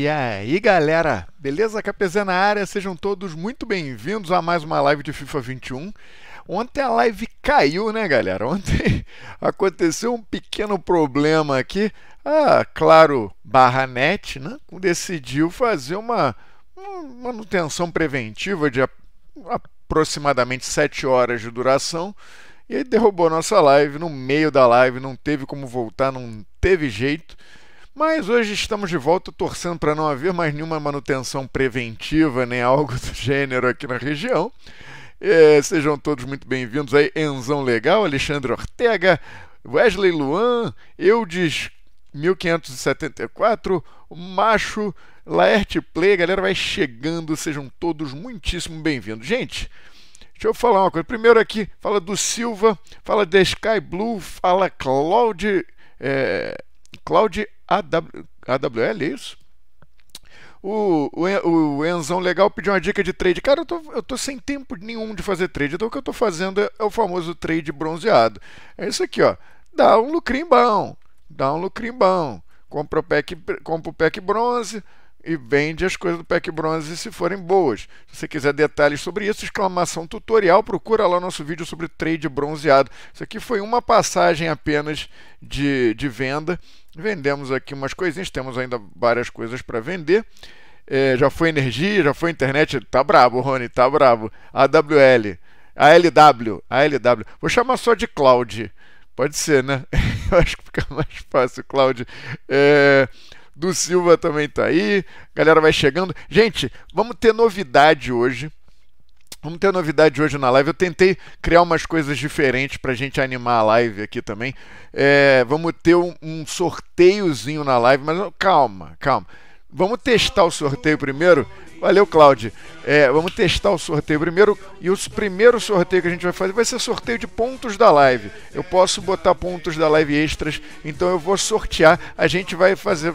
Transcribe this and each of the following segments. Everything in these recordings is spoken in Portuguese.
E aí galera, beleza? KPZ na área, sejam todos muito bem-vindos a mais uma live de FIFA 21. Ontem a live caiu, né galera? Ontem aconteceu um pequeno problema aqui. Ah, claro, barra net, né? Decidiu fazer uma, uma manutenção preventiva de aproximadamente 7 horas de duração. E aí derrubou nossa live no meio da live, não teve como voltar, não teve jeito. Mas hoje estamos de volta torcendo para não haver mais nenhuma manutenção preventiva nem algo do gênero aqui na região. É, sejam todos muito bem-vindos aí, Enzão Legal, Alexandre Ortega, Wesley Luan, Eudes 1574, Macho, Laerte Play, galera vai chegando, sejam todos muitíssimo bem-vindos. Gente, Deixa eu falar uma coisa. Primeiro aqui, fala do Silva, fala da Sky Blue, fala Cloud é, Cloud AWL, é isso? O, o, o, Enzão Legal pediu uma dica de trade. Cara, eu tô, eu tô sem tempo nenhum de fazer trade. Então o que eu tô fazendo é, é o famoso trade bronzeado. É isso aqui, ó. Dá um lucrim bom. Dá um lucrim bom. Compra o pack, compra o pack bronze e vende as coisas do pack bronze se forem boas. Se você quiser detalhes sobre isso, exclamação tutorial, procura lá o nosso vídeo sobre trade bronzeado. Isso aqui foi uma passagem apenas de, de venda Vendemos aqui umas coisinhas, temos ainda várias coisas para vender. É, já foi energia, já foi internet. Tá brabo, Rony, tá brabo. AWL, ALW, ALW. Vou chamar só de cloud. Pode ser, né? Eu acho que fica mais fácil, Cloud É, do Silva também tá aí. A galera vai chegando. Gente, vamos ter novidade hoje. Vamos ter novidade hoje na live. Eu tentei criar umas coisas diferentes para a gente animar a live aqui também. É, vamos ter um, um sorteiozinho na live, mas calma, calma. Vamos testar o sorteio primeiro? Valeu, Cláudio. É, vamos testar o sorteio primeiro. E o primeiro sorteio que a gente vai fazer vai ser sorteio de pontos da live. Eu posso botar pontos da live extras, então eu vou sortear. A gente vai fazer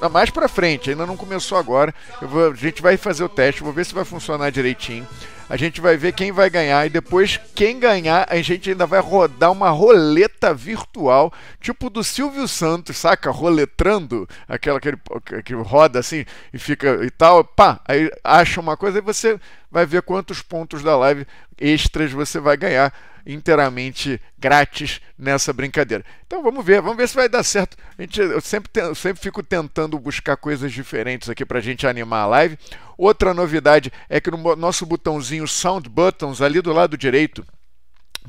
ah, mais para frente, ainda não começou agora. Vou, a gente vai fazer o teste, vou ver se vai funcionar direitinho. A gente vai ver quem vai ganhar e depois quem ganhar, a gente ainda vai rodar uma roleta virtual, tipo do Silvio Santos, saca? Roletrando, aquela que, ele, que roda assim e fica e tal, pá, aí acha uma coisa e você vai ver quantos pontos da live extras você vai ganhar inteiramente grátis nessa brincadeira. Então vamos ver, vamos ver se vai dar certo. A gente, eu, sempre eu sempre fico tentando buscar coisas diferentes aqui para a gente animar a live. Outra novidade é que no nosso botãozinho Sound Buttons, ali do lado direito,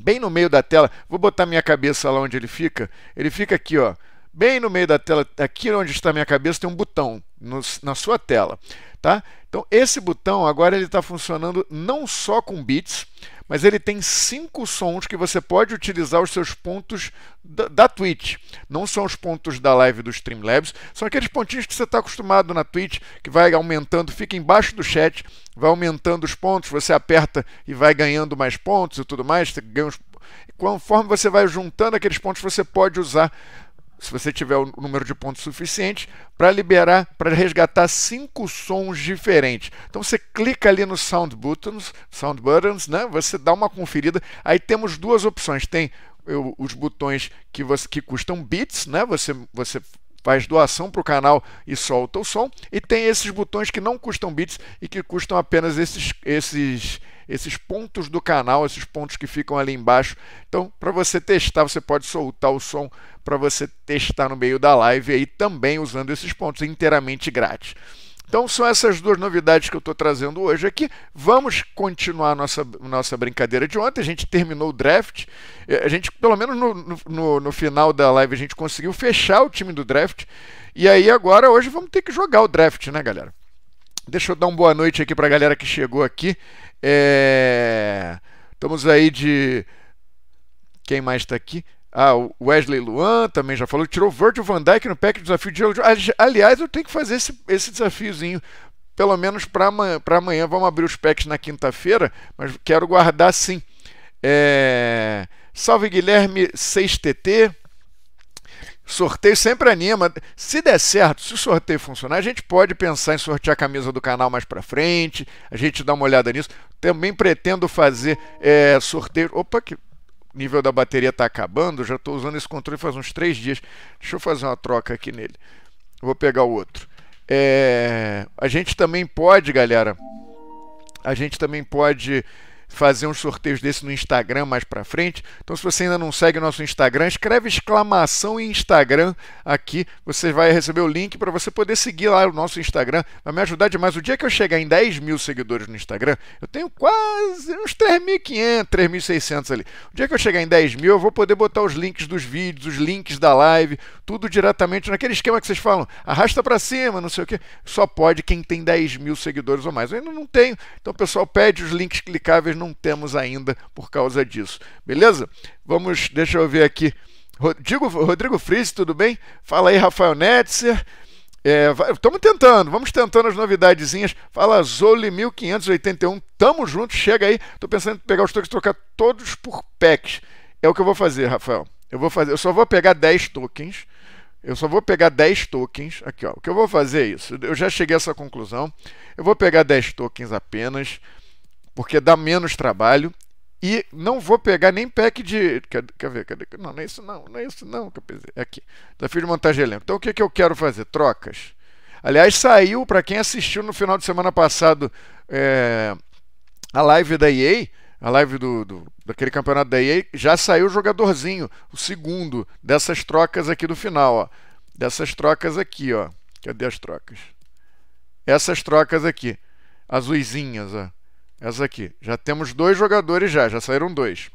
bem no meio da tela, vou botar minha cabeça lá onde ele fica, ele fica aqui, ó bem no meio da tela, aqui onde está minha cabeça, tem um botão no, na sua tela. Tá? Então, esse botão agora ele está funcionando não só com bits, mas ele tem cinco sons que você pode utilizar os seus pontos da, da Twitch. Não são os pontos da live do Streamlabs, são aqueles pontinhos que você está acostumado na Twitch, que vai aumentando, fica embaixo do chat, vai aumentando os pontos, você aperta e vai ganhando mais pontos e tudo mais, você ganha conforme você vai juntando aqueles pontos, você pode usar se você tiver o número de pontos suficiente, para liberar, para resgatar cinco sons diferentes. Então você clica ali no Sound Buttons, Sound Buttons, né? Você dá uma conferida. Aí temos duas opções. Tem eu, os botões que, você, que custam bits, né? Você, você faz doação para o canal e solta o som. E tem esses botões que não custam bits e que custam apenas esses, esses esses pontos do canal, esses pontos que ficam ali embaixo. Então, para você testar, você pode soltar o som para você testar no meio da live aí também usando esses pontos inteiramente grátis. Então são essas duas novidades que eu estou trazendo hoje aqui. Vamos continuar nossa, nossa brincadeira de ontem. A gente terminou o draft. É, a gente, pelo menos no, no, no final da live, a gente conseguiu fechar o time do draft. E aí agora hoje vamos ter que jogar o draft, né, galera? Deixa eu dar uma boa noite aqui para a galera que chegou aqui. É... Estamos aí de. Quem mais está aqui? Ah, o Wesley Luan também já falou. Tirou Virgil van Dijk no pack do desafio de Aliás, eu tenho que fazer esse, esse desafiozinho. Pelo menos para amanhã, amanhã. Vamos abrir os packs na quinta-feira, mas quero guardar sim. É... Salve Guilherme 6TT. Sorteio sempre anima. Se der certo, se o sorteio funcionar, a gente pode pensar em sortear a camisa do canal mais para frente. A gente dá uma olhada nisso. Também pretendo fazer é, sorteio. Opa, que nível da bateria está acabando. Já estou usando esse controle faz uns três dias. Deixa eu fazer uma troca aqui nele. Vou pegar o outro. É, a gente também pode, galera. A gente também pode fazer uns sorteios desse no Instagram mais para frente. Então, se você ainda não segue o nosso Instagram, escreve exclamação em Instagram aqui. Você vai receber o link para você poder seguir lá o nosso Instagram. Vai me ajudar demais. O dia que eu chegar em 10 mil seguidores no Instagram, eu tenho quase uns 3.500, 3.600 ali. O dia que eu chegar em 10 mil, eu vou poder botar os links dos vídeos, os links da live, tudo diretamente naquele esquema que vocês falam. Arrasta para cima, não sei o quê. Só pode quem tem 10 mil seguidores ou mais. Eu ainda não tenho. Então, o pessoal pede os links clicáveis no não temos ainda por causa disso. Beleza? Vamos, deixa eu ver aqui. Rodrigo, Rodrigo Frizzi, tudo bem? Fala aí, Rafael Netzer. Estamos é, tentando, vamos tentando as novidadezinhas. Fala Zoli 1581, tamo junto, chega aí. Tô pensando em pegar os tokens e trocar todos por packs. É o que eu vou fazer, Rafael. Eu vou fazer, eu só vou pegar 10 tokens. Eu só vou pegar 10 tokens. Aqui, ó. O que eu vou fazer é isso. Eu já cheguei a essa conclusão. Eu vou pegar 10 tokens apenas porque dá menos trabalho e não vou pegar nem pack de. Quer, quer ver? Não, não é isso não, não é isso não É aqui. Desafio de montagem de elenco. Então o que, que eu quero fazer? Trocas. Aliás, saiu, para quem assistiu no final de semana passado é, a live da EA, a live do, do, daquele campeonato da EA, já saiu o jogadorzinho, o segundo, dessas trocas aqui do final. Ó. Dessas trocas aqui, ó. Cadê as trocas? Essas trocas aqui. Azuizinhas, ó. Essa aqui. Já temos dois jogadores já, já saíram dois.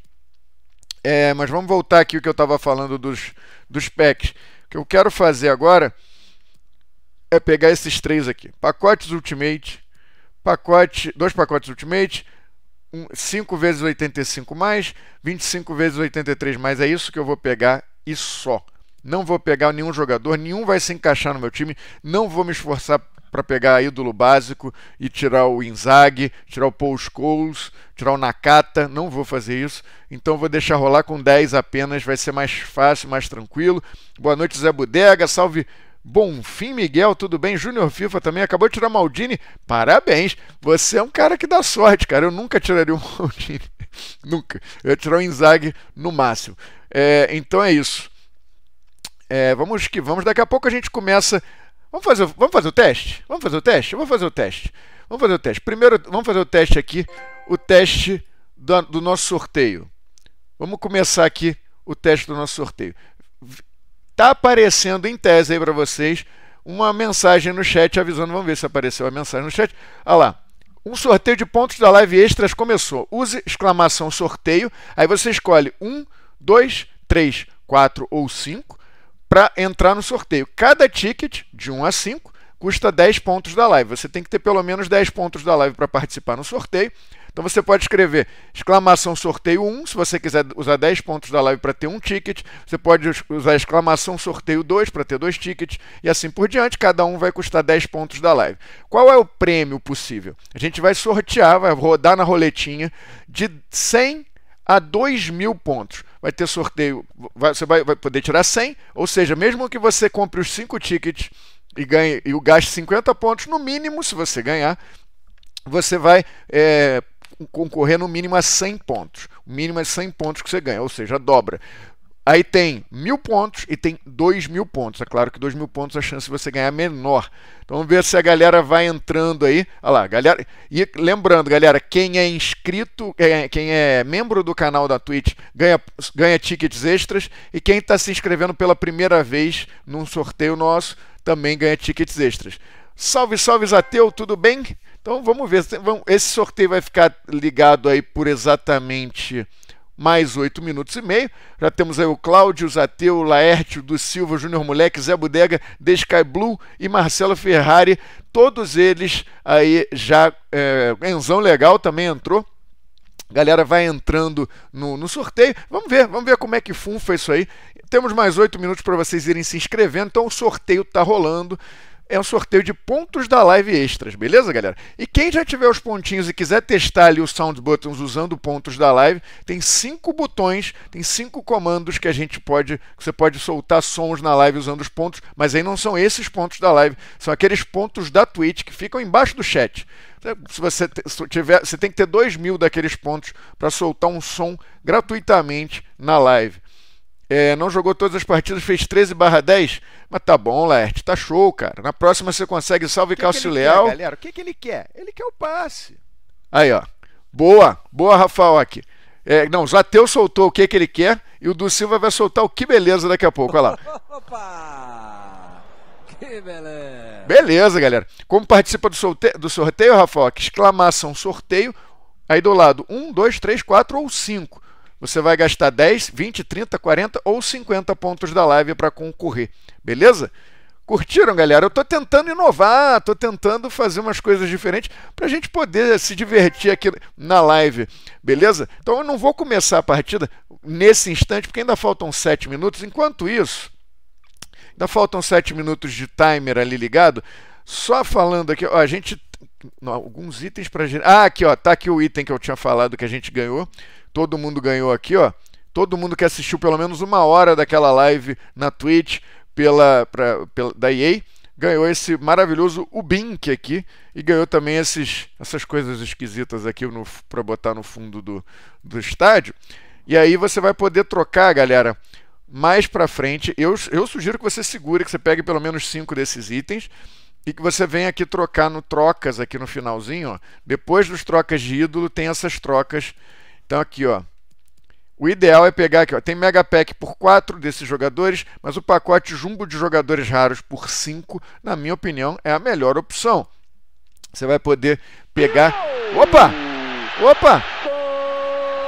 É, mas vamos voltar aqui o que eu estava falando dos, dos packs. O que eu quero fazer agora é pegar esses três aqui. Pacotes Ultimate, pacote, dois pacotes Ultimate, um, 5 vezes 85 mais, 25 vezes 83 mais, é isso que eu vou pegar e só não vou pegar nenhum jogador, nenhum vai se encaixar no meu time, não vou me esforçar para pegar ídolo básico e tirar o Inzaghi, tirar o Paul Scholes, tirar o Nakata, não vou fazer isso. Então vou deixar rolar com 10 apenas, vai ser mais fácil, mais tranquilo. Boa noite, Zé Bodega, salve Bom fim, Miguel, tudo bem? Júnior FIFA também acabou de tirar Maldini. Parabéns! Você é um cara que dá sorte, cara. Eu nunca tiraria o Maldini. nunca. Eu ia tirar o Inzaghi no máximo. É, então é isso. É, vamos que vamos. Daqui a pouco a gente começa. Vamos fazer, vamos fazer o teste? Vamos fazer o teste? Vamos fazer o teste. Vamos fazer o teste. Primeiro, vamos fazer o teste aqui, o teste do, do nosso sorteio. Vamos começar aqui o teste do nosso sorteio. Tá aparecendo em tese aí para vocês uma mensagem no chat avisando. Vamos ver se apareceu a mensagem no chat. Olha lá. Um sorteio de pontos da live extras começou. Use exclamação sorteio. Aí você escolhe um, dois, três, quatro ou cinco para entrar no sorteio. Cada ticket, de 1 a 5, custa 10 pontos da live. Você tem que ter pelo menos 10 pontos da live para participar no sorteio. Então você pode escrever exclamação sorteio 1, se você quiser usar 10 pontos da live para ter um ticket. Você pode usar exclamação sorteio 2 para ter dois tickets e assim por diante. Cada um vai custar 10 pontos da live. Qual é o prêmio possível? A gente vai sortear, vai rodar na roletinha de 100 a 2 mil pontos vai ter sorteio, vai, você vai, vai, poder tirar 100, ou seja, mesmo que você compre os 5 tickets e, ganhe, e gaste 50 pontos, no mínimo, se você ganhar, você vai é, concorrer no mínimo a 100 pontos. O mínimo é 100 pontos que você ganha, ou seja, dobra. Aí tem mil pontos e tem dois mil pontos. É claro que dois mil pontos a chance de você ganhar é menor. Então vamos ver se a galera vai entrando aí. Olha lá, galera. E lembrando, galera, quem é inscrito, é, quem é membro do canal da Twitch ganha, ganha tickets extras. E quem está se inscrevendo pela primeira vez num sorteio nosso também ganha tickets extras. Salve, salve, Zateu, tudo bem? Então vamos ver. Esse sorteio vai ficar ligado aí por exatamente mais oito minutos e meio. Já temos aí o Cláudio, Zateu, Laércio do Silva, Júnior Moleque, Zé Bodega, Descai Blue e Marcelo Ferrari. Todos eles aí já. É, Enzão Legal também entrou galera vai entrando no, no, sorteio. Vamos ver, vamos ver como é que funfa isso aí. Temos mais oito minutos para vocês irem se inscrevendo, então o sorteio está rolando é um sorteio de pontos da live extras, beleza, galera? E quem já tiver os pontinhos e quiser testar ali os sound buttons usando pontos da live, tem cinco botões, tem cinco comandos que a gente pode, que você pode soltar sons na live usando os pontos, mas aí não são esses pontos da live, são aqueles pontos da Twitch que ficam embaixo do chat. Então, se você tiver, você tem que ter dois mil daqueles pontos para soltar um som gratuitamente na live. É, não jogou todas as partidas, fez 13 barra 10. Mas tá bom, Lert, tá show, cara. Na próxima você consegue salve que Calcio que Leal. Quer, galera, o que, que ele quer? Ele quer o passe. Aí, ó. Boa, boa, Rafael aqui. É, não, Zateu soltou o que, que ele quer e o do Silva vai soltar o que beleza daqui a pouco. Olha lá. Opa! Que beleza! Beleza, galera. Como participa do sorteio, do sorteio Rafael? Exclamação sorteio. Aí do lado, um, dois, três, quatro ou cinco você vai gastar 10, 20, 30, 40 ou 50 pontos da live para concorrer. Beleza? Curtiram, galera? Eu estou tentando inovar, estou tentando fazer umas coisas diferentes para a gente poder se divertir aqui na live, beleza? Então eu não vou começar a partida nesse instante, porque ainda faltam 7 minutos. Enquanto isso, ainda faltam 7 minutos de timer ali ligado. Só falando aqui, ó, a gente. Alguns itens para gente. Ah, aqui, ó, tá aqui o item que eu tinha falado que a gente ganhou. Todo mundo ganhou aqui, ó. Todo mundo que assistiu pelo menos uma hora daquela live na Twitch pela, pra, pela da EA ganhou esse maravilhoso Ubink aqui e ganhou também esses, essas coisas esquisitas aqui para botar no fundo do, do estádio. E aí você vai poder trocar, galera, mais para frente. Eu, eu sugiro que você segure, que você pegue pelo menos cinco desses itens e que você venha aqui trocar no trocas aqui no finalzinho. Ó. Depois dos trocas de ídolo tem essas trocas então aqui, ó. O ideal é pegar aqui, ó, tem Mega Pack por 4 desses jogadores, mas o pacote Jumbo de jogadores raros por 5, na minha opinião, é a melhor opção. Você vai poder pegar... Opa! Opa!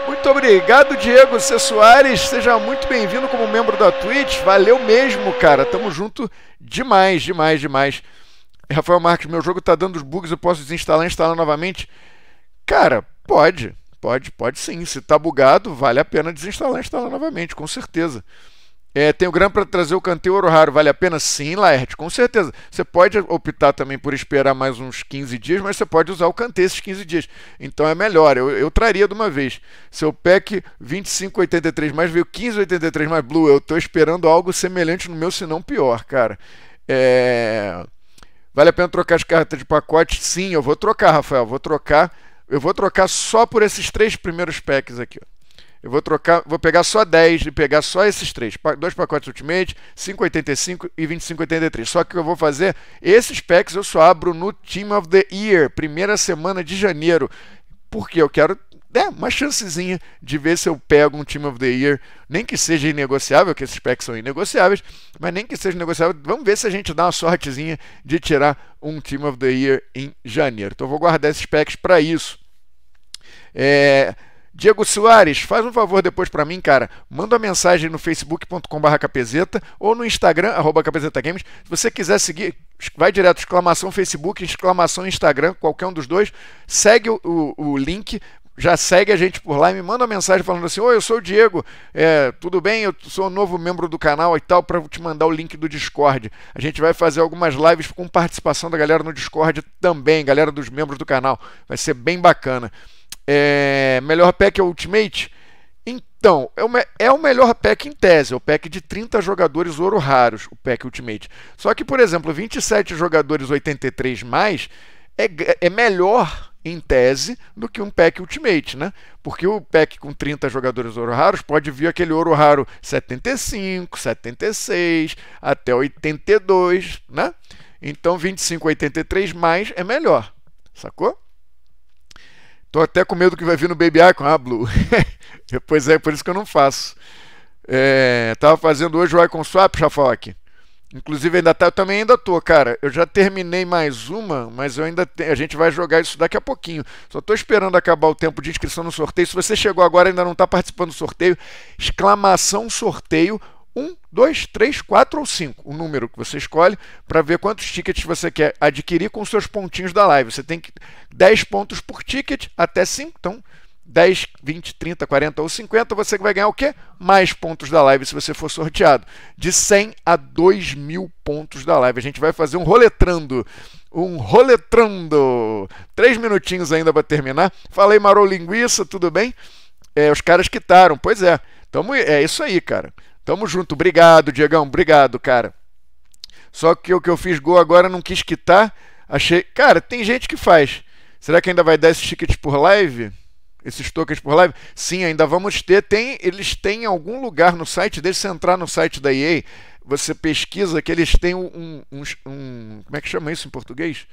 Muito obrigado, Diego C. Soares. Seja muito bem-vindo como membro da Twitch. Valeu mesmo, cara. Tamo junto demais, demais, demais. Rafael Marques, meu jogo tá dando os bugs, eu posso desinstalar e instalar novamente? Cara, pode. Pode, pode sim. Se está bugado, vale a pena desinstalar e instalar novamente, com certeza. É, tem o grana para trazer o canteiro ouro raro, vale a pena? Sim, Laerte, com certeza. Você pode optar também por esperar mais uns 15 dias, mas você pode usar o canteiro esses 15 dias. Então é melhor, eu, eu traria de uma vez. Seu pack 2583 mais veio 1583 mais blue, eu estou esperando algo semelhante no meu, se não pior, cara. É... Vale a pena trocar as cartas de pacote? Sim, eu vou trocar, Rafael, vou trocar. Eu vou trocar só por esses três primeiros packs aqui. Ó. Eu vou trocar, vou pegar só 10 e pegar só esses três. Dois pacotes Ultimate, 5,85 e 25,83. Só que eu vou fazer esses packs, eu só abro no Team of the Year, primeira semana de janeiro. Porque eu quero né, uma chancezinha de ver se eu pego um Team of the Year, nem que seja inegociável, que esses packs são inegociáveis, mas nem que seja negociável, vamos ver se a gente dá uma sortezinha de tirar um Team of the Year em janeiro. Então eu vou guardar esses packs para isso. É, Diego Soares, faz um favor depois para mim, cara. Manda uma mensagem no facebook.com.br capezeta ou no Instagram, arroba capezetagames. Se você quiser seguir, vai direto, exclamação Facebook, exclamação Instagram, qualquer um dos dois. Segue o, o, o link, já segue a gente por lá e me manda uma mensagem falando assim: Oi, eu sou o Diego, é, tudo bem? Eu sou um novo membro do canal e tal, para te mandar o link do Discord. A gente vai fazer algumas lives com participação da galera no Discord também, galera dos membros do canal. Vai ser bem bacana. É, melhor pack é Ultimate? Então, é o, é o melhor pack em tese, é o pack de 30 jogadores ouro raros, o pack Ultimate. Só que, por exemplo, 27 jogadores 83 mais é, é melhor em tese, do que um pack Ultimate, né? Porque o pack com 30 jogadores ouro raros pode vir aquele ouro raro 75, 76, até 82, né? Então 25, 83 mais é melhor, sacou? Tô até com medo que vai vir no Baby Icon, ah, Blue. pois é, por isso que eu não faço. É, tava fazendo hoje o Icon Swap, Chafoque. Inclusive ainda tá, eu também ainda tô, cara. Eu já terminei mais uma, mas eu ainda te, a gente vai jogar isso daqui a pouquinho. Só tô esperando acabar o tempo de inscrição no sorteio. Se você chegou agora e ainda não tá participando do sorteio, exclamação sorteio 1, 2, 3, 4 ou 5, o número que você escolhe, para ver quantos tickets você quer adquirir com seus pontinhos da live. Você tem que 10 pontos por ticket até 5, então 10, 20, 30, 40 ou 50, você vai ganhar o quê? Mais pontos da live se você for sorteado. De 100 a 2 mil pontos da live. A gente vai fazer um roletrando. Um roletrando. Três minutinhos ainda para terminar. Falei Marou Linguiça, tudo bem? É, os caras quitaram. Pois é. Tamo, é isso aí, cara. Tamo junto. Obrigado, Diegão. Obrigado, cara. Só que o que eu fiz gol agora não quis quitar. Achei. Cara, tem gente que faz. Será que ainda vai dar esses tickets por live? Esses tokens por live? Sim, ainda vamos ter. Tem, eles têm algum lugar no site deles. Se entrar no site da EA, você pesquisa que eles têm um, um, um Como é que chama isso em português?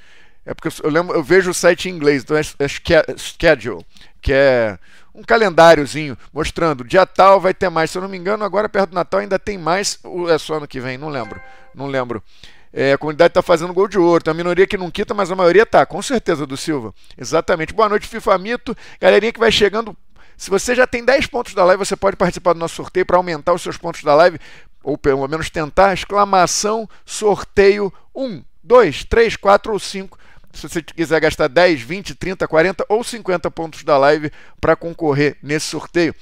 É porque eu, lembro, eu vejo o site em inglês, então é, é schedule, que é um calendáriozinho mostrando dia tal vai ter mais. Se eu não me engano, agora perto do Natal ainda tem mais, ou é só ano que vem, não lembro, não lembro. É, a comunidade está fazendo gol de ouro. Tem a minoria que não quita, mas a maioria tá, com certeza, do Silva. Exatamente. Boa noite, FIFA Mito. Galerinha que vai chegando. Se você já tem 10 pontos da live, você pode participar do nosso sorteio para aumentar os seus pontos da live, ou pelo menos tentar, exclamação, sorteio 1, 2, 3, 4 ou 5 se você quiser gastar 10, 20, 30, 40 ou 50 pontos da live para concorrer nesse sorteio.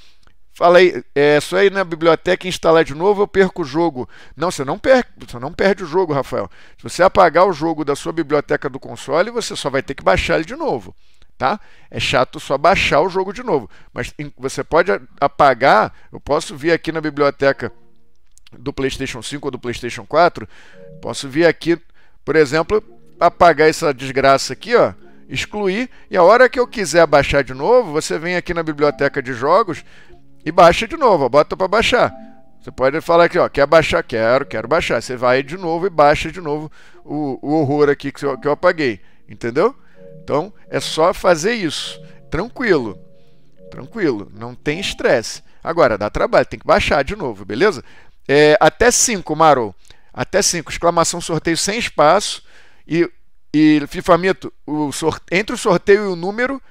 Falei, é só ir na biblioteca e instalar de novo, eu perco o jogo. Não, você não, per você não perde o jogo, Rafael. Se você apagar o jogo da sua biblioteca do console, você só vai ter que baixar ele de novo. Tá? É chato só baixar o jogo de novo. Mas você pode apagar, eu posso vir aqui na biblioteca do PlayStation 5 ou do PlayStation 4, posso vir aqui, por exemplo, apagar essa desgraça aqui, ó, excluir, e a hora que eu quiser baixar de novo, você vem aqui na biblioteca de jogos e baixa de novo, ó, bota para baixar. Você pode falar aqui, ó, quer baixar? Quero, quero baixar. Você vai de novo e baixa de novo o, o horror aqui que eu, que eu apaguei, entendeu? Então, é só fazer isso, tranquilo, tranquilo, não tem estresse. Agora, dá trabalho, tem que baixar de novo, beleza? É, até 5, Maro. Até 5, exclamação sorteio sem espaço, e, e Mito, o sorte... entre o sorteio e o número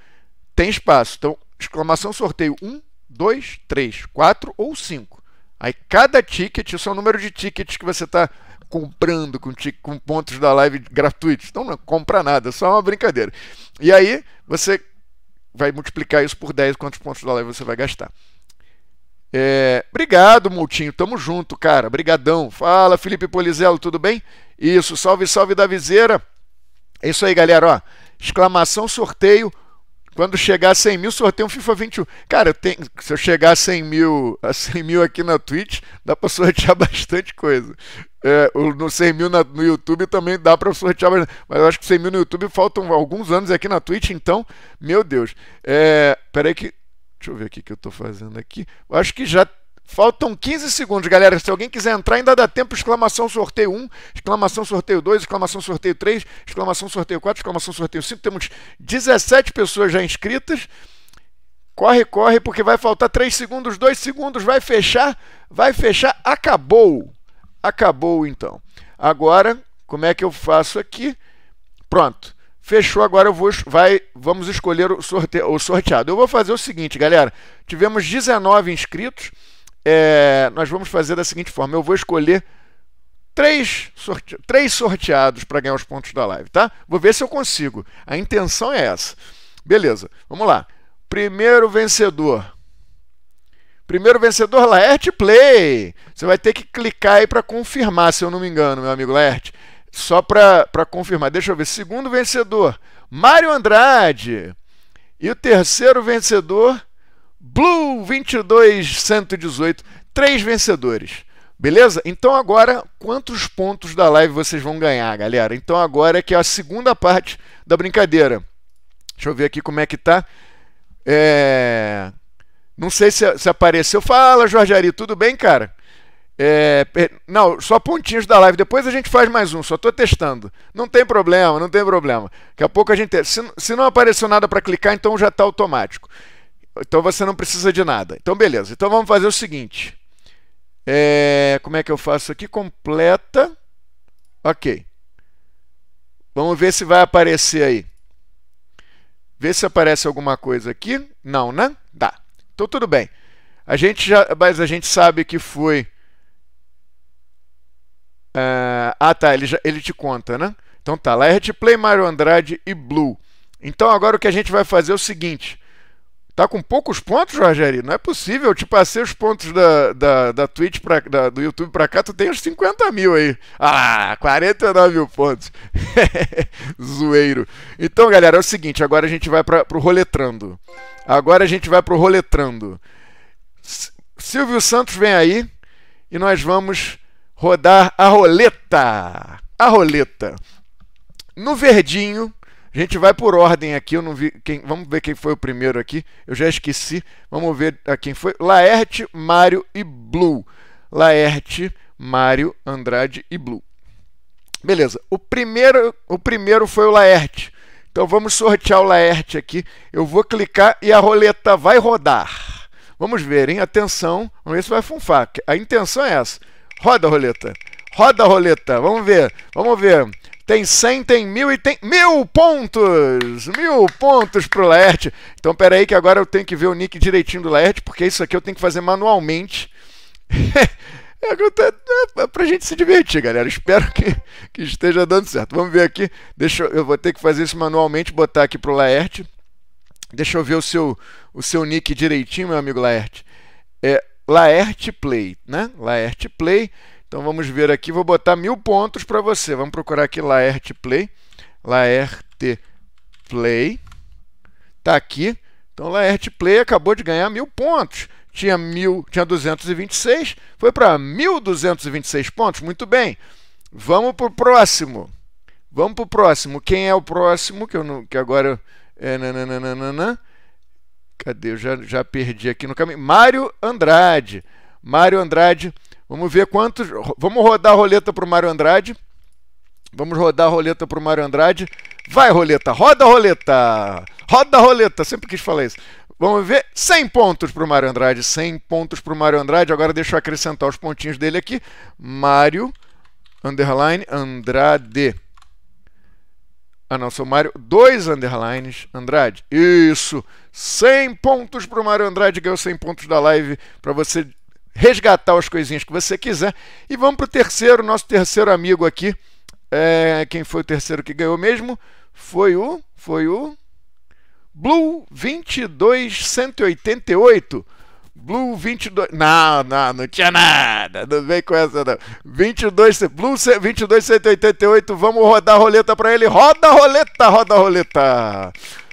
tem espaço. Então, exclamação sorteio 1, 2, 3, 4 ou 5. Aí cada ticket, isso é o número de tickets que você está comprando com, com, pontos da live gratuitos. Então não compra nada, só uma brincadeira. E aí você vai multiplicar isso por 10, quantos pontos da live você vai gastar. É, obrigado, Multinho. Tamo junto, cara. Brigadão. Fala, Felipe Polizelo, tudo bem? Isso, salve, salve da viseira. É isso aí, galera, ó. Exclamação sorteio. Quando chegar a 100 mil, sorteio um FIFA 21. Cara, eu tenho, se eu chegar a 100 mil, a 100 mil aqui na Twitch, dá para sortear bastante coisa. É, no 100 mil na, no YouTube também dá para sortear, mas, mas eu acho que 100 mil no YouTube faltam alguns anos aqui na Twitch, então, meu Deus. É, peraí que... Deixa eu ver o que eu estou fazendo aqui. Eu acho que já Faltam 15 segundos, galera. Se alguém quiser entrar, ainda dá tempo. Exclamação sorteio 1, exclamação sorteio 2, exclamação sorteio 3, exclamação sorteio 4, exclamação sorteio 5. Temos 17 pessoas já inscritas. Corre, corre, porque vai faltar 3 segundos, 2 segundos. Vai fechar, vai fechar. Acabou. Acabou, então. Agora, como é que eu faço aqui? Pronto. Fechou, agora eu vou, vai, vamos escolher o, sorteio, o sorteado. Eu vou fazer o seguinte, galera. Tivemos 19 inscritos é, nós vamos fazer da seguinte forma: eu vou escolher três, sorte... três sorteados para ganhar os pontos da live, tá? Vou ver se eu consigo. A intenção é essa. Beleza, vamos lá. Primeiro vencedor. Primeiro vencedor, Laerte Play. Você vai ter que clicar aí para confirmar, se eu não me engano, meu amigo Laerte. Só para confirmar. Deixa eu ver. Segundo vencedor, Mário Andrade. E o terceiro vencedor, Blue 118, três vencedores. Beleza? Então agora, quantos pontos da live vocês vão ganhar, galera? Então agora é que é a segunda parte da brincadeira. Deixa eu ver aqui como é que tá. É... Não sei se, se apareceu. Fala, Jorge Ari, tudo bem, cara? É... Não, só pontinhos da live. Depois a gente faz mais um, só estou testando. Não tem problema, não tem problema. Daqui a pouco a gente... Se, se não apareceu nada para clicar, então já está automático. Então você não precisa de nada. Então, beleza. Então vamos fazer o seguinte. É, como é que eu faço aqui? Completa. Ok. Vamos ver se vai aparecer aí. Vê se aparece alguma coisa aqui. Não, né? Dá. Então tudo bem. A gente já, mas a gente sabe que foi. É, ah, tá. Ele, já, ele te conta, né? Então tá. Laird Play, Mario Andrade e Blue. Então agora o que a gente vai fazer é o seguinte. Tá com poucos pontos, Rogério? Não é possível. Eu tipo, te passei os pontos da, da, da Twitch pra, da, do YouTube pra cá, tu tem uns 50 mil aí. Ah, 49 mil pontos. Zoeiro. Então, galera, é o seguinte: agora a gente vai pra, pro roletrando. Agora a gente vai pro roletrando. Silvio Santos vem aí e nós vamos rodar a roleta. A roleta. No verdinho, a gente vai por ordem aqui, eu não vi quem, vamos ver quem foi o primeiro aqui. Eu já esqueci. Vamos ver a ah, quem foi. Laerte, Mário e Blue. Laerte, Mário, Andrade e Blue. Beleza. O primeiro, o primeiro foi o Laerte. Então vamos sortear o Laerte aqui. Eu vou clicar e a roleta vai rodar. Vamos ver, hein? Atenção. Vamos ver se vai funfar. A intenção é essa. Roda a roleta. Roda a roleta. Vamos ver. Vamos ver tem 100, tem mil e tem mil pontos! Mil pontos pro Laerte. Então, peraí que agora eu tenho que ver o nick direitinho do Laerte, porque isso aqui eu tenho que fazer manualmente. É, é pra gente se divertir, galera. Espero que, que esteja dando certo. Vamos ver aqui. Deixa eu, eu vou ter que fazer isso manualmente, botar aqui pro Laerte. Deixa eu ver o seu, o seu nick direitinho, meu amigo Laerte. É Laerte Play, né? Laerte Play. Então vamos ver aqui, vou botar mil pontos para você. Vamos procurar aqui Laerte Play. Laerte Play. Está aqui. Então Laerte Play acabou de ganhar mil pontos. Tinha, mil, tinha 226, foi para 1.226 pontos. Muito bem. Vamos para o próximo. Vamos para o próximo. Quem é o próximo? Que, eu não, que agora. É, nananana. Cadê? Eu já, já perdi aqui no caminho. Mário Andrade. Mário Andrade Vamos ver quantos. Vamos rodar a roleta para o Mário Andrade. Vamos rodar a roleta para o Mário Andrade. Vai, roleta, roda a roleta! Roda a roleta, sempre quis falar isso. Vamos ver, 100 pontos para o Mário Andrade, 100 pontos para o Mário Andrade. Agora deixa eu acrescentar os pontinhos dele aqui. Mário, underline, Andrade. Ah não, seu Mário, dois underlines, Andrade. Isso, 100 pontos para o Mário Andrade, ganhou 100 pontos da live para você resgatar as coisinhas que você quiser. E vamos para o terceiro, nosso terceiro amigo aqui. É, quem foi o terceiro que ganhou mesmo? Foi o. Foi o. Blue 22188. Blue 22. Não, não, não tinha nada. Não vem com essa, não. 22, Blue 22188. Vamos rodar a roleta para ele. Roda a roleta, roda a roleta.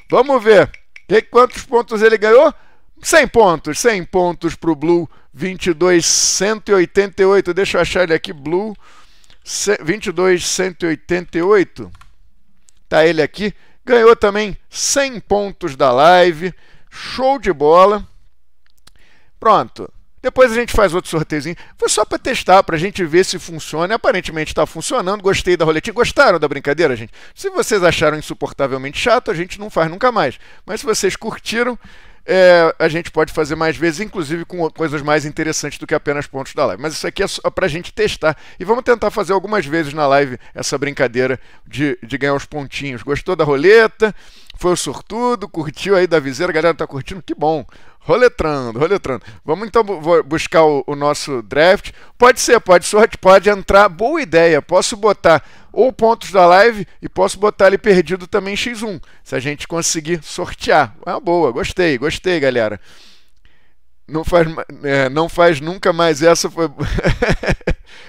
Vamos ver. E quantos pontos ele ganhou? 100 pontos. 100 pontos para o Blue 22 deixa eu achar ele aqui, blue 22 Tá ele aqui. Ganhou também 100 pontos da live. Show de bola. Pronto. Depois a gente faz outro sorteiozinho. Foi só para testar, para a gente ver se funciona. Aparentemente está funcionando. Gostei da roletinha. Gostaram da brincadeira, gente? Se vocês acharam insuportavelmente chato, a gente não faz nunca mais. Mas se vocês curtiram, é, a gente pode fazer mais vezes, inclusive com coisas mais interessantes do que apenas pontos da live. Mas isso aqui é só para a gente testar. E vamos tentar fazer algumas vezes na live essa brincadeira de, de ganhar os pontinhos. Gostou da roleta? Foi o sortudo? Curtiu aí da viseira? A galera tá curtindo? Que bom! roletrando, roletrando. Vamos então buscar o, o, nosso draft. Pode ser, pode sorte, pode entrar. Boa ideia. Posso botar ou pontos da live e posso botar ali perdido também x1, se a gente conseguir sortear. É uma boa, gostei, gostei, galera. Não faz, é, não faz nunca mais essa foi.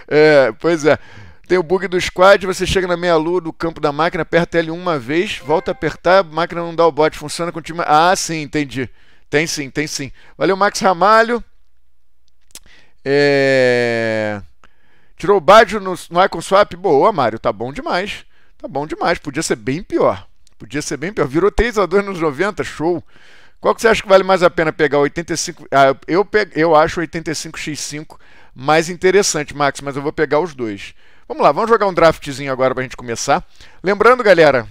é, pois é. Tem o bug do squad, você chega na meia-lua do campo da máquina, aperta L uma vez, volta a apertar, a máquina não dá o bot, funciona com o time. Ah, sim, entendi. Tem sim, tem sim. Valeu, Max Ramalho. É... Tirou o no, no Icon Swap? Boa, Mário, tá bom demais. Tá bom demais, podia ser bem pior. Podia ser bem pior. Virou 3x2 nos 90, show. Qual que você acha que vale mais a pena pegar? 85. Ah, eu, eu acho 85x5 mais interessante, Max, mas eu vou pegar os dois. Vamos lá, vamos jogar um draftzinho agora para a gente começar. Lembrando, galera,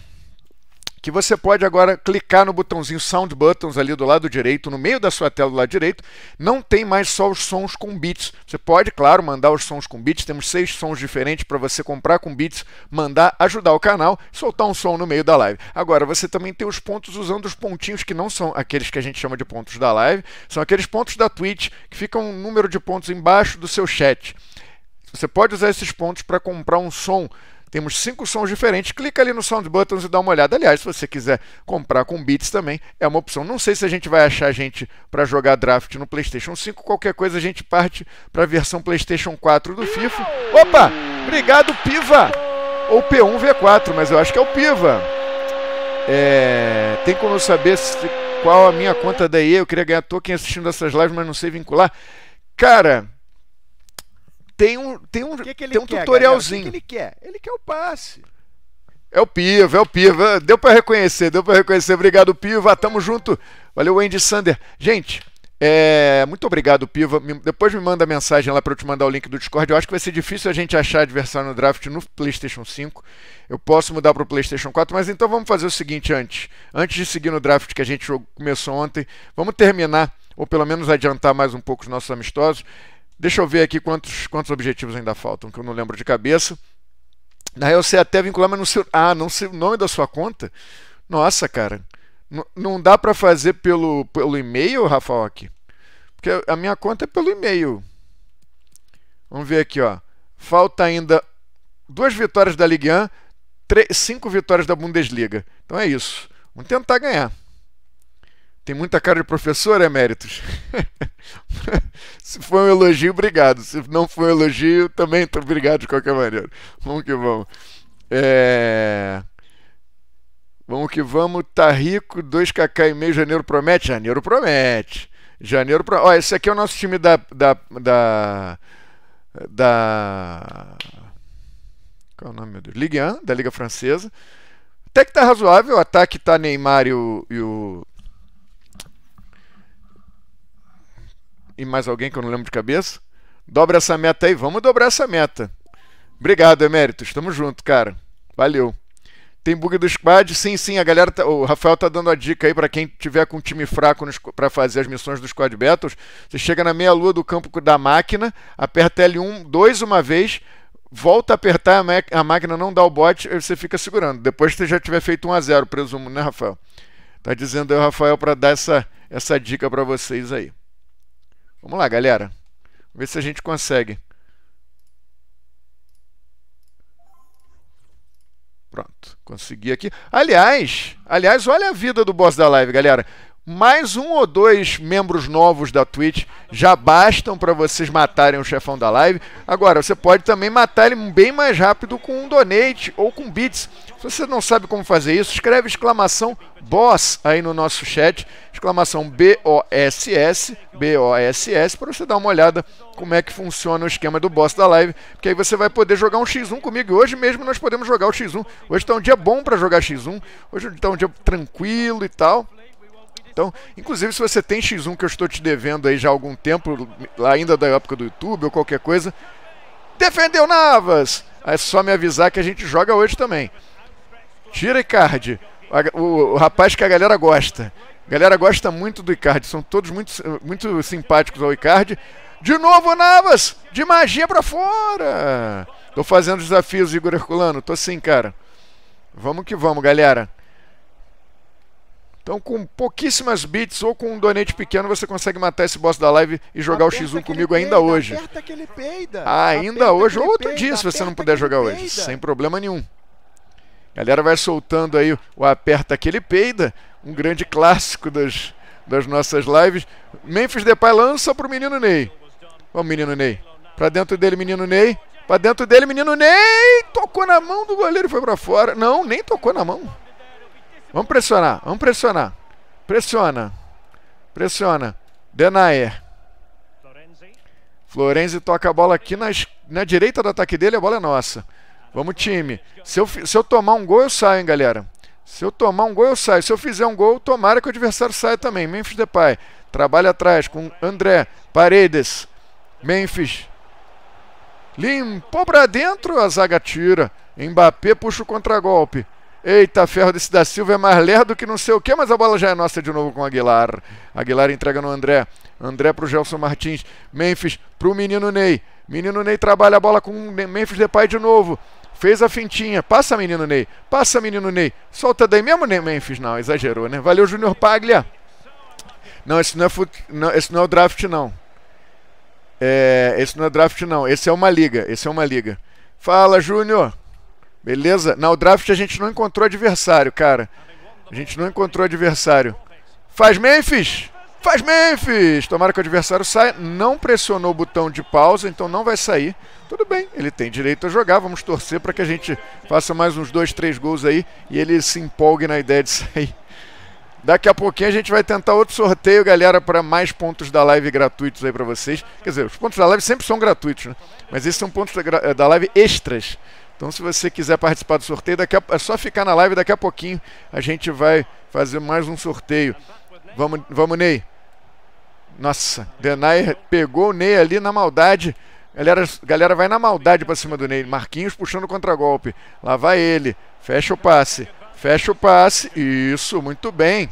que você pode agora clicar no botãozinho Sound Buttons ali do lado direito, no meio da sua tela do lado direito, não tem mais só os sons com bits. Você pode, claro, mandar os sons com bits, temos seis sons diferentes para você comprar com bits, mandar, ajudar o canal, soltar um som no meio da live. Agora, você também tem os pontos usando os pontinhos que não são aqueles que a gente chama de pontos da live, são aqueles pontos da Twitch que ficam um número de pontos embaixo do seu chat. Você pode usar esses pontos para comprar um som temos cinco sons diferentes. Clica ali no Sound Buttons e dá uma olhada. Aliás, se você quiser comprar com beats também, é uma opção. Não sei se a gente vai achar gente para jogar draft no PlayStation 5. Qualquer coisa a gente parte para a versão PlayStation 4 do FIFA. Opa! Obrigado, Piva! Ou P1V4, mas eu acho que é o Piva. É... Tem como eu saber se... qual a minha conta daí Eu queria ganhar token assistindo essas lives, mas não sei vincular. Cara, tem um, tem um, que que tem um quer, tutorialzinho. O que, que, ele quer? Ele quer o passe. É o Piva, é o Piva. Deu para reconhecer, deu para reconhecer. Obrigado, Piva. Tamo junto. Valeu, Andy Sander. Gente, é, muito obrigado, Piva. Depois me manda mensagem lá para eu te mandar o link do Discord. Eu acho que vai ser difícil a gente achar adversário no draft no PlayStation 5. Eu posso mudar para o PlayStation 4, mas então vamos fazer o seguinte antes. Antes de seguir no draft que a gente começou ontem, vamos terminar, ou pelo menos adiantar mais um pouco os nossos amistosos. Deixa eu ver aqui quantos, quantos objetivos ainda faltam, que eu não lembro de cabeça. Na real, você até vincular, mas não sei. Ah, não sei o nome da sua conta? Nossa, cara. não dá para fazer pelo, pelo e-mail, Rafael, aqui? Porque a minha conta é pelo e-mail. Vamos ver aqui, ó. Falta ainda duas vitórias da Ligue 1, cinco vitórias da Bundesliga. Então é isso. Vamos tentar ganhar. Tem muita cara de professor, Eméritos? se foi um elogio, obrigado. Se não foi um elogio, também tô obrigado de qualquer maneira. Vamos que vamos. É... Vamos que vamos. Tá rico, 2kk e meio, janeiro promete? Janeiro promete. Janeiro promete. Ó, esse aqui é o nosso time da... da, da, da... Qual é o nome, meu Deus? Ligue 1, da Liga Francesa. Até que tá razoável. O ataque tá Neymar e o, e o e mais alguém que eu não lembro de cabeça. Dobra essa meta aí, vamos dobrar essa meta. Obrigado, Emérito. Tamo junto, cara. Valeu. Tem bug do squad? Sim, sim, a galera, tá, o Rafael tá dando a dica aí para quem tiver com um time fraco para fazer as missões do squad battles. Você chega na meia lua do campo da máquina, aperta L1 2 uma vez, volta a apertar, a, a máquina não dá o bot, você fica segurando. Depois que você já tiver feito 1 a 0, presumo, né, Rafael? Tá dizendo aí o Rafael para dar essa essa dica para vocês aí. Vamos lá, galera. Vamos ver se a gente consegue. Pronto, consegui aqui. Aliás, aliás, olha a vida do boss da live, galera. Mais um ou dois membros novos da Twitch já bastam para vocês matarem o chefão da live. Agora, você pode também matar ele bem mais rápido com um donate ou com bits. Se você não sabe como fazer isso, escreve exclamação BOSS aí no nosso chat, exclamação B-O-S-S, B-O-S-S, para você dar uma olhada como é que funciona o esquema do boss da live, porque aí você vai poder jogar um X1 comigo. E hoje mesmo nós podemos jogar o X1. Hoje está um dia bom para jogar X1, hoje está um dia tranquilo e tal. Então, inclusive, se você tem X1 que eu estou te devendo aí já há algum tempo, ainda da época do YouTube ou qualquer coisa, defendeu Navas! É só me avisar que a gente joga hoje também. Tira Icardi. O, o, o rapaz que a galera gosta. A galera gosta muito do Icardi. São todos muito, muito simpáticos ao Icardi. De novo, Navas! De magia para fora! Tô fazendo desafios, Igor Herculano. Tô sim, cara. Vamos que vamos, galera. Então, com pouquíssimas bits ou com um donate pequeno, você consegue matar esse boss da live e jogar aperta o X1 comigo ainda peida, hoje. Ah, ainda aperta hoje ou outro peida, dia, se você não puder jogar hoje. Sem problema nenhum galera vai soltando aí o aperta aquele peida, um grande clássico das, das nossas lives. Memphis Depay lança pro menino Ney. Vamos, menino Ney. Pra dentro dele, menino Ney. Pra dentro dele, menino Ney. Tocou na mão do goleiro e foi pra fora. Não, nem tocou na mão. Vamos pressionar, vamos pressionar. Pressiona. Pressiona. Denayer. Florenzi toca a bola aqui na direita do ataque dele, a bola é nossa. Vamos, time. Se eu, se eu tomar um gol, eu saio, hein, galera. Se eu tomar um gol, eu saio. Se eu fizer um gol, tomara que o adversário saia também. Memphis Depay. Trabalha atrás com André. Paredes. Memphis. Limpou para dentro. A zaga tira. Mbappé puxa o contragolpe. Eita, ferro desse da Silva é mais lerdo que não sei o que, mas a bola já é nossa de novo com Aguilar. Aguilar entrega no André. André pro Gelson Martins. Memphis pro menino Ney. Menino Ney trabalha a bola com Memphis Depay de novo. Fez a fintinha. Passa, menino Ney. Passa, menino Ney. Solta daí mesmo, Ney Memphis. Não, exagerou, né? Valeu, Júnior Paglia. Não, esse não é, fut... não, esse não é o draft, não. É, esse não é draft, não. Esse é uma liga. Esse é uma liga. Fala, Júnior. Beleza? Na draft a gente não encontrou adversário, cara. A gente não encontrou adversário. Faz Memphis! Faz Memphis! Tomara que o adversário saia. Não pressionou o botão de pausa, então não vai sair. Tudo bem, ele tem direito a jogar. Vamos torcer para que a gente faça mais uns dois, três gols aí e ele se empolgue na ideia de sair. Daqui a pouquinho a gente vai tentar outro sorteio, galera, para mais pontos da live gratuitos aí para vocês. Quer dizer, os pontos da live sempre são gratuitos, né? Mas esses são pontos eh, da, live extras. Então, se você quiser participar do sorteio, daqui a, é só ficar na live. Daqui a pouquinho a gente vai fazer mais um sorteio. Vamos, vamos Ney. Nossa, Denai pegou o Ney ali na maldade. Galera, galera vai na maldade para cima do Ney. Marquinhos puxando o contragolpe. Lá vai ele. Fecha o passe. Fecha o passe. Isso, muito bem.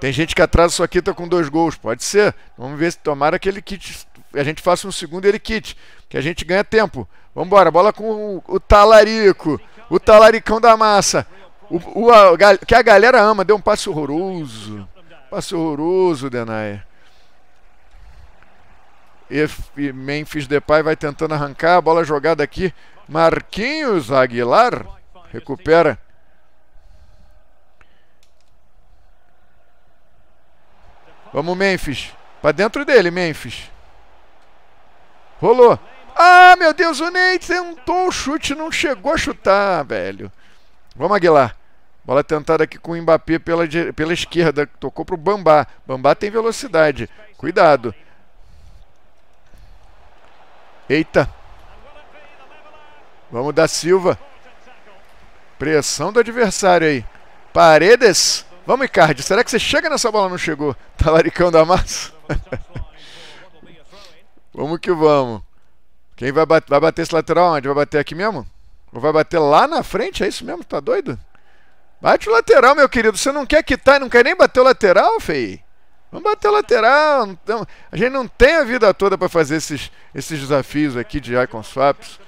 Tem gente que atrasa sua quita com dois gols. Pode ser. Vamos ver se tomara aquele kit. A gente faça um segundo ele kit. Que a gente ganha tempo. Vamos embora. Bola com o, o talarico. O talaricão da massa. O, o a, que a galera ama. Deu um passe horroroso. Passe horroroso, Denai. E Memphis Depay vai tentando arrancar a bola jogada aqui. Marquinhos Aguilar recupera. Vamos, Memphis. Para dentro dele, Memphis. Rolou. Ah, meu Deus, o Ney tentou o chute, não chegou a chutar, velho. Vamos, Aguilar. Bola tentada aqui com o Mbappé pela, pela esquerda. Tocou para o Bambá. Bambá tem velocidade. Cuidado. Eita. Vamos da Silva. Pressão do adversário aí. Paredes. Vamos, Icardi. Será que você chega nessa bola? Não chegou. Talaricão tá da massa. vamos que vamos. Quem vai bater, vai bater esse lateral onde? Vai bater aqui mesmo? Ou vai bater lá na frente? É isso mesmo? Tá doido? Bate o lateral, meu querido. Você não quer quitar e não quer nem bater o lateral, feio? Vamos bater lateral. então a gente não tem a vida toda para fazer esses, esses desafios aqui de Icon Swaps.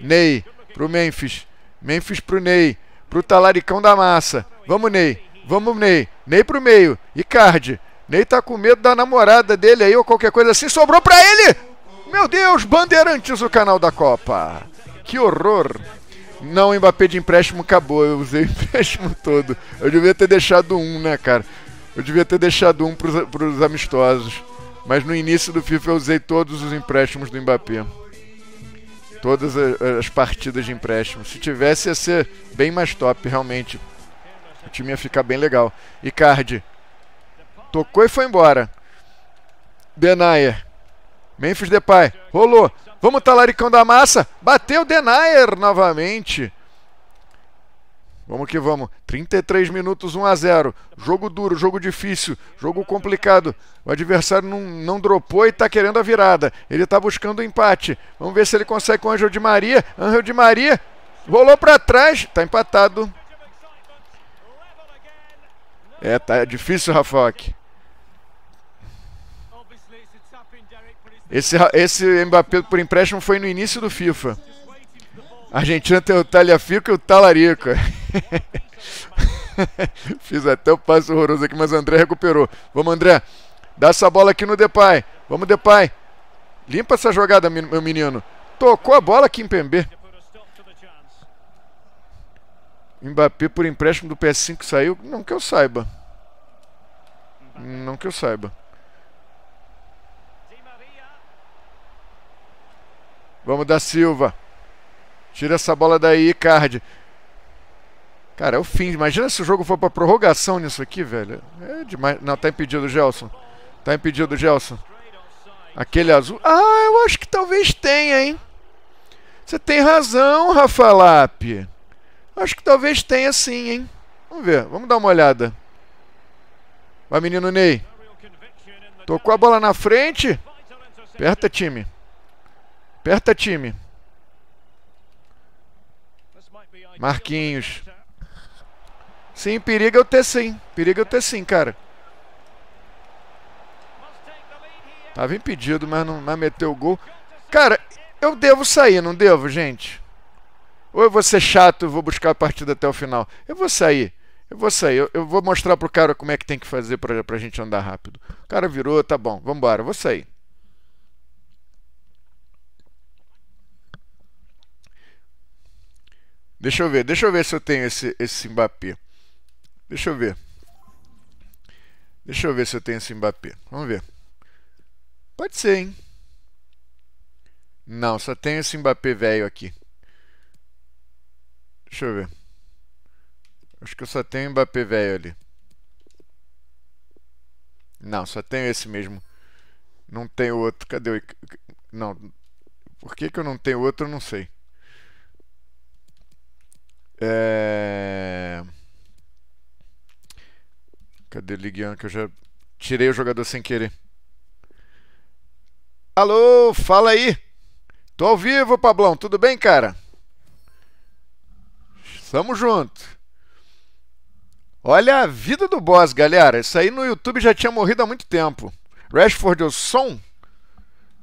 Ney, pro Memphis. Memphis pro Ney. Pro Talaricão da Massa. Vamos, Ney. Vamos, Ney. Ney pro meio. Icardi. Ney tá com medo da namorada dele aí ou qualquer coisa assim. Sobrou pra ele! Meu Deus, Bandeirantes, o canal da Copa. Que horror. Não, o Mbappé de empréstimo acabou. Eu usei o empréstimo todo. Eu devia ter deixado um, né, cara? Eu devia ter deixado um para os amistosos. Mas no início do FIFA eu usei todos os empréstimos do Mbappé. Todas as partidas de empréstimo. Se tivesse, ia ser bem mais top, realmente. O time ia ficar bem legal. Icardi. Tocou e foi embora. Denayer. Memphis Depay. Rolou. Vamos talaricão da massa. Bateu Denayer novamente. Vamos que vamos. 33 minutos, 1 a 0. Jogo duro, jogo difícil, jogo complicado. O adversário não, não dropou e está querendo a virada. Ele está buscando o empate. Vamos ver se ele consegue com o Angel de Maria. Angel de Maria rolou para trás. Está empatado. É, tá difícil, Rafael. Esse, esse Mbappé por empréstimo foi no início do FIFA. Argentina tem o talhafico e o talarico. Fiz até o passo horroroso aqui, mas André recuperou. Vamos, André. Dá essa bola aqui no Depay. Vamos, Depay. Limpa essa jogada, meu menino. Tocou a bola aqui em Pembe. Mbappé por empréstimo do PS5 saiu? Não que eu saiba. Não que eu saiba. Vamos da Silva. Tira essa bola daí, Card. Cara, é o fim. Imagina se o jogo for pra prorrogação nisso aqui, velho. É demais. Não, tá impedido, Gelson. Tá impedido, Gelson. Aquele azul. Ah, eu acho que talvez tenha, hein? Você tem razão, Rafa Lap. Acho que talvez tenha sim, hein? Vamos ver, vamos dar uma olhada. Vai, menino Ney. Tocou a bola na frente. Aperta, time. Aperta, time. Marquinhos. Sim, perigo é eu ter sim. perigo é eu ter sim, cara. Tava impedido, mas não mas meteu o gol. Cara, eu devo sair, não devo, gente? Ou eu vou ser chato e vou buscar a partida até o final? Eu vou sair. Eu vou sair. Eu, eu vou mostrar pro cara como é que tem que fazer pra, pra gente andar rápido. O cara virou, tá bom, vambora, eu vou sair. Deixa eu ver, deixa eu ver se eu tenho esse, esse Mbappé. Deixa eu ver. Deixa eu ver se eu tenho esse Mbappé. Vamos ver. Pode ser, hein? Não, só tenho esse Mbappé velho aqui. Deixa eu ver. Acho que eu só tenho Mbappé velho ali. Não, só tenho esse mesmo. Não tenho outro. Cadê o. Não. Por que, que eu não tenho outro, eu não sei. É... Cadê Ligue 1 que eu já tirei o jogador sem querer? Alô, fala aí! Tô ao vivo, Pablão, tudo bem, cara? Tamo junto. Olha a vida do boss, galera. Isso aí no YouTube já tinha morrido há muito tempo. Rashford ou Son?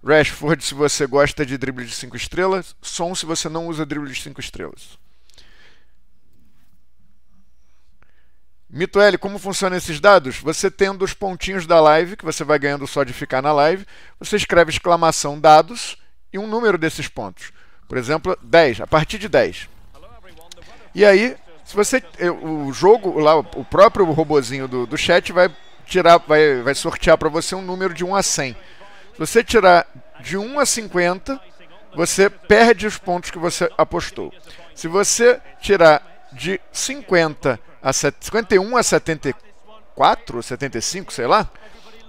Rashford se você gosta de drible de 5 estrelas, Son se você não usa drible de 5 estrelas. Mitoel, como funciona esses dados? Você tendo os pontinhos da live, que você vai ganhando só de ficar na live, você escreve exclamação dados e um número desses pontos. Por exemplo, 10, a partir de 10. E aí, se você eh, o jogo lá, o próprio robozinho do, do chat vai tirar, vai, vai sortear para você um número de 1 a 100. Se você tirar de 1 a 50, você perde os pontos que você apostou. Se você tirar de 50 a 51 a 74, 75, sei lá,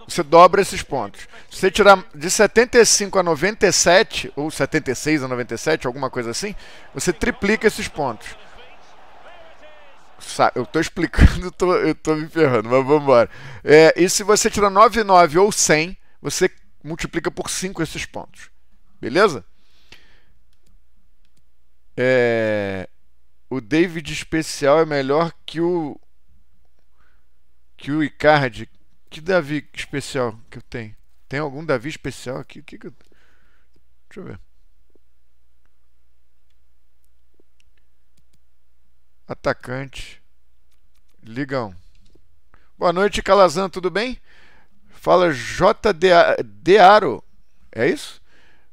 você dobra esses pontos. Se você tirar de 75 a 97, ou 76 a 97, alguma coisa assim, você triplica esses pontos. Eu tô explicando, tô, eu tô me ferrando, mas vambora. É, e se você tirar 99 ou 100, você multiplica por 5 esses pontos. Beleza? É, o David especial é melhor que o que o Icardi. Que Davi especial que eu tenho? Tem algum Davi especial aqui? Que que Deixa eu ver. Atacante. Ligão. Boa noite, Calazan, tudo bem? Fala JD Aro. É isso?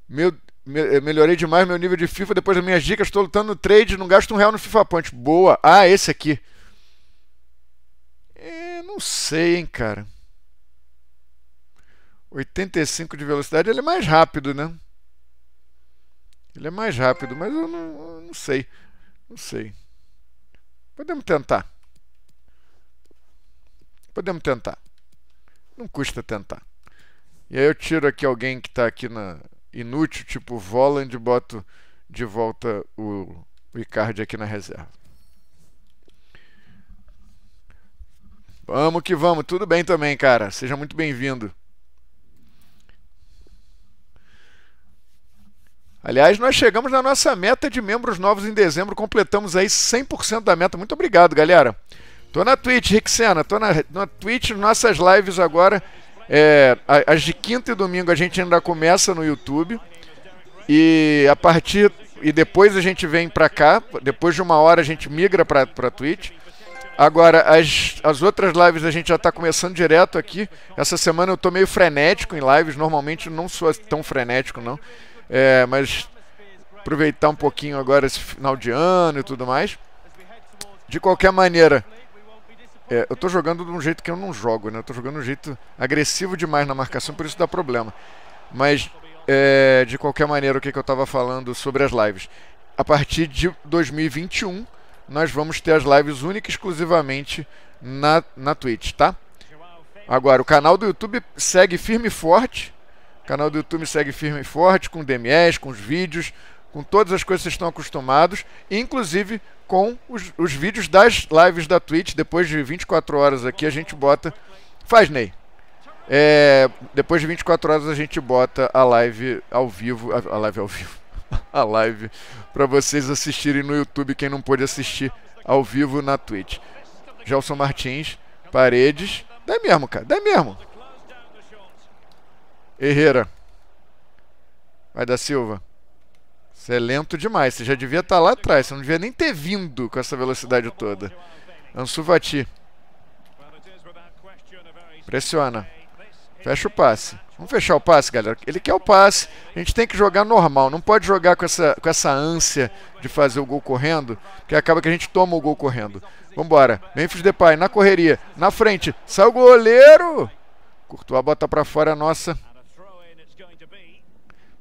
Meu, me melhorei demais meu nível de FIFA depois das minhas dicas. Estou lutando no trade, não gasto um real no FIFA Punch. Boa. Ah, esse aqui. É, não sei, hein, cara. 85 de velocidade, ele é mais rápido, né? Ele é mais rápido, mas eu não, eu não sei. Não sei. Podemos tentar. Podemos tentar. Não custa tentar. E aí eu tiro aqui alguém que está aqui na, inútil, tipo Voland, boto de volta o, o Icardi aqui na reserva. Vamos que vamos, tudo bem também, cara. Seja muito bem-vindo. Aliás, nós chegamos na nossa meta de membros novos em dezembro, completamos aí 100% da meta. Muito obrigado, galera. Tô na Twitch, Rixena, tô na, na Twitch, nossas lives agora é, as de quinta e domingo a gente ainda começa no YouTube. E a partir. E depois a gente vem para cá. Depois de uma hora a gente migra para Twitch. Agora, as, as outras lives a gente já está começando direto aqui. Essa semana eu estou meio frenético em lives. Normalmente não sou tão frenético, não. É, mas aproveitar um pouquinho agora esse final de ano e tudo mais. De qualquer maneira, é, eu estou jogando de um jeito que eu não jogo, né? Eu tô jogando de um jeito agressivo demais na marcação, por isso dá problema. Mas, é, de qualquer maneira, o que, que eu estava falando sobre as lives? A partir de 2021, nós vamos ter as lives única e exclusivamente na, na Twitch, tá? Agora, o canal do YouTube segue firme e forte. O canal do YouTube segue firme e forte, com DMS, com os vídeos, com todas as coisas que vocês estão acostumados, inclusive com os, os vídeos das lives da Twitch. Depois de 24 horas aqui, a gente bota. Faz, Ney. É, depois de 24 horas a gente bota a live ao vivo. A, a live ao vivo. A live para vocês assistirem no YouTube, quem não pôde assistir ao vivo na Twitch. Gelson Martins, Paredes. Dá mesmo, cara. Dá mesmo. Herrera. Vai da Silva. Você é lento demais. Você já devia estar tá lá atrás. Você não devia nem ter vindo com essa velocidade toda. Ansu Fati. Pressiona. Fecha o passe. Vamos fechar o passe, galera. Ele quer o passe. A gente tem que jogar normal. Não pode jogar com essa, com essa ânsia de fazer o gol correndo, porque acaba que a gente toma o gol correndo. Vambora. Memphis Depay na correria. Na frente. Sai o goleiro. a bota para fora a nossa.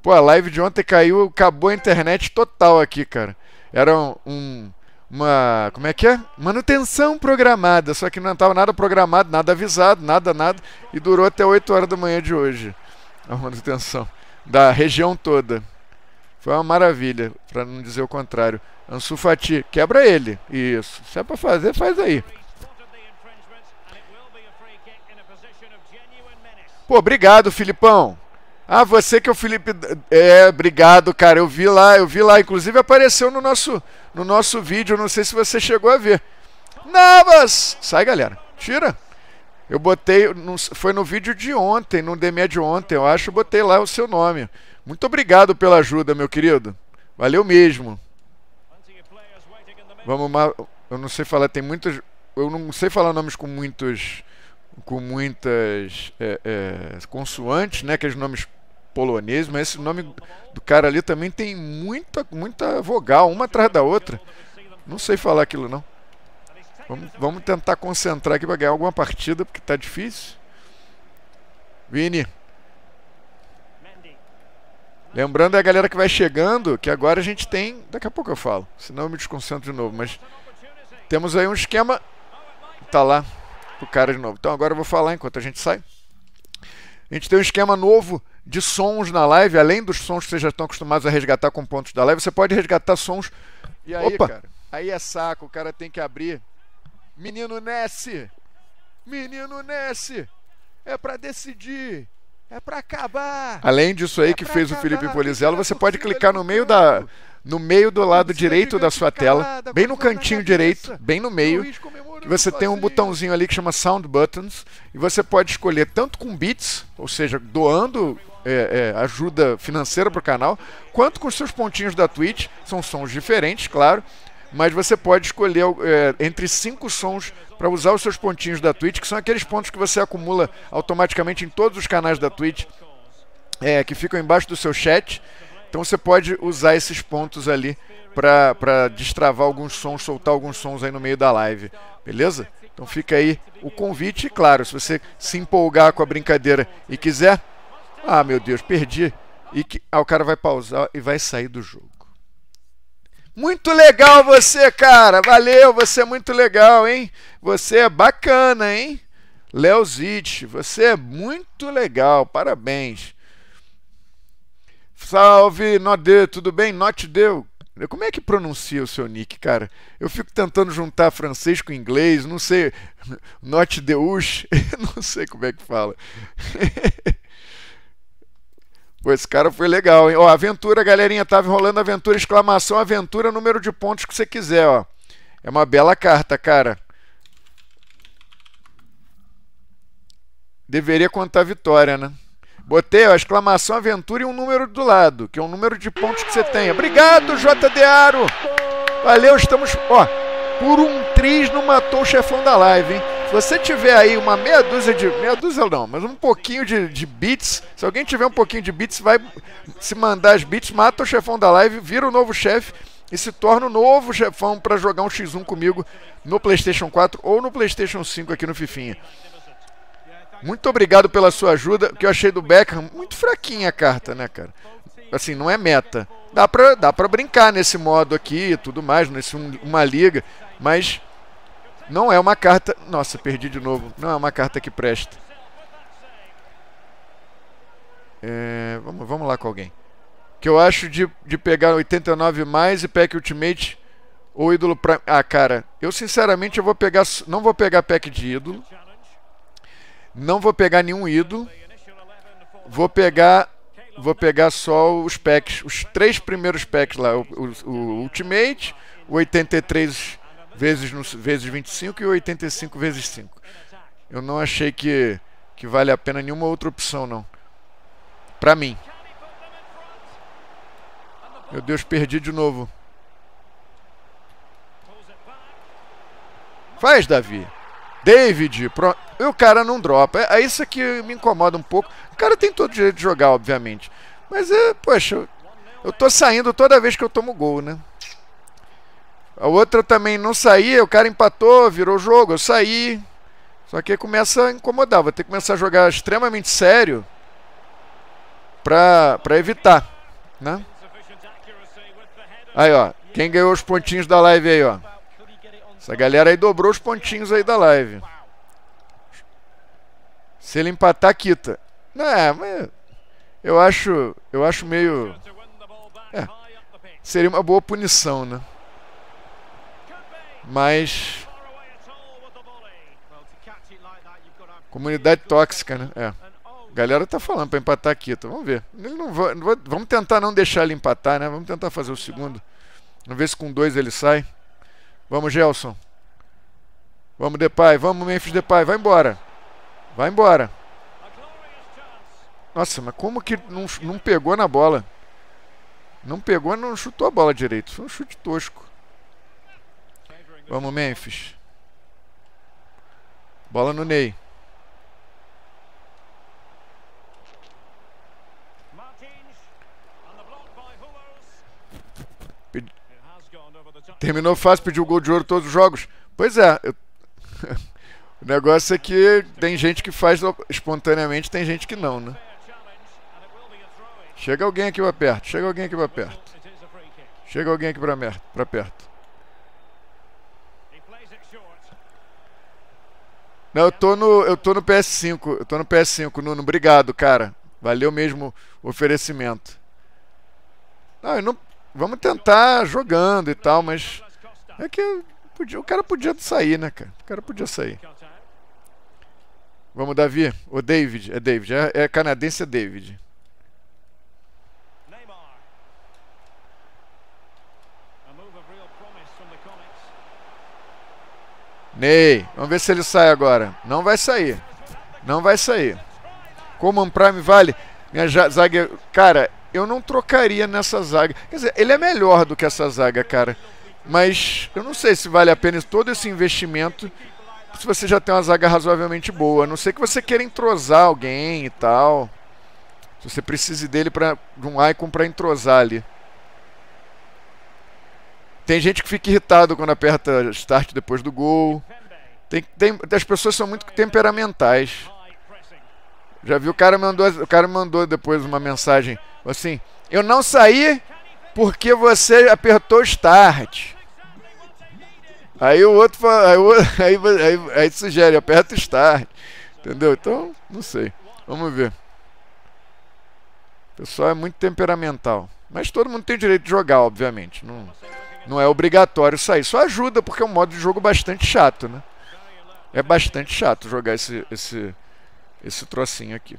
Pô, a live de ontem caiu, acabou a internet total aqui, cara. Era um, um uma. Como é que é? Manutenção programada, só que não estava nada programado, nada avisado, nada, nada. E durou até 8 horas da manhã de hoje a manutenção da região toda. Foi uma maravilha, para não dizer o contrário. Ansu Fati, quebra ele. Isso. Se é para fazer, faz aí. Pô, obrigado, Filipão. Ah, você que é o Felipe. É, obrigado, cara. Eu vi lá, eu vi lá. Inclusive apareceu no nosso, no nosso vídeo. Não sei se você chegou a ver. Navas! Sai, galera. Tira. Eu botei. Foi no vídeo de ontem, no DME de ontem, eu acho. Botei lá o seu nome. Muito obrigado pela ajuda, meu querido. Valeu mesmo. Vamos. Eu não sei falar, tem muitos. Eu não sei falar nomes com muitos. Com muitas é, é, consoantes, né? Que os nomes polonês, mas esse nome do cara ali também tem muita, muita vogal, uma atrás da outra. Não sei falar aquilo não. Vamos, vamos tentar concentrar aqui para ganhar alguma partida, porque está difícil. Vini. Lembrando a galera que vai chegando, que agora a gente tem. Daqui a pouco eu falo, senão eu me desconcentro de novo. Mas temos aí um esquema. Tá lá pro cara de novo. Então agora eu vou falar enquanto a gente sai. A gente tem um esquema novo de sons na live, além dos sons que vocês já estão acostumados a resgatar com pontos da live, você pode resgatar sons. E aí, Opa. cara, aí é saco, o cara tem que abrir. Menino Nessi! Menino Nessi! É para decidir! É para acabar! Além disso aí é que fez acabar, o Felipe Polizelo você pode clicar no meio da no meio do lado direito da sua tela, bem no cantinho direito, bem no meio, que você tem um botãozinho ali que chama Sound Buttons, e você pode escolher tanto com bits, ou seja, doando é, é, ajuda financeira para o canal, quanto com os seus pontinhos da Twitch. São sons diferentes, claro, mas você pode escolher é, entre cinco sons para usar os seus pontinhos da Twitch, que são aqueles pontos que você acumula automaticamente em todos os canais da Twitch, é, que ficam embaixo do seu chat. Então você pode usar esses pontos ali para destravar alguns sons, soltar alguns sons aí no meio da live, beleza? Então fica aí o convite, e claro, se você se empolgar com a brincadeira e quiser, ah, meu Deus, perdi. E que, ah, o cara vai pausar e vai sair do jogo. Muito legal você, cara. Valeu, você é muito legal, hein? Você é bacana, hein? Leozite, você é muito legal. Parabéns. Salve, Nodê, tudo bem? Note deu. Como é que pronuncia o seu nick, cara? Eu fico tentando juntar francês com inglês, não sei. Note Deus, não sei como é que fala. Pô, esse cara foi legal, hein? Ó, aventura, galerinha, tava enrolando aventura, exclamação, aventura, número de pontos que você quiser, ó. É uma bela carta, cara. Deveria contar vitória, né? Botei, ó, exclamação, aventura e um número do lado, que é um número de pontos que você tem. Obrigado, JD Aro! Valeu, estamos... Ó, por um triz não matou o chefão da live, hein? Se você tiver aí uma meia dúzia de. Meia dúzia não, mas um pouquinho de, de beats. Se alguém tiver um pouquinho de beats, vai se mandar as beats, mata o chefão da live, vira o novo chefe e se torna o novo chefão para jogar um X1 comigo no PlayStation 4 ou no PlayStation 5 aqui no Fifinha. Muito obrigado pela sua ajuda, que eu achei do Beckham muito fraquinha a carta, né, cara? Assim, não é meta. Dá pra, dá pra brincar nesse modo aqui e tudo mais, nesse um, uma liga, mas não é uma carta. Nossa, perdi de novo. Não é uma carta que presta. É, vamos, vamos lá com alguém. Que eu acho de, de pegar 89 mais e pack ultimate ou ídolo pra. Ah, cara, eu sinceramente eu vou pegar. Não vou pegar pack de ídolo. Não vou pegar nenhum ídolo. Vou pegar. Vou pegar só os packs. Os três primeiros packs lá. O, o, o Ultimate, o 83 vezes, no, vezes 25 e 85 vezes 5. Eu não achei que, que vale a pena nenhuma outra opção, não. Pra mim. Meu Deus, perdi de novo. Faz, Davi. David, pronto. E o cara não dropa. É, é, isso que me incomoda um pouco. O cara tem todo o direito de jogar, obviamente. Mas é, poxa, eu, eu tô saindo toda vez que eu tomo gol, né? A outra também não saía, o cara empatou, virou jogo, eu saí. Só que aí começa a incomodar, vou ter que começar a jogar extremamente sério para evitar, né? Aí, ó, quem ganhou os pontinhos da live aí, ó. Essa galera aí dobrou os pontinhos aí da live. Se ele empatar, quita. Não, é, mas eu acho, eu acho meio é, seria uma boa punição, né? Mas. Comunidade tóxica, né? É. A galera tá falando para empatar aqui, então vamos ver. Ele não vai, vamos tentar não deixar ele empatar, né? Vamos tentar fazer o segundo. Vamos ver se com dois ele sai. Vamos, Gelson. Vamos, Depay. Vamos, Memphis Depay. Vai embora. Vai embora. Nossa, mas como que não, não pegou na bola? Não pegou, não chutou a bola direito. Foi um chute tosco. Vamos, Memphis. Bola no Ney. Terminou fácil, pediu o gol de ouro todos os jogos. Pois é. Eu... o negócio é que tem gente que faz espontaneamente, tem gente que não, né? Chega alguém aqui pra perto, chega alguém aqui pra perto. Chega alguém aqui pra, mer... pra perto. Não, eu tô no, eu tô no PS5. Eu tô no PS5, Nuno. Obrigado, cara. Valeu mesmo o oferecimento. Não, não, vamos tentar jogando e tal, mas é que podia, o cara podia sair, né, cara? O cara podia sair. Vamos, Davi. O David, é David. É, é canadense, é David. Ney. Vamos ver se ele sai agora. Não vai sair. Não vai sair. um Prime vale. Minha zaga. Cara, eu não trocaria nessa zaga. Quer dizer, ele é melhor do que essa zaga, cara. Mas eu não sei se vale a pena todo esse investimento se você já tem uma zaga razoavelmente boa. A não sei que você queira entrosar alguém e tal. Se você precise dele pra, de um Icon para entrosar ali. Tem gente que fica irritado quando aperta start depois do gol. Tem, tem, as pessoas são muito temperamentais. Já vi o cara mandou, o cara mandou depois uma mensagem assim: "Eu não saí porque você apertou start". Aí o outro aí, aí, aí, aí sugere aperta start. Entendeu? Então, não sei. Vamos ver. O pessoal é muito temperamental. Mas todo mundo tem direito de jogar, obviamente. Não... Não é obrigatório sair. Só ajuda, porque é um modo de jogo bastante chato, né? É bastante chato jogar esse, esse, esse trocinho aqui.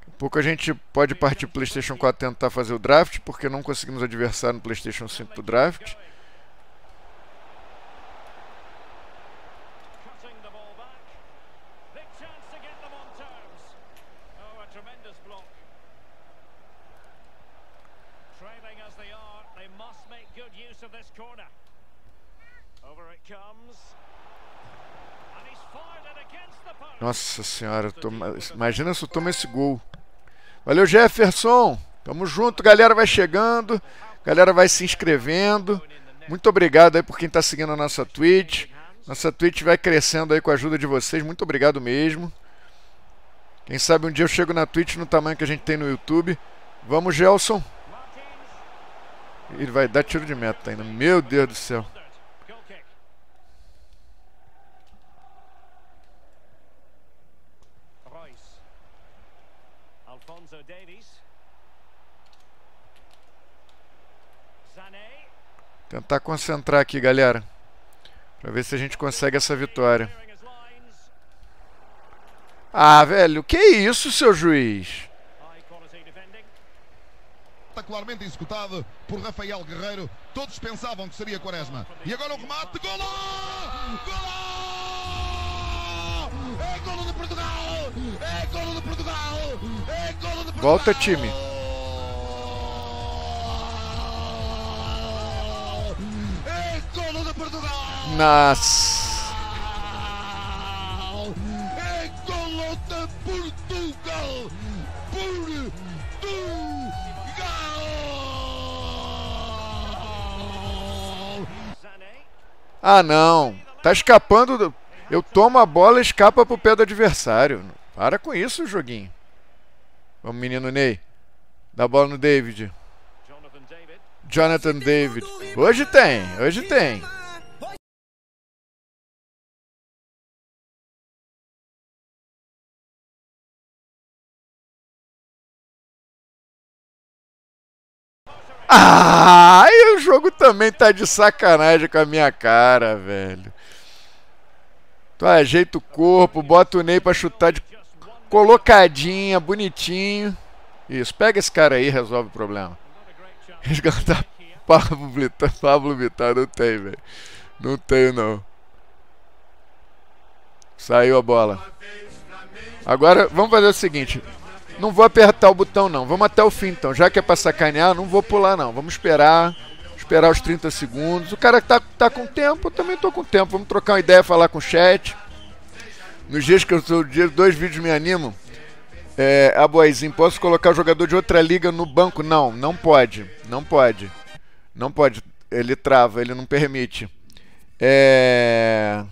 Daqui a pouco a gente pode partir para o PlayStation 4 tentar fazer o draft, porque não conseguimos adversário no PlayStation 5 do draft. Nossa senhora, imagina se eu tomo esse gol. Valeu, Jefferson. Tamo junto, galera vai chegando, galera vai se inscrevendo. Muito obrigado aí por quem tá seguindo a nossa Twitch. Nossa Twitch vai crescendo aí com a ajuda de vocês. Muito obrigado mesmo. Quem sabe um dia eu chego na Twitch no tamanho que a gente tem no YouTube. Vamos, Gelson. Ele vai dar tiro de meta ainda. Meu Deus do céu. Tentar concentrar aqui, galera. Pra ver se a gente consegue essa vitória. Ah, velho, que isso, seu juiz? espetacularmente executado por Rafael Guerreiro. Todos pensavam que seria Quaresma. E agora o remate, golo! Golo! É golo de Portugal! É golo de Portugal! É golo de Portugal! Volta, time! Nas. É Portugal! Portugal! Ah, não. Tá escapando. Do... Eu tomo a bola e escapa pro pé do adversário. Para com isso, joguinho. Vamos, menino Ney. Dá a bola no David. Jonathan David. Hoje tem, hoje tem. Ah, e o jogo também tá de sacanagem com a minha cara, velho. Tu ajeita o corpo, bota o Ney pra chutar de colocadinha, bonitinho. Isso, pega esse cara aí e resolve o problema. Resgatar Pablo Vittar, Pablo Vittar não tem, velho. Não tem, não. Saiu a bola. Agora, vamos fazer o seguinte. Não vou apertar o botão não, vamos até o fim então. Já que é pra sacanear, não vou pular não. Vamos esperar, esperar os 30 segundos. O cara tá, tá com tempo, eu também tô com tempo. Vamos trocar uma ideia, falar com o chat. Nos dias que eu sou, dois vídeos me animam. É, Aboaizinho, ah, posso colocar o jogador de outra liga no banco? Não, não pode. Não pode. Não pode. Ele trava, ele não permite. É...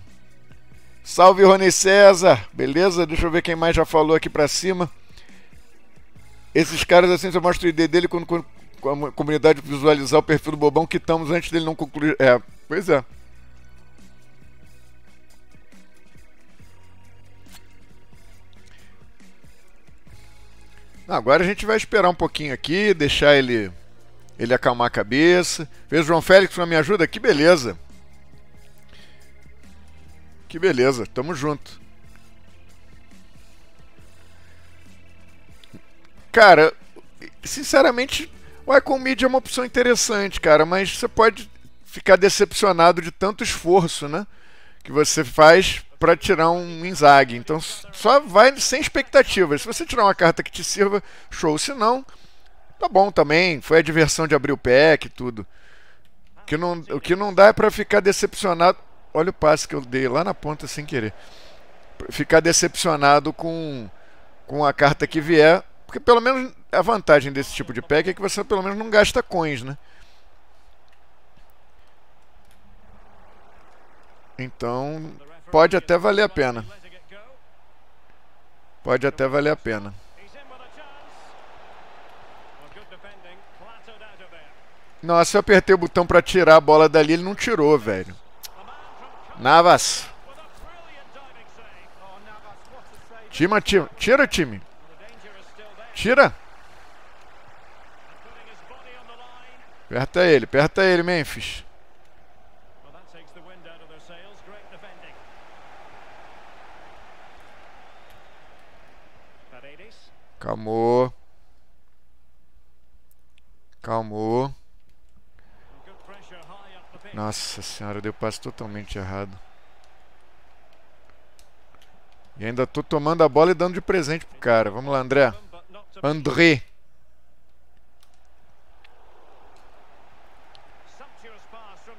Salve, Rony César. Beleza? Deixa eu ver quem mais já falou aqui pra cima. Esses caras assim só mostram o ID dele quando, quando a comunidade visualizar o perfil do bobão que estamos antes dele não concluir. É, pois é. Agora a gente vai esperar um pouquinho aqui, deixar ele ele acalmar a cabeça. Veja o João Félix não me ajuda? Que beleza. Que beleza, tamo junto. Cara, sinceramente, o Icon Media é uma opção interessante, cara, mas você pode ficar decepcionado de tanto esforço, né? Que você faz para tirar um Inzaghi. Então, só vai sem expectativas. Se você tirar uma carta que te sirva, show. Se não, tá bom também. Foi a diversão de abrir o pack e tudo. O que não, o que não dá é para ficar decepcionado. Olha o passe que eu dei lá na ponta sem querer. Ficar decepcionado com, com a carta que vier porque pelo menos a vantagem desse tipo de pack é que você pelo menos não gasta coins, né? Então, pode até valer a pena. Pode até valer a pena. Nossa, eu apertei o botão para tirar a bola dali, ele não tirou, velho. Navas. Tima, tima. Tira, time. Tira. Aperta ele, aperta ele, Memphis. Calmou. Calmou. Nossa senhora, deu passe totalmente errado. E ainda tô tomando a bola e dando de presente pro cara. Vamos lá, André. André.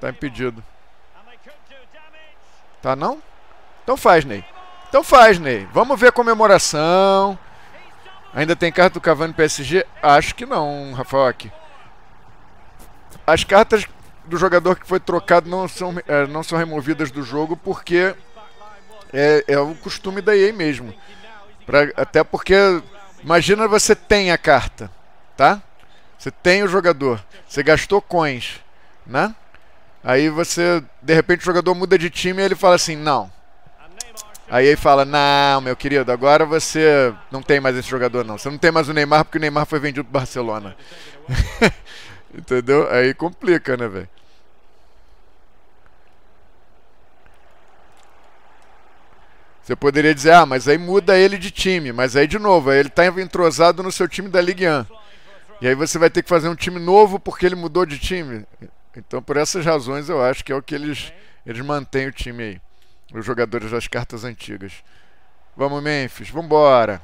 Tá impedido. Tá não? Então faz, Ney. Então faz, Ney. Vamos ver a comemoração. Ainda tem carta do Cavani PSG? Acho que não, Rafael. Aqui. As cartas do jogador que foi trocado não são, é, não são removidas do jogo porque é, é o costume da EA mesmo. Pra, até porque Imagina você tem a carta, tá? Você tem o jogador, você gastou coins, né? Aí você, de repente, o jogador muda de time e ele fala assim, não. Aí ele fala, não, meu querido, agora você não tem mais esse jogador, não. Você não tem mais o Neymar porque o Neymar foi vendido pro Barcelona. Entendeu? Aí complica, né, velho? Você poderia dizer, ah, mas aí muda ele de time, mas aí de novo, ele está entrosado no seu time da Ligue 1. E aí você vai ter que fazer um time novo porque ele mudou de time. Então, por essas razões, eu acho que é o que eles, eles mantêm o time aí. Os jogadores das cartas antigas. Vamos, Memphis, vamos embora.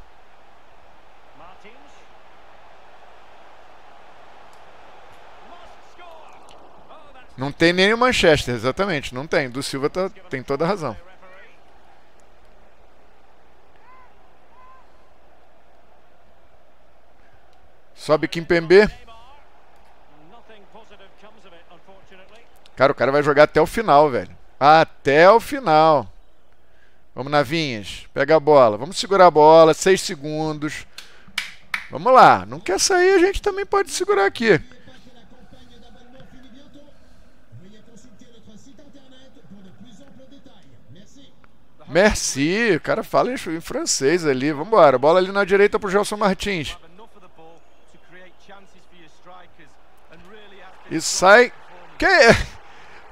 Não tem nem o Manchester, exatamente, não tem. Do Silva tá, tem toda a razão. Sobe Kimpembe. Cara, o cara vai jogar até o final, velho. Até o final. Vamos, Navinhas. Pega a bola. Vamos segurar a bola. Seis segundos. Vamos lá. Não quer sair, a gente também pode segurar aqui. Merci. O cara fala em francês ali. Vamos embora. Bola ali na direita pro Gelson Martins. E sai. é?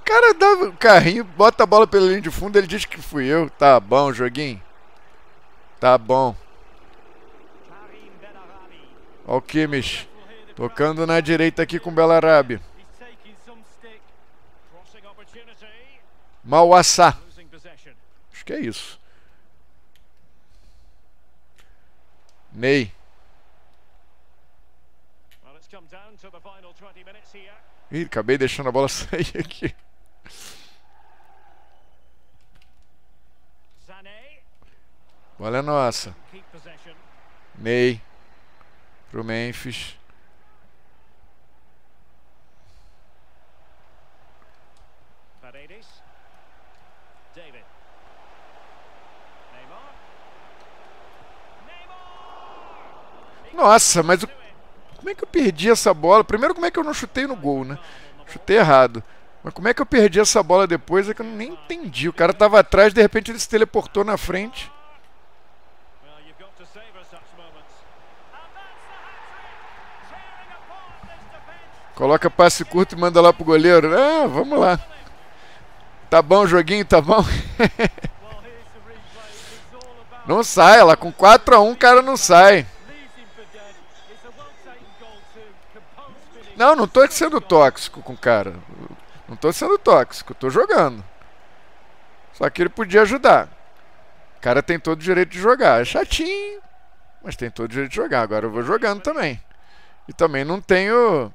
O cara dá o um carrinho, bota a bola pela linha de fundo, ele diz que fui eu. Tá bom, joguinho. Tá bom. Ó o Kimmich. Tocando na direita aqui com Belarabi. Mauassá. Acho que é isso. Ney. Ih, acabei deixando a bola sair aqui. Olha a é nossa. Ney. Pro Memphis. Nossa, mas o como é que eu perdi essa bola? Primeiro, como é que eu não chutei no gol, né? Chutei errado. Mas como é que eu perdi essa bola depois? É que eu nem entendi. O cara estava atrás, de repente ele se teleportou na frente. Coloca passe curto e manda lá pro goleiro. Ah, vamos lá. Tá bom o joguinho, tá bom? não sai, lá com 4 a 1 o cara não sai. Não, não tô sendo tóxico com o cara. Não tô sendo tóxico, tô jogando. Só que ele podia ajudar. O cara tem todo o direito de jogar. É chatinho, mas tem todo o direito de jogar. Agora eu vou jogando também. E também não tenho.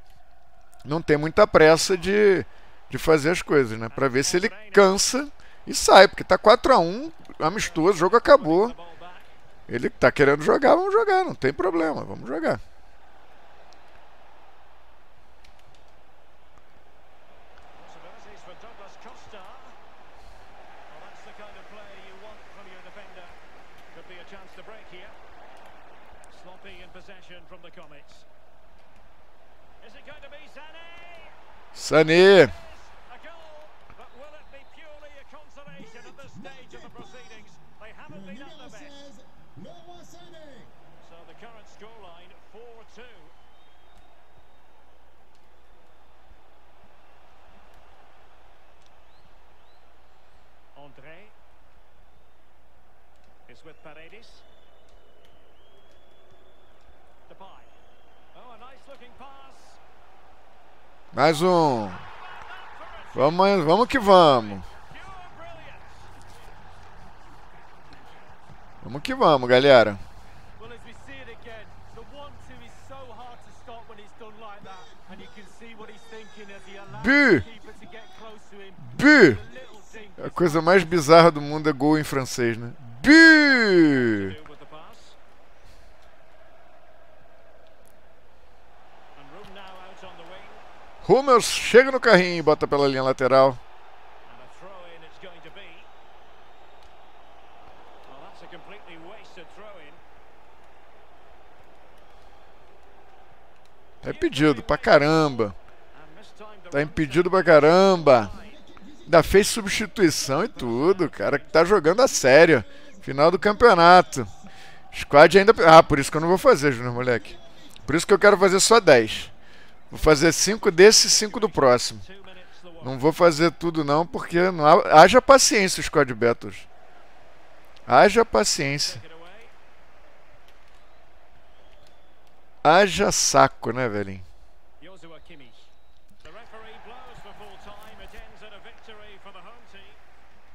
Não tem muita pressa de, de fazer as coisas, né? Pra ver se ele cansa e sai, porque tá 4 a 1 amistoso, o jogo acabou. Ele tá querendo jogar, vamos jogar, não tem problema, vamos jogar. Sani! Mais um. Vamos, vamos que vamos. Vamos que vamos, galera. Bu! Bu! A coisa mais bizarra do mundo é gol em francês, né? Bu! Hummels chega no carrinho e bota pela linha lateral. Tá impedido pra caramba. Tá impedido pra caramba. Ainda fez substituição e tudo, cara, que tá jogando a sério. Final do campeonato. Squad ainda. Ah, por isso que eu não vou fazer, Júnior Moleque. Por isso que eu quero fazer só 10. Vou fazer cinco desse e cinco do próximo. Não vou fazer tudo não, porque não há... haja paciência Squad Battles. Haja paciência. Haja saco, né, velhinho?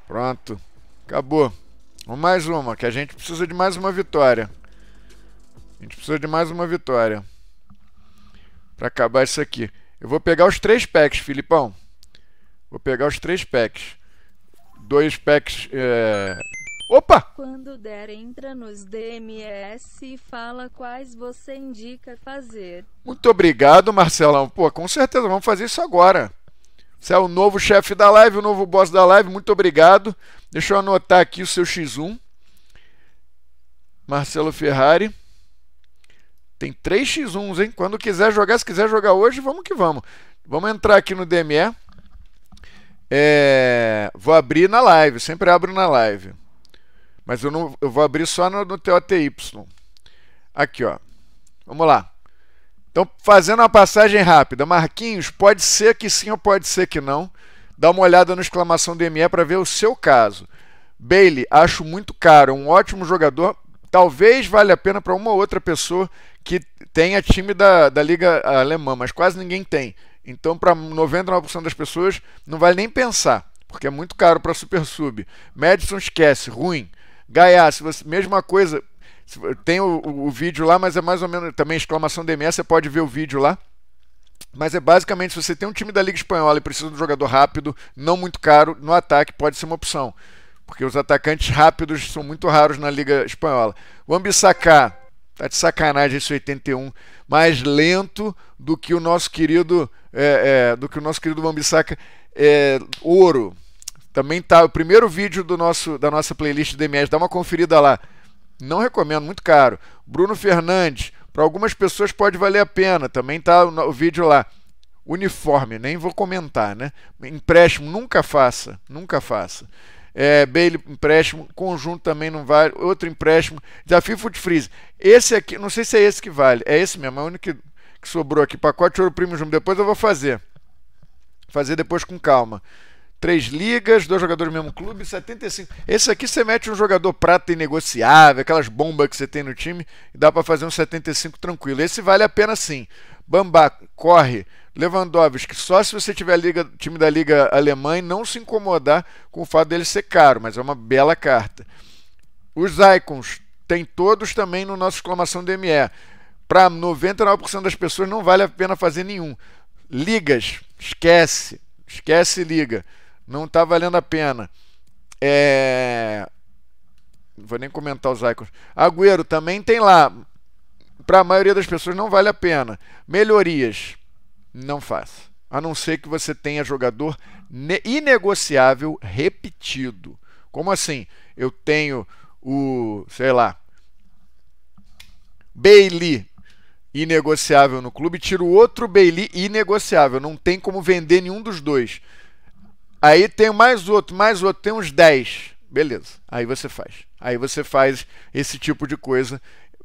Pronto. Acabou. Mais uma, que a gente precisa de mais uma vitória. A gente precisa de mais uma vitória para acabar isso aqui. Eu vou pegar os três packs, Filipão. Vou pegar os três packs. Dois packs. É... Opa! Quando der, entra nos DMS e fala quais você indica fazer. Muito obrigado, Marcelão. Pô, com certeza vamos fazer isso agora. Você é o novo chefe da live, o novo boss da live. Muito obrigado. Deixa eu anotar aqui o seu X1. Marcelo Ferrari. Tem 3x1, hein? Quando quiser jogar, se quiser jogar hoje, vamos que vamos. Vamos entrar aqui no DME. É, vou abrir na live, sempre abro na live. Mas eu, não, eu vou abrir só no, no TOTY. Aqui, ó. Vamos lá. Então, fazendo uma passagem rápida. Marquinhos, pode ser que sim ou pode ser que não. Dá uma olhada no exclamação DME para ver o seu caso. Bailey, acho muito caro, um ótimo jogador, Talvez valha a pena para uma outra pessoa que tenha time da, da Liga Alemã, mas quase ninguém tem. Então, para 99% das pessoas, não vale nem pensar, porque é muito caro para Super Sub. Madison esquece, ruim. Gaia, se você, mesma coisa, tem o, o, vídeo lá, mas é mais ou menos também exclamação DMS, você pode ver o vídeo lá. Mas é basicamente, se você tem um time da Liga Espanhola e precisa de um jogador rápido, não muito caro, no ataque pode ser uma opção porque os atacantes rápidos são muito raros na Liga Espanhola. O Ambissacá, tá de sacanagem esse 81, mais lento do que o nosso querido é, é, do que o nosso querido Ambissacá é, Ouro. Também tá o primeiro vídeo do nosso da nossa playlist DMS, dá uma conferida lá. Não recomendo, muito caro. Bruno Fernandes, para algumas pessoas pode valer a pena. Também tá o, o vídeo lá uniforme, nem vou comentar, né? Empréstimo, nunca faça, nunca faça é, Bailey empréstimo, conjunto também não vale, outro empréstimo, desafio Food Freeze. Esse aqui, não sei se é esse que vale, é esse mesmo, é o único que, que sobrou aqui, pacote ouro primo junto, depois eu vou fazer. Fazer depois com calma. Três ligas, dois jogadores do mesmo clube, 75. Esse aqui você mete um jogador prata negociável aquelas bombas que você tem no time, e dá para fazer um 75 tranquilo. Esse vale a pena sim. bamba corre, Lewandowski, só se você tiver liga, time da Liga Alemã e não se incomodar com o fato dele ser caro, mas é uma bela carta. Os icons tem todos também no nosso exclamação DME. Para 99% das pessoas não vale a pena fazer nenhum. Ligas, esquece. Esquece liga. Não está valendo a pena. É... vou nem comentar os icons. Agüero também tem lá. Para a maioria das pessoas não vale a pena. Melhorias não faça. A não ser que você tenha jogador inegociável repetido. Como assim? Eu tenho o, sei lá, Bailey inegociável no clube, tiro outro Bailey inegociável. Não tem como vender nenhum dos dois. Aí tem mais outro, mais outro, tem uns 10. Beleza. Aí você faz. Aí você faz esse tipo de coisa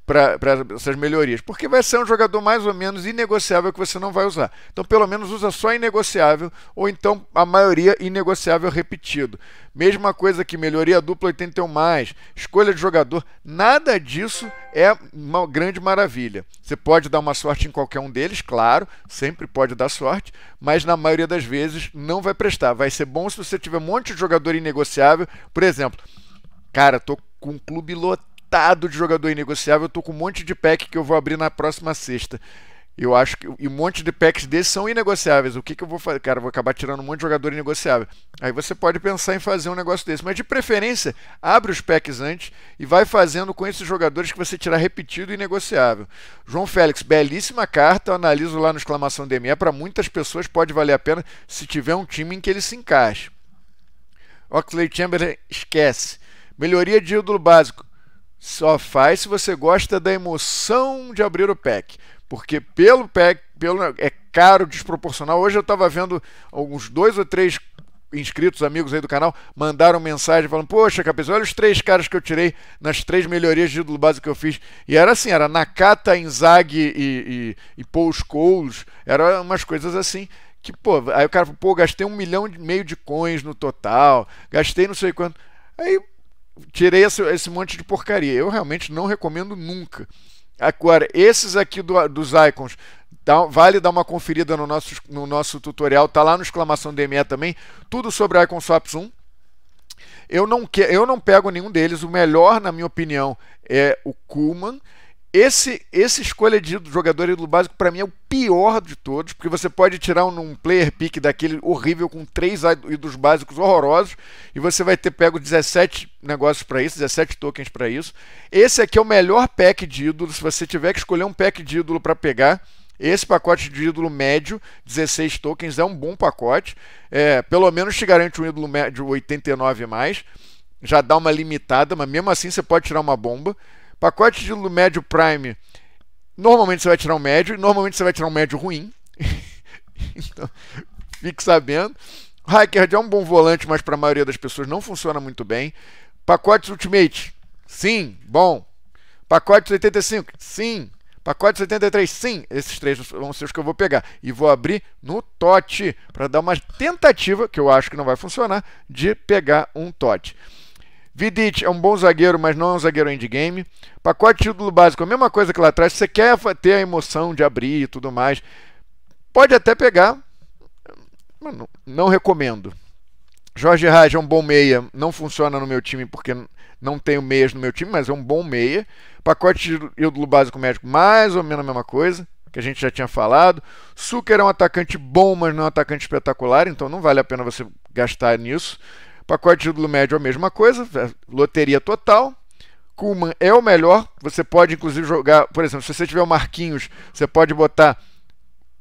para essas melhorias, porque vai ser um jogador mais ou menos inegociável que você não vai usar. Então, pelo menos usa só inegociável, ou então a maioria inegociável repetido. Mesma coisa que melhoria dupla 81 mais, escolha de jogador, nada disso é uma grande maravilha. Você pode dar uma sorte em qualquer um deles, claro, sempre pode dar sorte, mas na maioria das vezes não vai prestar. Vai ser bom se você tiver um monte de jogador inegociável, por exemplo, cara, tô com um clube lotado lotado de jogador inegociável. Eu tô com um monte de pack que eu vou abrir na próxima sexta. Eu acho que. E um monte de packs desses são inegociáveis. O que, que eu vou fazer? Cara, eu vou acabar tirando um monte de jogador inegociável. Aí você pode pensar em fazer um negócio desse. Mas de preferência, abre os packs antes e vai fazendo com esses jogadores que você tirar repetido e negociável. João Félix, belíssima carta. Eu analiso lá no exclamação DME. Para muitas pessoas pode valer a pena se tiver um time em que ele se encaixe. Oxley Chamberlain esquece. Melhoria de ídolo básico só faz se você gosta da emoção de abrir o pack. Porque pelo pack, pelo, é caro, desproporcional. Hoje eu estava vendo alguns dois ou três inscritos, amigos aí do canal, mandaram mensagem falando: Poxa, Capizão, olha os três caras que eu tirei nas três melhorias de ídolo básico que eu fiz. E era assim: era Nakata, Inzaghi e, e, e Paul Scholes, eram umas coisas assim. Que, pô, aí o cara falou: Pô, gastei um milhão e meio de coins no total, gastei não sei quanto. Aí tirei esse, esse monte de porcaria. Eu realmente não recomendo nunca. Agora, esses aqui do, dos icons, dá, vale dar uma conferida no nosso, no nosso tutorial, tá lá no exclamação DME também, tudo sobre Icon Swaps 1. Eu não, que, eu não pego nenhum deles, o melhor, na minha opinião, é o Kuhlman. Esse, esse escolha de jogador ídolo básico, para mim, é o pior de todos, porque você pode tirar um, um player pick daquele horrível com três ídolos básicos horrorosos e você vai ter pego 17 negócios para isso, 17 tokens para isso. Esse aqui é o melhor pack de ídolo, se você tiver que escolher um pack de ídolo para pegar. Esse pacote de ídolo médio, 16 tokens, é um bom pacote. É, pelo menos te garante um ídolo médio 89 mais. Já dá uma limitada, mas mesmo assim você pode tirar uma bomba. Pacote de médio prime, normalmente você vai tirar um médio, e normalmente você vai tirar um médio ruim. então, fique sabendo. Hackerd é um bom volante, mas para a maioria das pessoas não funciona muito bem. Pacotes Ultimate, sim, bom. Pacotes 85, sim. Pacote 73, sim, esses três vão ser os que eu vou pegar. E vou abrir no TOT para dar uma tentativa, que eu acho que não vai funcionar, de pegar um TOT. Vidic é um bom zagueiro, mas não é um zagueiro endgame. Pacote de título básico, a mesma coisa que lá atrás. Você quer ter a emoção de abrir e tudo mais. Pode até pegar, mas não, não recomendo. Jorge Raj é um bom meia, não funciona no meu time porque não tenho meias no meu time, mas é um bom meia. Pacote de ídolo básico médico, mais ou menos a mesma coisa, que a gente já tinha falado. Suker é um atacante bom, mas não é um atacante espetacular, então não vale a pena você gastar nisso. Pacote título médio é a mesma coisa, é loteria total. Kuman é o melhor. Você pode, inclusive, jogar, por exemplo, se você tiver o Marquinhos, você pode botar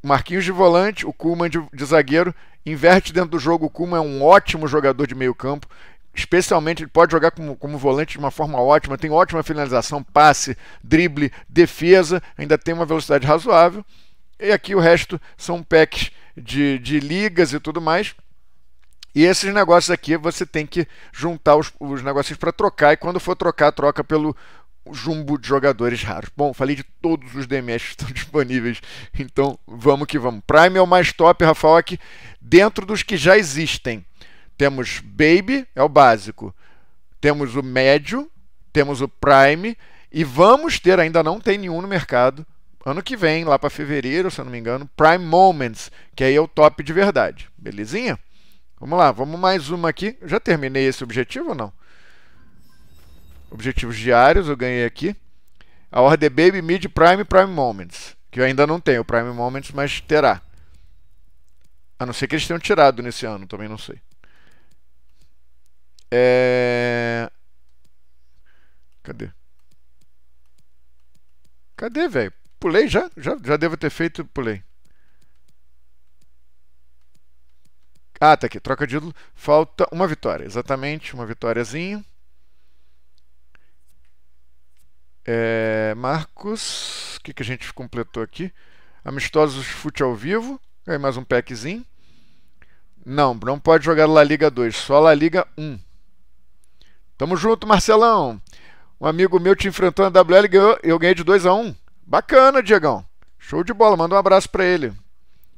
Marquinhos de volante, o Kuman de, de, zagueiro. Inverte dentro do jogo. O Kuman é um ótimo jogador de meio campo. Especialmente, ele pode jogar como, como volante de uma forma ótima. Tem ótima finalização, passe, drible, defesa. Ainda tem uma velocidade razoável. E aqui o resto são packs de, de ligas e tudo mais. E esses negócios aqui você tem que juntar os, os negocinhos para trocar, e quando for trocar, troca pelo jumbo de jogadores raros. Bom, falei de todos os DMS que estão disponíveis, então vamos que vamos. Prime é o mais top, Rafael, aqui dentro dos que já existem. Temos Baby, é o básico. Temos o médio, temos o Prime e vamos ter, ainda não tem nenhum no mercado, ano que vem, lá para fevereiro, se eu não me engano, Prime Moments, que aí é o top de verdade. Belezinha? Vamos lá, vamos mais uma aqui. Já terminei esse objetivo ou não? Objetivos diários, eu ganhei aqui. A Order Baby, Mid, Prime Prime Moments. Que eu ainda não tenho, Prime Moments, mas terá. A não ser que eles tenham tirado nesse ano, também não sei. É... Cadê? Cadê, velho? Pulei já? já? Já devo ter feito, pulei. Ah, tá aqui, troca de ídolo. Falta uma vitória, exatamente, uma vitóriazinha. É, Marcos, o que, que a gente completou aqui? Amistosos Fute ao Vivo, aí mais um packzinho. Não, não pode jogar La Liga 2, só La Liga 1. Tamo junto, Marcelão. Um amigo meu te enfrentou na WL, e eu ganhei de 2 a 1 Bacana, Diegão. Show de bola, manda um abraço para ele.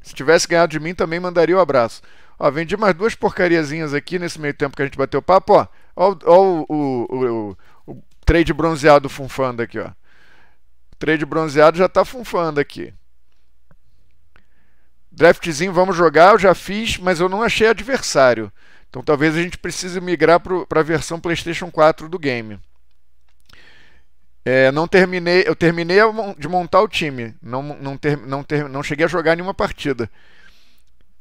Se tivesse ganhado de mim, também mandaria o um abraço. Ó, vendi mais duas porcariazinhas aqui nesse meio tempo que a gente bateu papo, ó. Ó, ó o, o, o, o, trade bronzeado funfando aqui, ó. O trade bronzeado já tá funfando aqui. Draftzinho, vamos jogar, eu já fiz, mas eu não achei adversário. Então talvez a gente precise migrar para a versão PlayStation 4 do game. É, não terminei, eu terminei de montar o time, não, não, ter, não, ter, não cheguei a jogar nenhuma partida.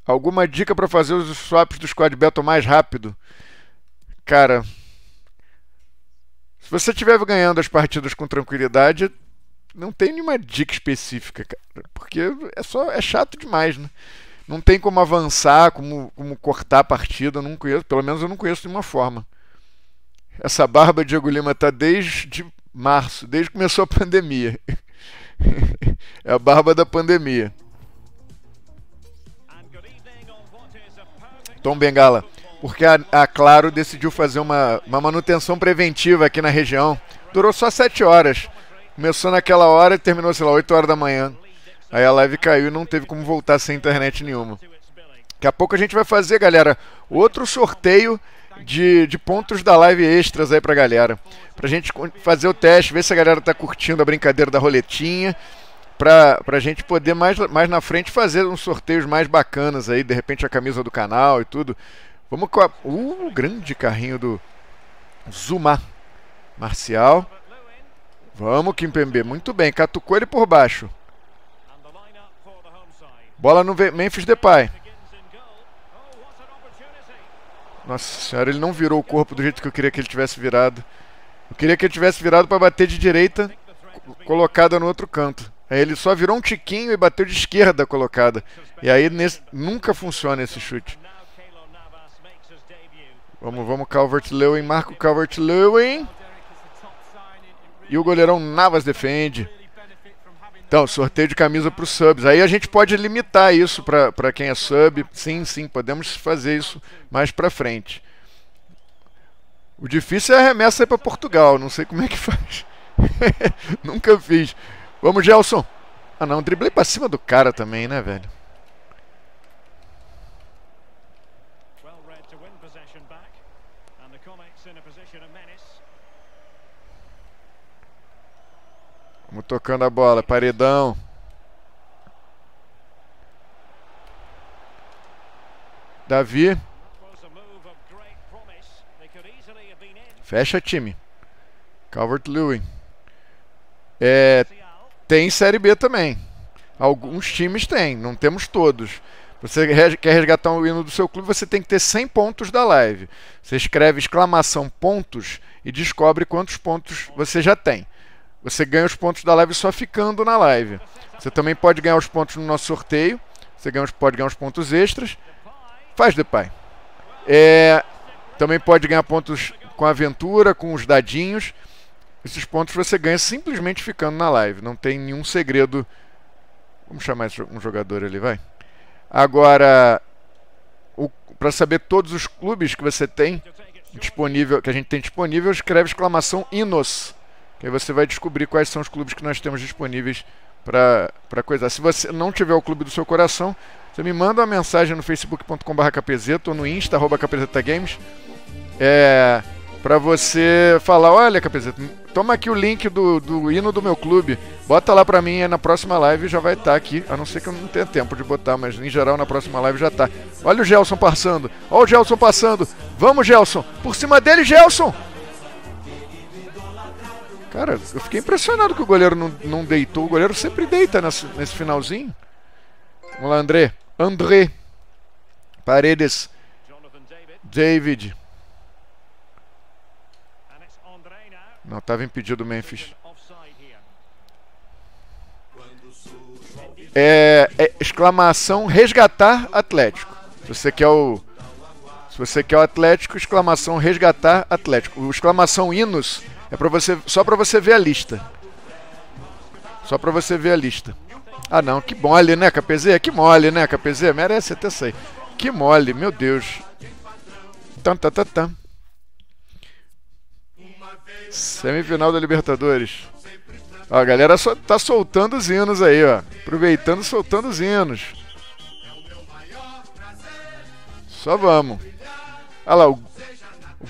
Alguma dica para fazer os swaps do squad battle mais rápido? Cara, se você estiver ganhando as partidas com tranquilidade, não tem nenhuma dica específica, cara, porque é só é chato demais, né? Não tem como avançar, como, como cortar a partida, não conheço, pelo menos eu não conheço nenhuma forma. Essa barba de Lima tá desde março, desde que começou a pandemia. é a barba da pandemia. Tom Bengala, porque a, a Claro decidiu fazer uma, uma manutenção preventiva aqui na região. Durou só sete horas. Começou naquela hora e terminou, sei lá, 8 horas da manhã. Aí a live caiu e não teve como voltar sem internet nenhuma. Daqui a pouco a gente vai fazer, galera, outro sorteio de, de pontos da live extras aí pra galera. Pra gente fazer o teste, ver se a galera tá curtindo a brincadeira da roletinha para a gente poder mais, mais na frente fazer uns sorteios mais bacanas aí, de repente a camisa do canal e tudo. Vamos com a, uh, o grande carrinho do Zuma Marcial. Vamos, Kimpembe. Muito bem. Catucou ele por baixo. Bola no Memphis Depay. Nossa senhora, ele não virou o corpo do jeito que eu queria que ele tivesse virado. Eu queria que ele tivesse virado para bater de direita, colocada no outro canto. Ele só virou um tiquinho e bateu de esquerda colocada. E aí nesse, nunca funciona esse chute. Vamos, vamos, Calvert-Lewin. Marco Calvert-Lewin. E o goleirão Navas defende. Então, sorteio de camisa para os subs. Aí a gente pode limitar isso para quem é sub. Sim, sim, podemos fazer isso mais para frente. O difícil é a remessa para Portugal. Não sei como é que faz. Nunca fiz. Vamos, Gelson. Ah, não. Driblei pra cima do cara também, né, velho? Vamos tocando a bola, paredão. Davi. Fecha time. Calvert Lewin. É, tem Série B também. Alguns times têm, não temos todos. Você quer resgatar o hino do seu clube, você tem que ter 100 pontos da live. Você escreve exclamação pontos e descobre quantos pontos você já tem. Você ganha os pontos da live só ficando na live. Você também pode ganhar os pontos no nosso sorteio. Você ganha, pode ganhar os pontos extras. Faz, Depay. É, também pode ganhar pontos com a aventura, com os dadinhos. Esses pontos você ganha simplesmente ficando na live. Não tem nenhum segredo. Vamos chamar um jogador ali, vai. Agora, para saber todos os clubes que você tem disponível, que a gente tem disponível, escreve exclamação inos. Que aí você vai descobrir quais são os clubes que nós temos disponíveis para coisar. Se você não tiver o clube do seu coração, você me manda uma mensagem no facebookcom ou no insta@capezeta games. É, para você falar, olha, Capezeta, toma aqui o link do, do hino do meu clube, bota lá para mim, é na próxima live já vai estar tá aqui, a não ser que eu não tenha tempo de botar, mas em geral na próxima live já tá. Olha o Gelson passando, olha o Gelson passando, vamos Gelson, por cima dele Gelson! Cara, eu fiquei impressionado que o goleiro não, não deitou, o goleiro sempre deita nesse, nesse finalzinho. Vamos lá, André, André, Paredes, David Não, estava impedido o Memphis. É, é, exclamação resgatar Atlético. Se você quer o se você quer o Atlético, exclamação resgatar Atlético. O exclamação hinos é para você só para você ver a lista. Só para você ver a lista. Ah não, que mole, né, KPZ? Que mole, né, KPZ? Merece até sair. Que mole, meu Deus. Tan tan tan. tan. Semifinal da Libertadores. Ó, a galera so, tá soltando os hinos aí, ó. Aproveitando, soltando os hinos. Só vamos. Olha lá, o,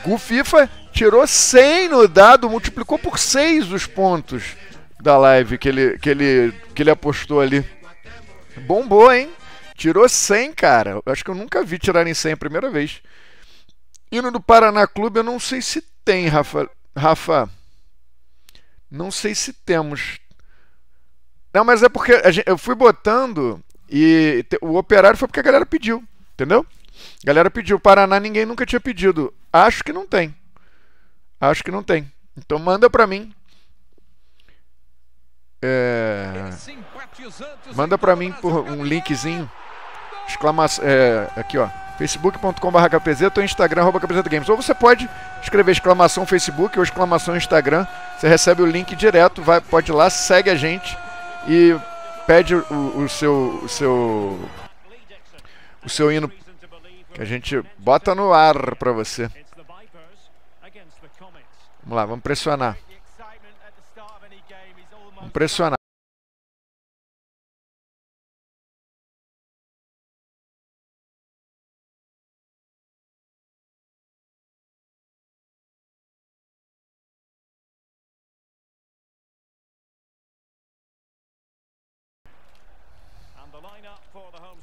Gu FIFA tirou 100 no dado, multiplicou por 6 os pontos da live que ele, que ele, que ele apostou ali. Bombou, hein? Tirou 100, cara. Acho que eu nunca vi tirarem 100 a primeira vez. Hino do Paraná Clube, eu não sei se tem, Rafa. Rafa, não sei se temos. Não, mas é porque gente, eu fui botando e te, o operário foi porque a galera pediu, entendeu? A galera pediu. Paraná ninguém nunca tinha pedido. Acho que não tem. Acho que não tem. Então manda pra mim. É... Manda pra mim por um linkzinho. Exclama... É, aqui, ó facebook.com.br ou Instagram KPZGames. Ou você pode escrever exclamação Facebook ou exclamação Instagram. Você recebe o link direto, vai, pode ir lá, segue a gente e pede o, o seu. o seu. o seu hino que a gente bota no ar para você. Vamos lá, vamos pressionar. Vamos pressionar.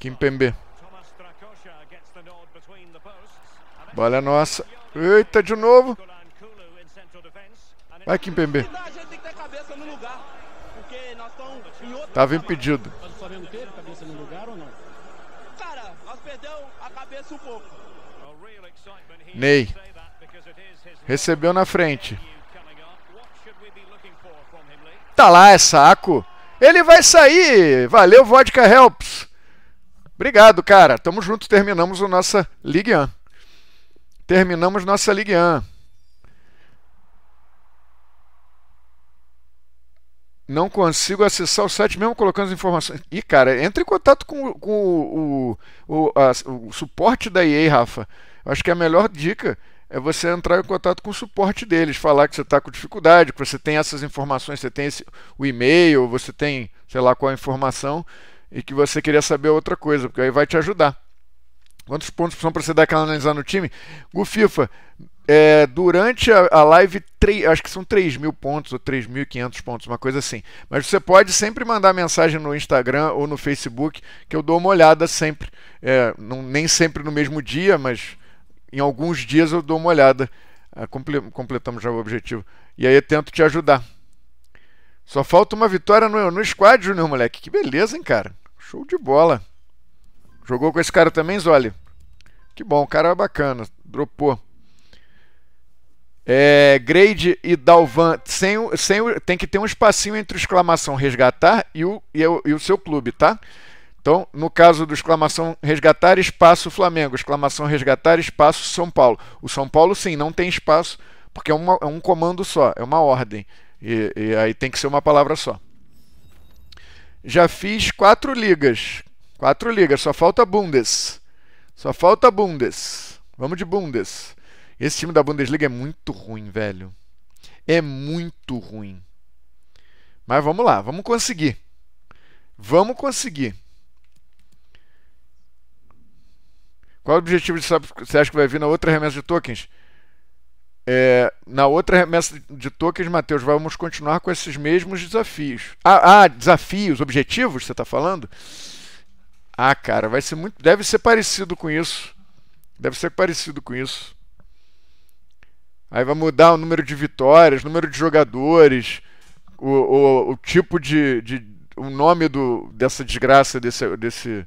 Kimpembe. Bola é nossa. Eita, de novo. Vai, Kimpembe. Tava impedido. Ney. Recebeu na frente. Tá lá, é saco. Ele vai sair. Valeu, Vodka Helps. Obrigado, cara. Tamo junto. Terminamos a nossa Ligue 1. Terminamos nossa Ligue 1. Não consigo acessar o site mesmo colocando as informações. E cara, entre em contato com, com o, o, o, a, o suporte da EA, Rafa. Eu acho que a melhor dica é você entrar em contato com o suporte deles, falar que você está com dificuldade, que você tem essas informações, você tem esse, o e-mail, você tem sei lá qual a informação, e que você queria saber outra coisa, porque aí vai te ajudar. Quantos pontos são para você dar aquela analisada no time? O FIFA, é, durante a, a live, 3, acho que são 3 mil pontos ou 3.500 pontos, uma coisa assim. Mas você pode sempre mandar mensagem no Instagram ou no Facebook, que eu dou uma olhada sempre. É, não, nem sempre no mesmo dia, mas em alguns dias eu dou uma olhada. Ah, completamos já o objetivo. E aí eu tento te ajudar. Só falta uma vitória no, no squad, Junior, né, moleque. Que beleza, hein, cara? Show de bola. Jogou com esse cara também, Zoli? Que bom, o cara é bacana. Dropou. É, grade e Dalvan sem, sem, tem que ter um espacinho entre o exclamação resgatar e o, e, o, e o seu clube, tá? Então, no caso do exclamação resgatar, espaço Flamengo, exclamação resgatar, espaço São Paulo. O São Paulo, sim, não tem espaço, porque é, uma, é um comando só, é uma ordem. E, e aí tem que ser uma palavra só já fiz quatro ligas. Quatro ligas, só falta Bundes. Só falta Bundes. Vamos de Bundes. Esse time da Bundesliga é muito ruim, velho. É muito ruim. Mas vamos lá, vamos conseguir. Vamos conseguir. Qual o objetivo de você acha que vai vir na outra remessa de tokens? É, na outra remessa de tokens, Matheus, vamos continuar com esses mesmos desafios. Ah, ah desafios, objetivos, você está falando? Ah, cara, vai ser muito. Deve ser parecido com isso. Deve ser parecido com isso. Aí vai mudar o número de vitórias, número de jogadores, o, o, o tipo de, de, o nome do, dessa desgraça desse, desse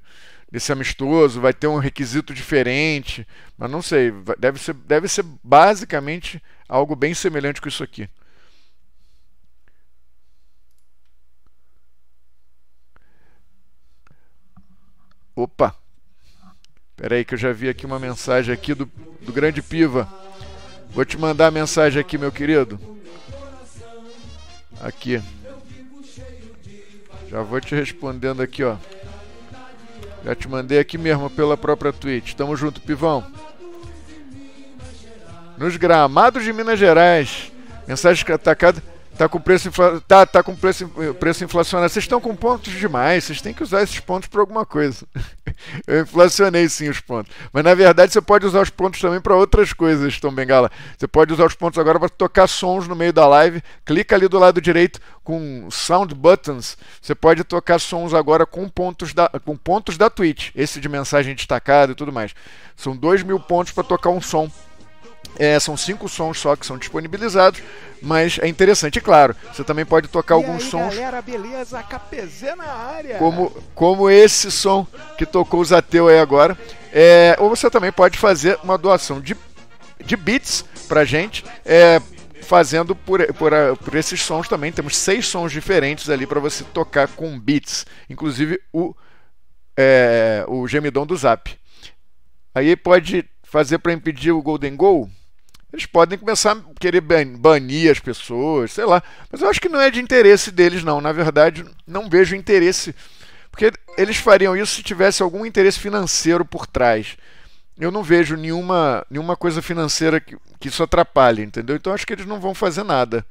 desse amistoso, vai ter um requisito diferente, mas não sei, deve ser, deve ser basicamente algo bem semelhante com isso aqui. Opa! Espera aí que eu já vi aqui uma mensagem aqui do, do grande Piva. Vou te mandar a mensagem aqui, meu querido. Aqui. Já vou te respondendo aqui, ó. Já te mandei aqui mesmo pela própria Twitch. Tamo junto, Pivão. Nos gramados de Minas Gerais. Mensagem atacada. Tá com preço infla... tá, tá com preço, eh, preço inflacionado. Vocês estão com pontos demais, vocês têm que usar esses pontos para alguma coisa. Eu inflacionei sim os pontos. Mas na verdade você pode usar os pontos também para outras coisas, Tom Bengala. Você pode usar os pontos agora para tocar sons no meio da live. Clica ali do lado direito com sound buttons. Você pode tocar sons agora com pontos da, com pontos da Twitch. Esse de mensagem destacada e tudo mais. São dois mil pontos para tocar um som é, são cinco sons só que são disponibilizados, mas é interessante. E é claro, você também pode tocar e alguns aí, sons. Galera, beleza, KPZ na área. Como, como esse som que tocou o Zateu aí agora. É, ou você também pode fazer uma doação de, de beats pra gente. É, fazendo por, por, por esses sons também. Temos seis sons diferentes ali para você tocar com beats. Inclusive o, é, o gemidão do Zap. Aí pode fazer para impedir o Golden Goal? Eles podem começar a querer banir as pessoas, sei lá. Mas eu acho que não é de interesse deles, não. Na verdade, não vejo interesse. Porque eles fariam isso se tivesse algum interesse financeiro por trás. Eu não vejo nenhuma, nenhuma coisa financeira que, que isso atrapalhe, entendeu? Então acho que eles não vão fazer nada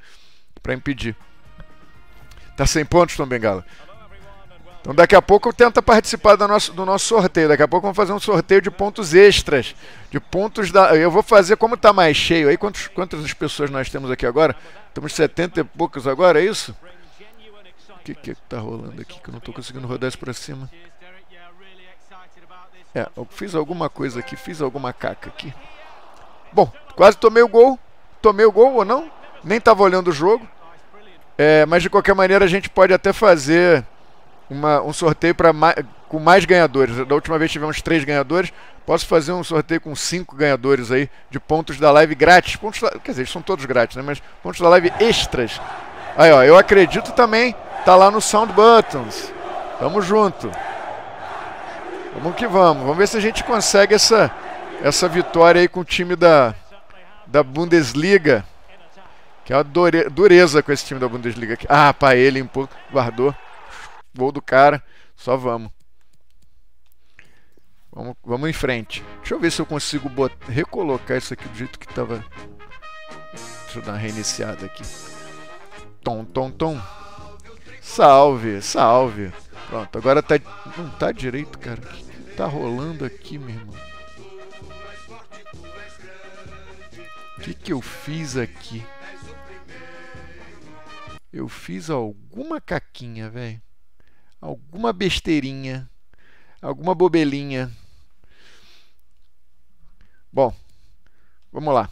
para impedir. Tá sem pontos, Tom Bengala? Então daqui a pouco tenta participar do nosso, do nosso sorteio. Daqui a pouco vamos fazer um sorteio de pontos extras. De pontos da. Eu vou fazer, como está mais cheio aí, quantos, quantas pessoas nós temos aqui agora? Temos 70 e poucos agora, é isso? O que, que tá rolando aqui? Que eu não estou conseguindo rodar isso para cima. É, eu fiz alguma coisa aqui, fiz alguma caca aqui. Bom, quase tomei o gol. Tomei o gol ou não? Nem estava olhando o jogo. É, mas de qualquer maneira a gente pode até fazer uma, um sorteio para mais, com mais ganhadores. Da última vez tivemos três ganhadores. Posso fazer um sorteio com cinco ganhadores aí de pontos da live grátis. Pontos da, quer dizer, são todos grátis, né? Mas pontos da live extras. Aí, ó, eu acredito também. Tá lá no Sound Buttons. Tamo junto. Vamos que vamos. Vamos ver se a gente consegue essa, essa vitória aí com o time da, da Bundesliga. Que é uma dureza com esse time da Bundesliga. Ah, pá, ele um pouco guardou. Gol do cara. Só vamos. Vamos, vamos em frente. Deixa eu ver se eu consigo recolocar isso aqui do jeito que estava. Deixa eu dar uma reiniciada aqui. Tom, tom, tom. Salve, salve. Pronto, agora tá. Não tá direito, cara. O que tá rolando aqui, meu irmão? O que, que eu fiz aqui? Eu fiz alguma caquinha, velho alguma besteirinha, alguma bobelinha. Bom, vamos lá.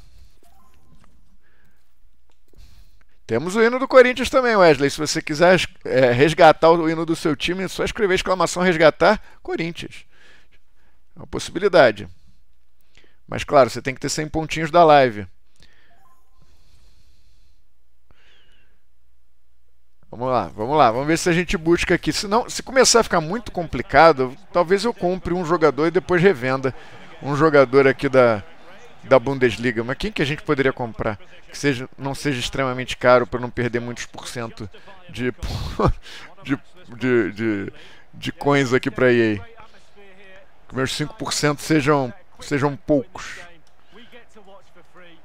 Temos o hino do Corinthians também, Wesley. Se você quiser é, resgatar o hino do seu time, é só escrever exclamação resgatar Corinthians. É uma possibilidade. Mas claro, você tem que ter 100 pontinhos da live. Vamos lá, vamos lá, vamos ver se a gente busca aqui. Se não, se começar a ficar muito complicado, talvez eu compre um jogador e depois revenda um jogador aqui da, da Bundesliga. Mas quem que a gente poderia comprar que seja, não seja extremamente caro para não perder muitos por cento de, de, de, de, de coins aqui para EA? Que meus 5% sejam, sejam poucos.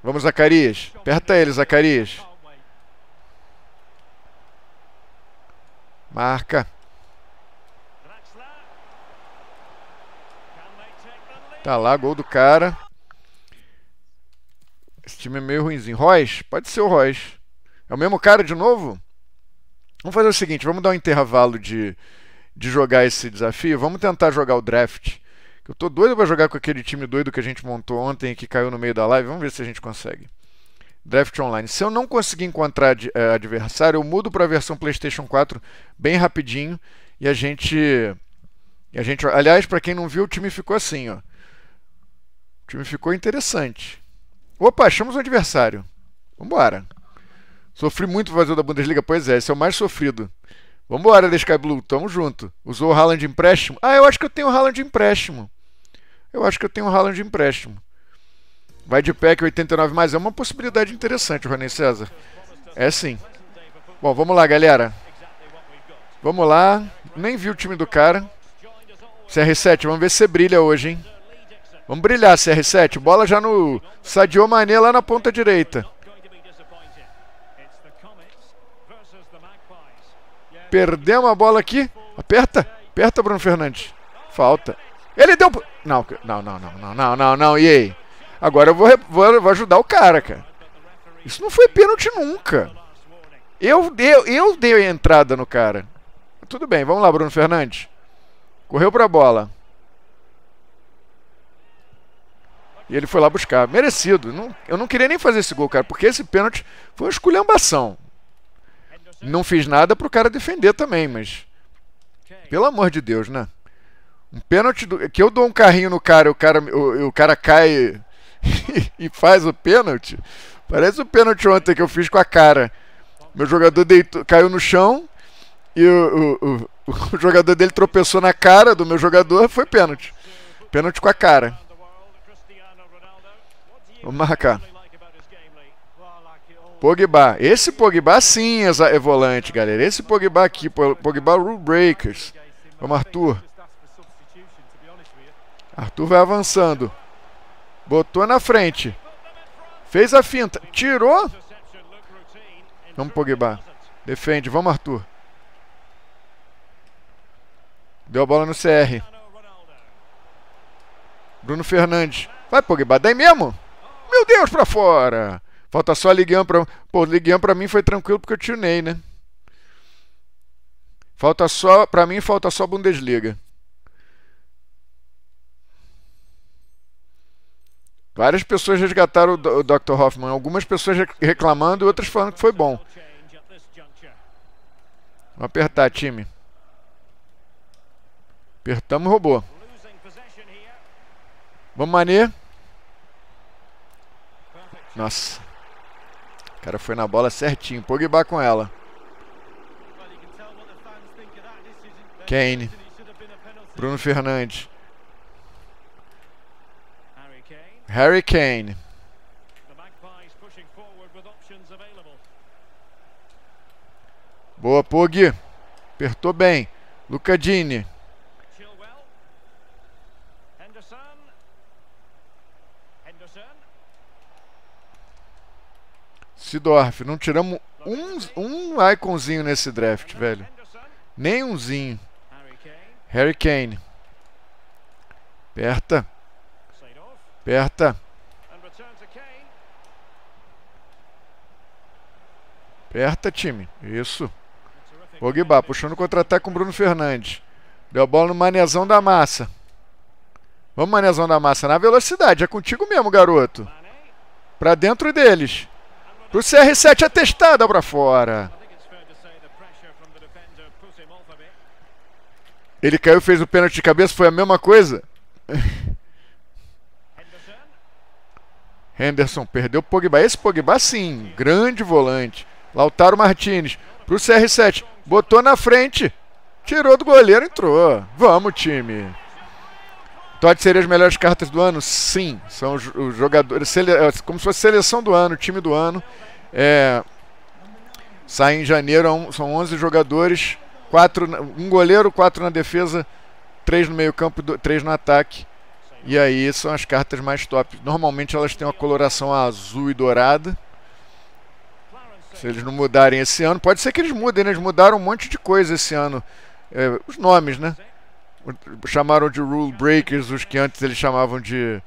Vamos, Zacarias. Aperta ele, Zacarias. Marca. Tá lá, gol do cara. Esse time é meio ruimzinho. Royce? Pode ser o Royce. É o mesmo cara de novo? Vamos fazer o seguinte, vamos dar um intervalo de, de jogar esse desafio. Vamos tentar jogar o draft. Eu tô doido para jogar com aquele time doido que a gente montou ontem e que caiu no meio da live. Vamos ver se a gente consegue. Draft Online. Se eu não conseguir encontrar eh, adversário, eu mudo para a versão PlayStation 4 bem rapidinho e a gente a gente, aliás, para quem não viu, o time ficou assim, ó. O time ficou interessante. Opa, achamos um adversário. Vambora. Sofri muito fazer da Bundesliga, pois é, esse é o mais sofrido. Vambora, The Sky Blue, tamo junto. Usou o Haaland empréstimo? Ah, eu acho que eu tenho o Haaland empréstimo. Eu acho que eu tenho o Haaland empréstimo. Vai de pack 89 mais. É uma possibilidade interessante, Rony César. É sim. Bom, vamos lá, galera. Vamos lá. Nem vi o time do cara. CR7, vamos ver se você brilha hoje, hein? Vamos brilhar, CR7. Bola já no Sadio Mané lá na ponta direita. Perdemos a bola aqui. Aperta. Aperta, Bruno Fernandes. Falta. Ele deu... Não, não, não, não, não, não, não, não. E aí? Agora eu vou, vou, vou ajudar o cara, cara. Isso não foi pênalti nunca. Eu, eu, eu dei a entrada no cara. Tudo bem, vamos lá, Bruno Fernandes. Correu para a bola. E ele foi lá buscar. Merecido. Não, eu não queria nem fazer esse gol, cara, porque esse pênalti foi uma esculhambação. Não fiz nada pro cara defender também, mas. Pelo amor de Deus, né? Um pênalti do, que eu dou um carrinho no cara, o cara, o, o cara cai e faz o pênalti. Parece o pênalti ontem que eu fiz com a cara. Meu jogador deitou, caiu no chão e o, o, o, o jogador dele tropeçou na cara do meu jogador. Foi pênalti. Pênalti com a cara. Vamos marcar. Pogba. Esse Pogba sim é, é volante, galera. Esse Pogba aqui, Pogba Rule Breakers. Vamos, Arthur. Arthur vai avançando. Botou na frente. Fez a finta. Tirou. Vamos, Pogba. Defende. Vamos, Arthur. Deu a bola no CR. Bruno Fernandes. Vai, Pogba. Daí mesmo. Meu Deus, pra fora. Falta só a Ligue pra... Pô, Ligue 1 pra mim foi tranquilo porque eu tunei, né? Falta só... Pra mim, falta só Bundesliga. Várias pessoas resgataram o Dr. Hoffman, algumas pessoas reclamando e outras falando que foi bom. Vamos apertar, time. Apertamos e robô. Vamos, Mané. Nossa. O cara foi na bola certinho. Pogba com ela. Kane. Bruno Fernandes. Harry Kane. Boa, Pog. Apertou bem. Lucadini. Sidorf, não tiramos um, um iconzinho nesse draft, velho. Nem umzinho. Harry Kane. Aperta. Aperta. Aperta, time. Isso. Pogba puxando contra-ataque com Bruno Fernandes. Deu a bola no manezão da massa. Vamos, manezão da massa, na velocidade. É contigo mesmo, garoto. Pra dentro deles. Pro CR7 atestada pra fora. Ele caiu, fez o pênalti de cabeça, foi a mesma coisa? Henderson perdeu o Pogba. Esse Pogba, sim, grande volante. Lautaro Martinez para o CR7. Botou na frente. Tirou do goleiro, entrou. Vamos, time. Totti então, seria as melhores cartas do ano? Sim, são os jogadores. É, como se fosse seleção do ano, time do ano. É, sai em janeiro, são 11 jogadores. Quatro, um goleiro, quatro na defesa, três no meio-campo, três no ataque. E aí são as cartas mais top. Normalmente elas têm uma coloração azul e dourada. Se eles não mudarem esse ano, pode ser que eles mudem, né? eles mudaram um monte de coisa esse ano. É, os nomes, né? Chamaram de Rule Breakers, os que antes eles chamavam de,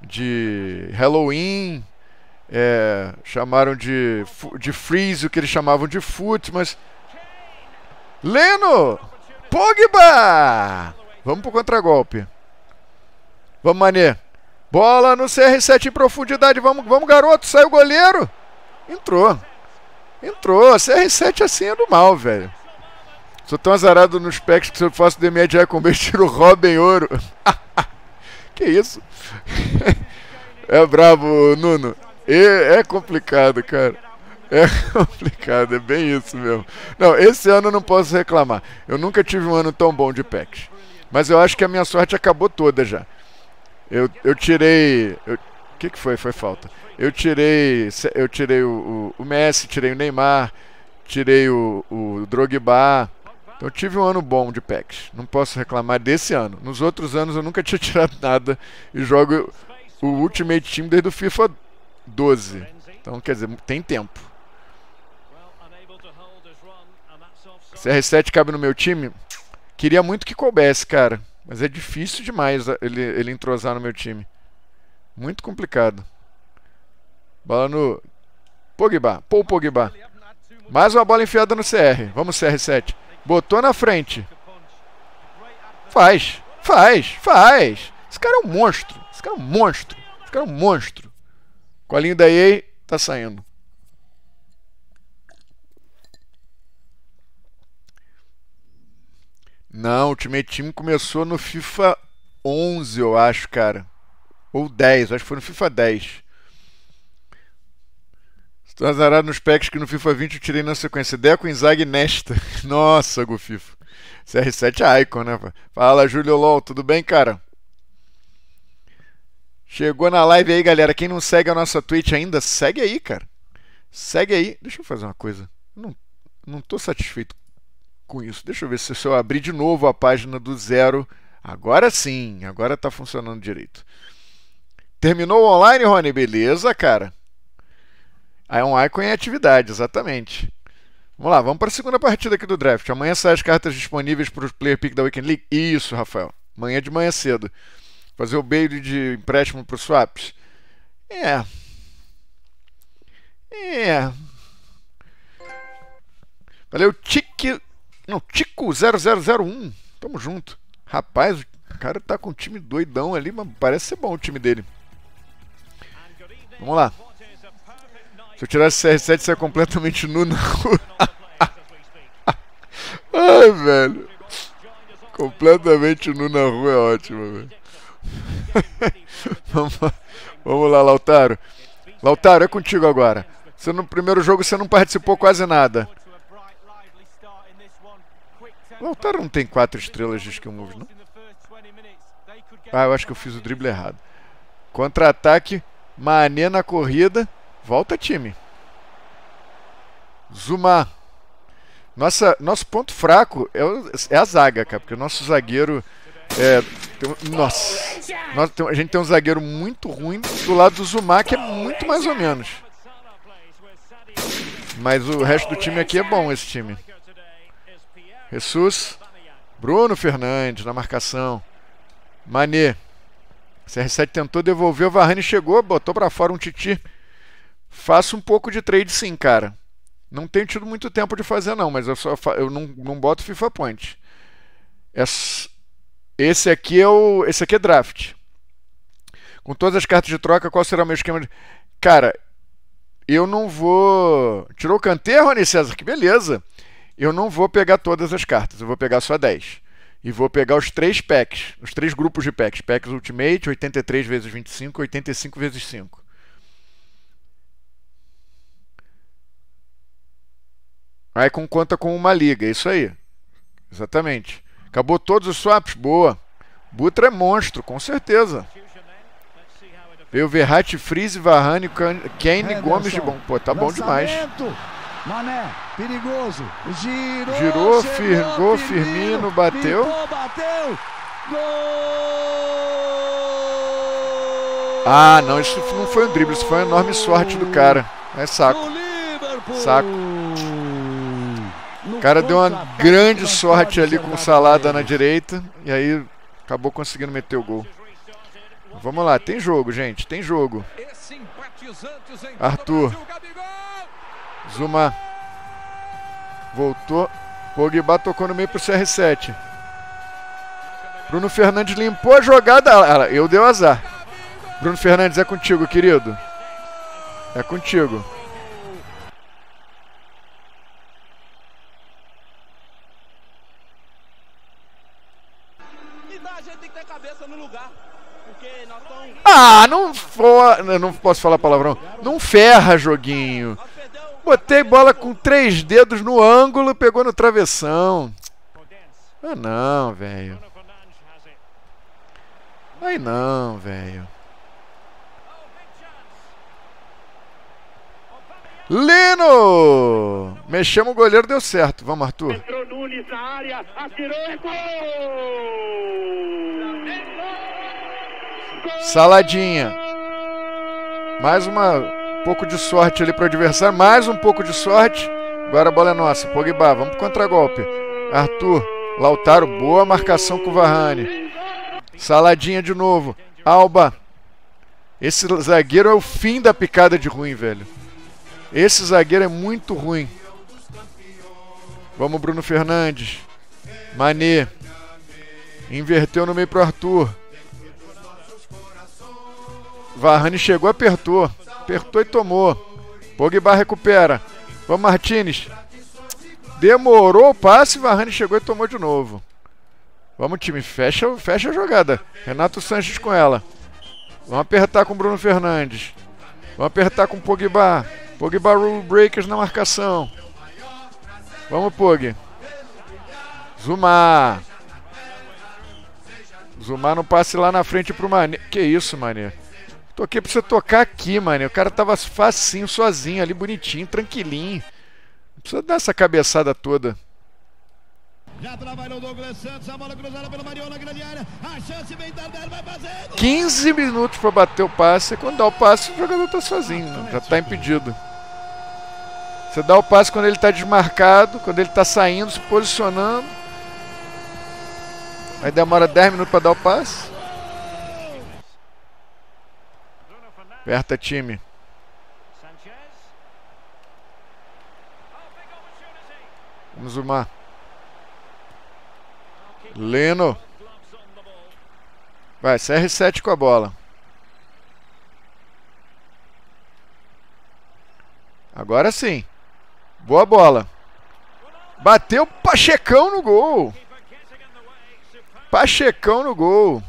de Halloween. É, chamaram de, de Freeze, o que eles chamavam de Foot, mas. Leno! Pogba! Vamos pro contragolpe. Vamos, Mané, Bola no CR7 em profundidade. Vamos, vamos, garoto. Sai o goleiro. Entrou. Entrou. CR7 assim é do mal, velho. Sou tão azarado nos packs que se eu faço de com o meu tiro Robin Ouro. que isso? é brabo, Nuno. É, é complicado, cara. É complicado, é bem isso mesmo. Não, esse ano eu não posso reclamar. Eu nunca tive um ano tão bom de packs. Mas eu acho que a minha sorte acabou toda já. Eu, eu tirei. O que, que foi? Foi falta. Eu tirei. Eu tirei o, o, o Messi, tirei o Neymar, tirei o, o Drogba. Então tive um ano bom de packs. Não posso reclamar desse ano. Nos outros anos eu nunca tinha tirado nada e jogo o Ultimate Team desde o FIFA 12. Então, quer dizer, tem tempo. CR7 cabe no meu time? Queria muito que coubesse, cara. Mas é difícil demais ele, ele entrosar no meu time. Muito complicado. Bola no Pogba. Pô, Pogba. Mais uma bola enfiada no CR. Vamos, CR7. Botou na frente. Faz. Faz. Faz. Esse cara é um monstro. Esse cara é um monstro. Esse cara é um monstro. Colinho da EA tá saindo. Não, Ultimate Team começou no FIFA 11, eu acho, cara. Ou 10, acho que foi no FIFA 10. Estou azarado nos packs que no FIFA 20 eu tirei na sequência. Deco, Inzaghi e Nesta. Nossa, Go FIFA. CR7 é Icon, né? Fala, Júlio LOL, tudo bem, cara? Chegou na live aí, galera. Quem não segue a nossa Twitch ainda, segue aí, cara. Segue aí. Deixa eu fazer uma coisa. Não, não tô satisfeito com isso. Deixa eu ver se, eu abrir de novo a página do zero. Agora sim, agora está funcionando direito. Terminou online, Rony? Beleza, cara. Aí é um icon é atividade, exatamente. Vamos lá, vamos para a segunda partida aqui do draft. Amanhã saem as cartas disponíveis para o player pick da Weekend League. Isso, Rafael. Amanhã de manhã cedo. Fazer o baile de empréstimo para os swaps. É. É. Valeu, Tique não, Tico0001. Tamo junto. Rapaz, o cara tá com um time doidão ali, mas parece ser bom o time dele. Vamos lá. Se eu tirasse CR7, você é completamente nu na rua. Ai, velho. Completamente nu na rua é ótimo, velho. vamos, lá. vamos lá, Lautaro. Lautaro, é contigo agora. Você no primeiro jogo você não participou quase nada. O Lautaro não tem 4 estrelas de skill moves, não? Ah, eu acho que eu fiz o drible errado. Contra-ataque, Mané na corrida. Volta, time. Zuma. Nossa, nosso ponto fraco é, o, é a zaga, cara, porque o nosso zagueiro é, tem, nossa, nossa tem, a gente tem um zagueiro muito ruim do lado do Zuma, que é muito mais ou menos. Mas o resto do time aqui é bom, esse time. Jesus. Bruno Fernandes na marcação. Mané. CR7 tentou devolver, o Varane chegou, botou para fora um titi. Faço um pouco de trade sim, cara. Não tenho tido muito tempo de fazer não, mas eu só eu não, não boto FIFA Point. Esse aqui é o esse aqui é draft. Com todas as cartas de troca, qual será o meu esquema de Cara, eu não vou. Tirou o canteiro, Rony César, que beleza eu não vou pegar todas as cartas, eu vou pegar só 10. E vou pegar os três packs, os três grupos de packs. Packs Ultimate, 83 vezes 25, 85 vezes 5. Aí com conta com uma liga, é isso aí. Exatamente. Acabou todos os swaps? Boa. Butra é monstro, com certeza. Veio Verratti, Frise, Varane, Kane, é, Gomes de bom. Pô, tá bom demais. Mané, perigoso. Girou, girou chegou, firmou, Firmino, bateu. bateu. Gol! Ah, não, isso não foi um drible, isso foi uma enorme sorte do cara. É saco. Saco. O cara deu uma grande sorte ali com o Salada na direita e aí acabou conseguindo meter o gol. Vamos lá, tem jogo, gente, tem jogo. Arthur, Zuma voltou. Pogba tocou no meio pro CR7. Bruno Fernandes limpou a jogada. Ah, ah, eu deu azar. Bruno Fernandes, é contigo, querido. É contigo. Ah, não for, não posso falar palavrão. Não ferra, joguinho. Botei bola com três dedos no ângulo, pegou no travessão. Ah não, velho. Aí não, velho. Lino! Mexemos o goleiro, deu certo. Vamos, Arthur. Entrou Nunes na área, atirou, é gol! Saladinha. Mais uma pouco de sorte ali para o adversário, mais um pouco de sorte. Agora a bola é nossa. Pogba, vamos para o contragolpe. Arthur, Lautaro, boa marcação com o Varane. Saladinha de novo. Alba. Esse zagueiro é o fim da picada de ruim, velho. Esse zagueiro é muito ruim. Vamos, Bruno Fernandes. Mané. Inverteu no meio pro Arthur. Varane chegou, apertou. Apertou e tomou. Pogba recupera. Vamos, Martinez. Demorou o passe, Varane chegou e tomou de novo. Vamos, time. Fecha, fecha a jogada. Renato Sanches com ela. Vamos apertar com Bruno Fernandes. Vamos apertar com Pogba. Pogba Rule Breakers na marcação. Vamos, Pog. Zuma. Zuma no passe lá na frente pro Mané. Que isso, Mané. Toquei pra você tocar aqui, mano. O cara tava facinho, sozinho ali, bonitinho, tranquilinho. Não precisa dar essa cabeçada toda. Já trabalhou Douglas Santos, a bola cruzada A chance vem Tardelli, vai fazendo. 15 minutos pra bater o passe. Quando dá o passe, o jogador tá sozinho, né? já tá impedido. Você dá o passe quando ele tá desmarcado, quando ele tá saindo, se posicionando. Aí demora 10 minutos para dar o passe. Verta time. Vamos uma. Leno. Vai, CR7 com a bola. Agora sim. Boa bola. Bateu Pachecão no gol. Pachecão no gol.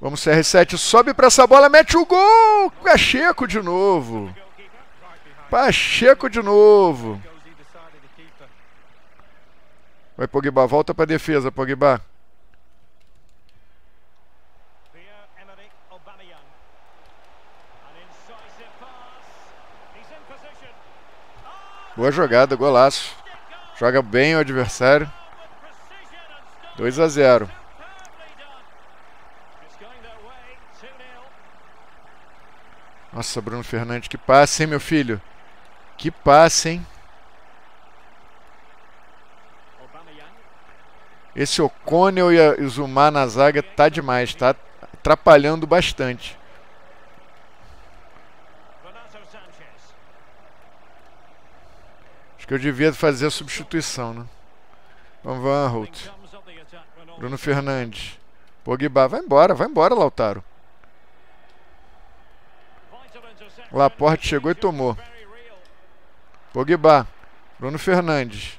Vamos, CR7, sobe para essa bola, mete o gol! Pacheco de novo. Pacheco de novo. Vai, Pogba, volta para defesa, Pogba. Boa jogada, golaço. Joga bem o adversário. 2 a 0. Nossa, Bruno Fernandes, que passe, hein, meu filho? Que passe, hein? Esse O'Connell e, o Zumar na zaga tá demais, tá atrapalhando bastante. Acho que eu devia fazer a substituição, né? Vamos, vamos, Holt. Bruno Fernandes. Pogba, vai embora, vai embora, Lautaro. Laporte chegou e tomou. Pogba. Bruno Fernandes.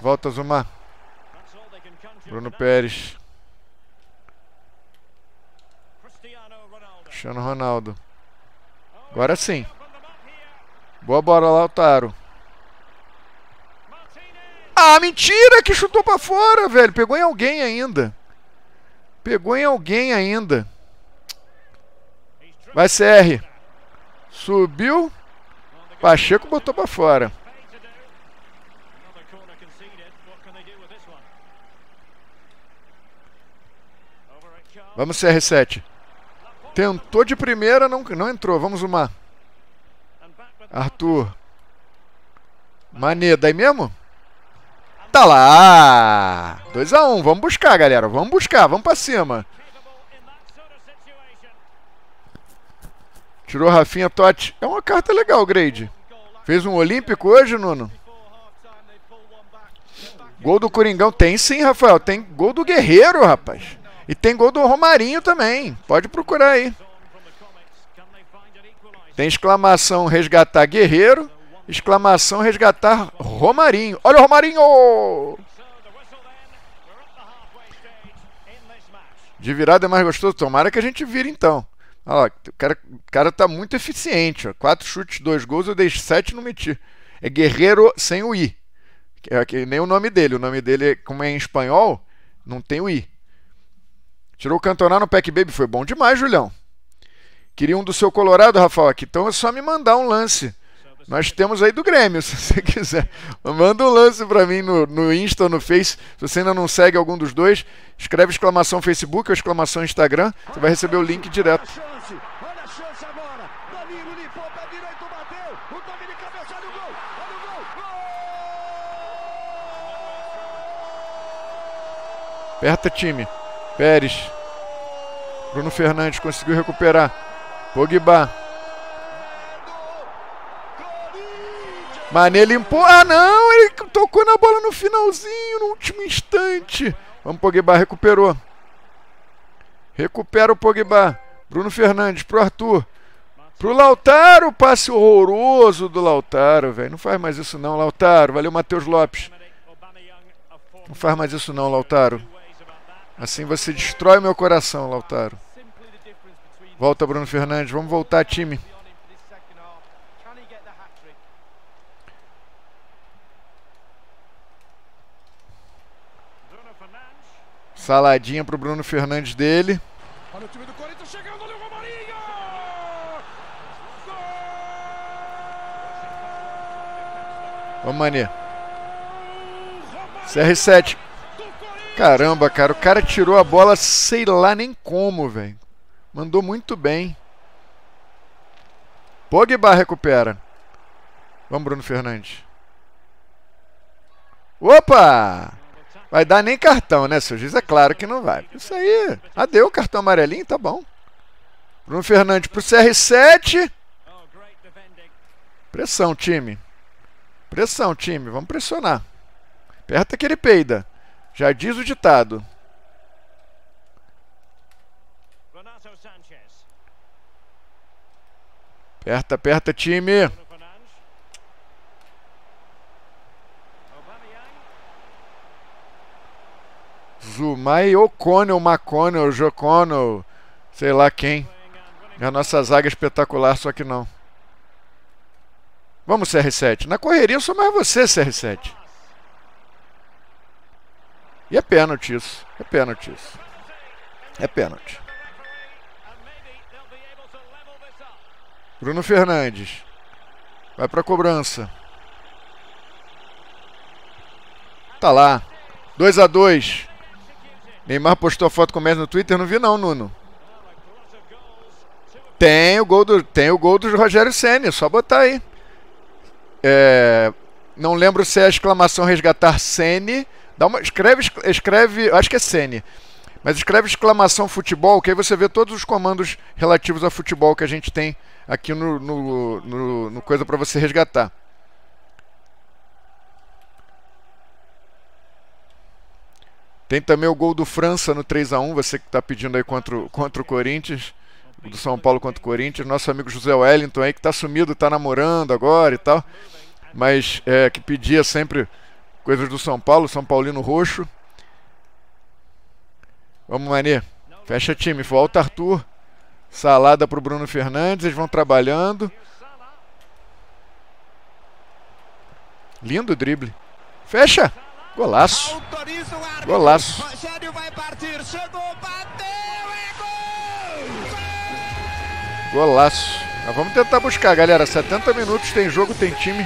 Volta Zuma. Bruno Pérez. Cristiano Ronaldo. Agora sim. Boa bola, Otaro. Ah, mentira que chutou para fora, velho. Pegou em alguém ainda. Pegou em alguém ainda. Vai, CR. Subiu. Pacheco botou para fora. Vamos CR7. Tentou de primeira, não, não entrou. Vamos uma. Arthur. Mané, daí mesmo? Tá lá! 2x1, um. vamos buscar, galera. Vamos buscar, vamos pra cima. Tirou Rafinha Totti. É uma carta legal, Grade. Fez um Olímpico hoje, Nuno? Gol do Coringão. Tem sim, Rafael. Tem gol do Guerreiro, rapaz. E tem gol do Romarinho também. Pode procurar aí. Tem exclamação resgatar Guerreiro. Exclamação resgatar Romarinho. Olha o Romarinho! De virada é mais gostoso. Tomara que a gente vira então. Olha o cara, o cara tá muito eficiente. Ó. Quatro chutes, dois gols, eu dei sete no meti. É Guerreiro sem o I. É, que, nem o nome dele. O nome dele, como é em espanhol, não tem o I. Tirou o cantonar no Pack Baby. Foi bom demais, Julião. Queria um do seu Colorado, Rafael, aqui. Então é só me mandar um lance. Nós temos aí do Grêmio, se você quiser. Manda um lance para mim no, no Insta ou no Face. Se você ainda não segue algum dos dois, escreve exclamação Facebook ou exclamação Instagram. Você vai receber o link direto. Aperta time. Pérez. Bruno Fernandes conseguiu recuperar. Pogba. Mané limpou. Ah, não! Ele tocou na bola no finalzinho, no último instante. Vamos, Pogba, recuperou. Recupera o Pogba. Bruno Fernandes pro Arthur. Pro Lautaro, passe horroroso do Lautaro, velho. Não faz mais isso não, Lautaro. Valeu, Matheus Lopes. Não faz mais isso não, Lautaro. Assim você destrói meu coração, Lautaro. Volta, Bruno Fernandes. Vamos voltar, time. Saladinha pro Bruno Fernandes dele. Olha o time do Corinthians chegando, o Romarinho! Gol! Mané. CR7. Caramba, cara, o cara tirou a bola sei lá nem como, velho. Mandou muito bem. Pogba recupera. Vamos, Bruno Fernandes. Opa! Vai dar nem cartão, né, seu juiz? É claro que não vai. Isso aí, o cartão amarelinho, tá bom. Bruno Fernandes pro CR7. Pressão, time. Pressão, time. Vamos pressionar. Aperta que ele peida. Já diz o ditado. Aperta, aperta, time. Caruso, Mai O'Connell, McConnell, Joconnell, sei lá quem. É a nossa zaga espetacular, só que não. Vamos, CR7. Na correria eu sou mais você, CR7. E é pênalti isso. É pênalti isso. É pênalti. Bruno Fernandes. Vai para cobrança. Tá lá. 2 a 2 Neymar postou a foto com o Messi no Twitter, não vi não, Nuno. Tem o gol do, tem o gol do Rogério Senna, só botar aí. É, não lembro se é a exclamação resgatar Sene. Dá uma, escreve, escreve, acho que é Sene. Mas escreve exclamação futebol, que aí você vê todos os comandos relativos a futebol que a gente tem aqui no, no, no, no coisa para você resgatar. Tem também o gol do França no 3 a 1 você que está pedindo aí contra, contra o Corinthians, do São Paulo contra o Corinthians. Nosso amigo José Wellington aí, que está sumido, está namorando agora e tal, mas é, que pedia sempre coisas do São Paulo, São Paulino Roxo. Vamos, Mani. Fecha time, volta Arthur. Salada para o Bruno Fernandes, eles vão trabalhando. Lindo drible. Fecha! Golaço. Golaço. Rogério vai partir. Chegou, bateu, é gol! Golaço. Mas vamos tentar buscar, galera. 70 minutos, tem jogo, tem time.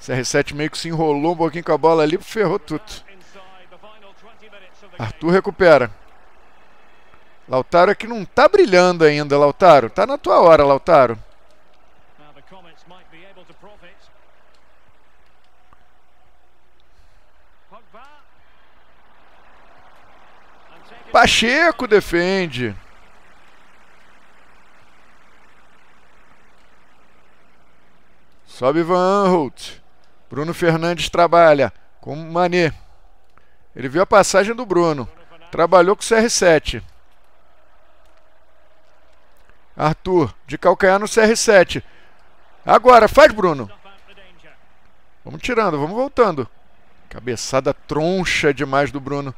CR7 meio que se enrolou um pouquinho com a bola ali, ferrou tudo. Arthur recupera. Lautaro é que não tá brilhando ainda, Lautaro. Tá na tua hora, Lautaro. Pacheco defende. Sobe Van Holt. Bruno Fernandes trabalha com Mané. Ele viu a passagem do Bruno. Trabalhou com o CR7. Arthur, de calcanhar no CR7. Agora, faz, Bruno. Vamos tirando, vamos voltando. Cabeçada troncha demais do Bruno.